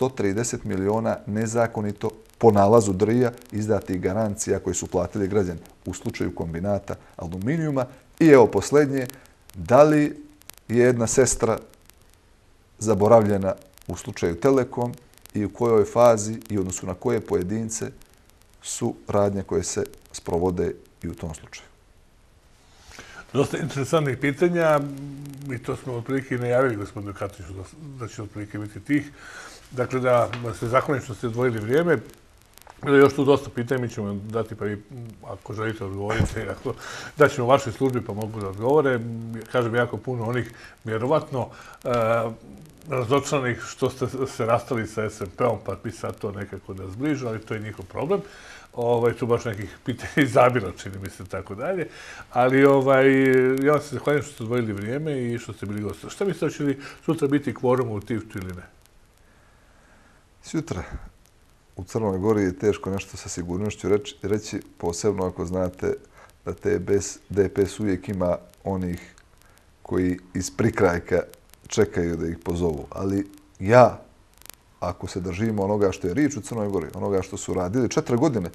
130 miliona nezakonito po nalazu drija a izdatih garancija koje su platili građani u slučaju kombinata aluminijuma? I evo posljednje, da li je jedna sestra zaboravljena u slučaju Telekom i u kojoj fazi i odnosu na koje pojedince su radnje koje se sprovode i u tom slučaju. Dosta interesantnih pitanja i to smo otprilike i najavili gospodinu Katiću da će otprilike biti tih. Dakle, da se zakonično ste odvojili vrijeme, Bilo još tu dosta pitanja, mi ćemo dati pa vi, ako želite, odgovorite. da ćemo u vašoj službi pa mogu da odgovore. Kažem, jako puno onih, vjerovatno, e, razočanih što ste se rastali sa SMP-om, pa bi sad to nekako da zbližu, ali to je njihov problem. Ovaj, tu baš nekih pitanja i zabira, čini mi se, tako dalje. Ali ovaj, ja vam se zahvaljujem što ste odvojili vrijeme i što ste bili gosti. Šta mi se očeli sutra biti kvorum u Tiftu ili ne? Sutra? u Crnoj Gori je teško nešto sa sigurnošću reći, posebno ako znate da te DPS uvijek ima onih koji iz prikrajka čekaju da ih pozovu. Ali ja, ako se držimo onoga što je rič u Crnoj Gori, onoga što su radili četiri godine,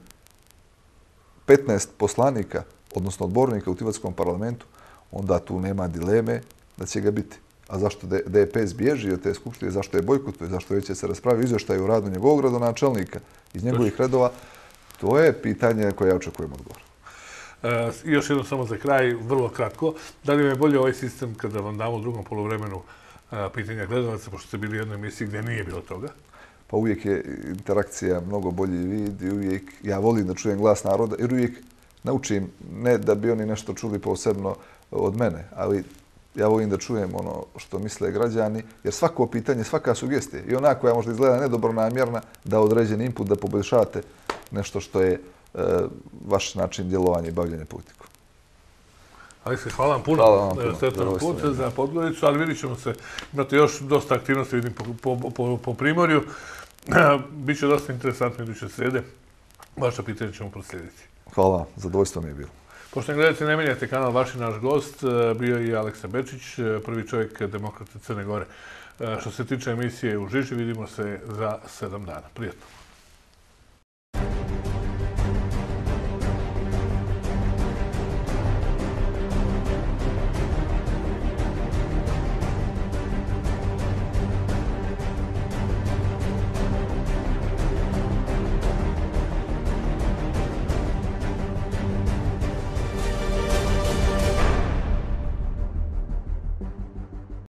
15 poslanika, odnosno odbornika u Tivatskom parlamentu, onda tu nema dileme da će ga biti a zašto DPS bježi od te skupštine, zašto je bojkotuje, zašto već se raspravi, izvešta je u radu njegovog načelnika iz njegovih redova, to je pitanje koje ja očekujem odgovor. E, još jedno samo za kraj, vrlo kratko. Da li vam je bolje ovaj sistem kada vam damo u drugom polovremenu e, pitanja gledalaca, pošto ste bili u jednoj emisiji gdje nije bilo toga? Pa uvijek je interakcija mnogo bolji vid i uvijek ja volim da čujem glas naroda jer uvijek naučim ne da bi oni nešto čuli posebno od mene, ali ja volim da čujem ono što misle građani, jer svako pitanje, svaka sugestija i ona koja možda izgleda nedobro namjerna da određen input da poboljšate nešto što je e, vaš način djelovanja i bavljanja politikom. Ali se hvala vam puno, e, Svetan Put, za podgledicu, ali vidit ćemo se, imate još dosta aktivnosti, vidim, po, po, po, primorju. Biće dosta interesantno iduće srede. Vaša pitanja ćemo proslediti. Hvala, zadovoljstvo mi je bilo. Pošto gledate, ne menjate kanal, vaš je naš gost, e, bio je i Aleksa Bečić, e, prvi čovjek demokrate Crne Gore. E, što se tiče emisije u Žiži, vidimo se za sedam dana. Prijetno.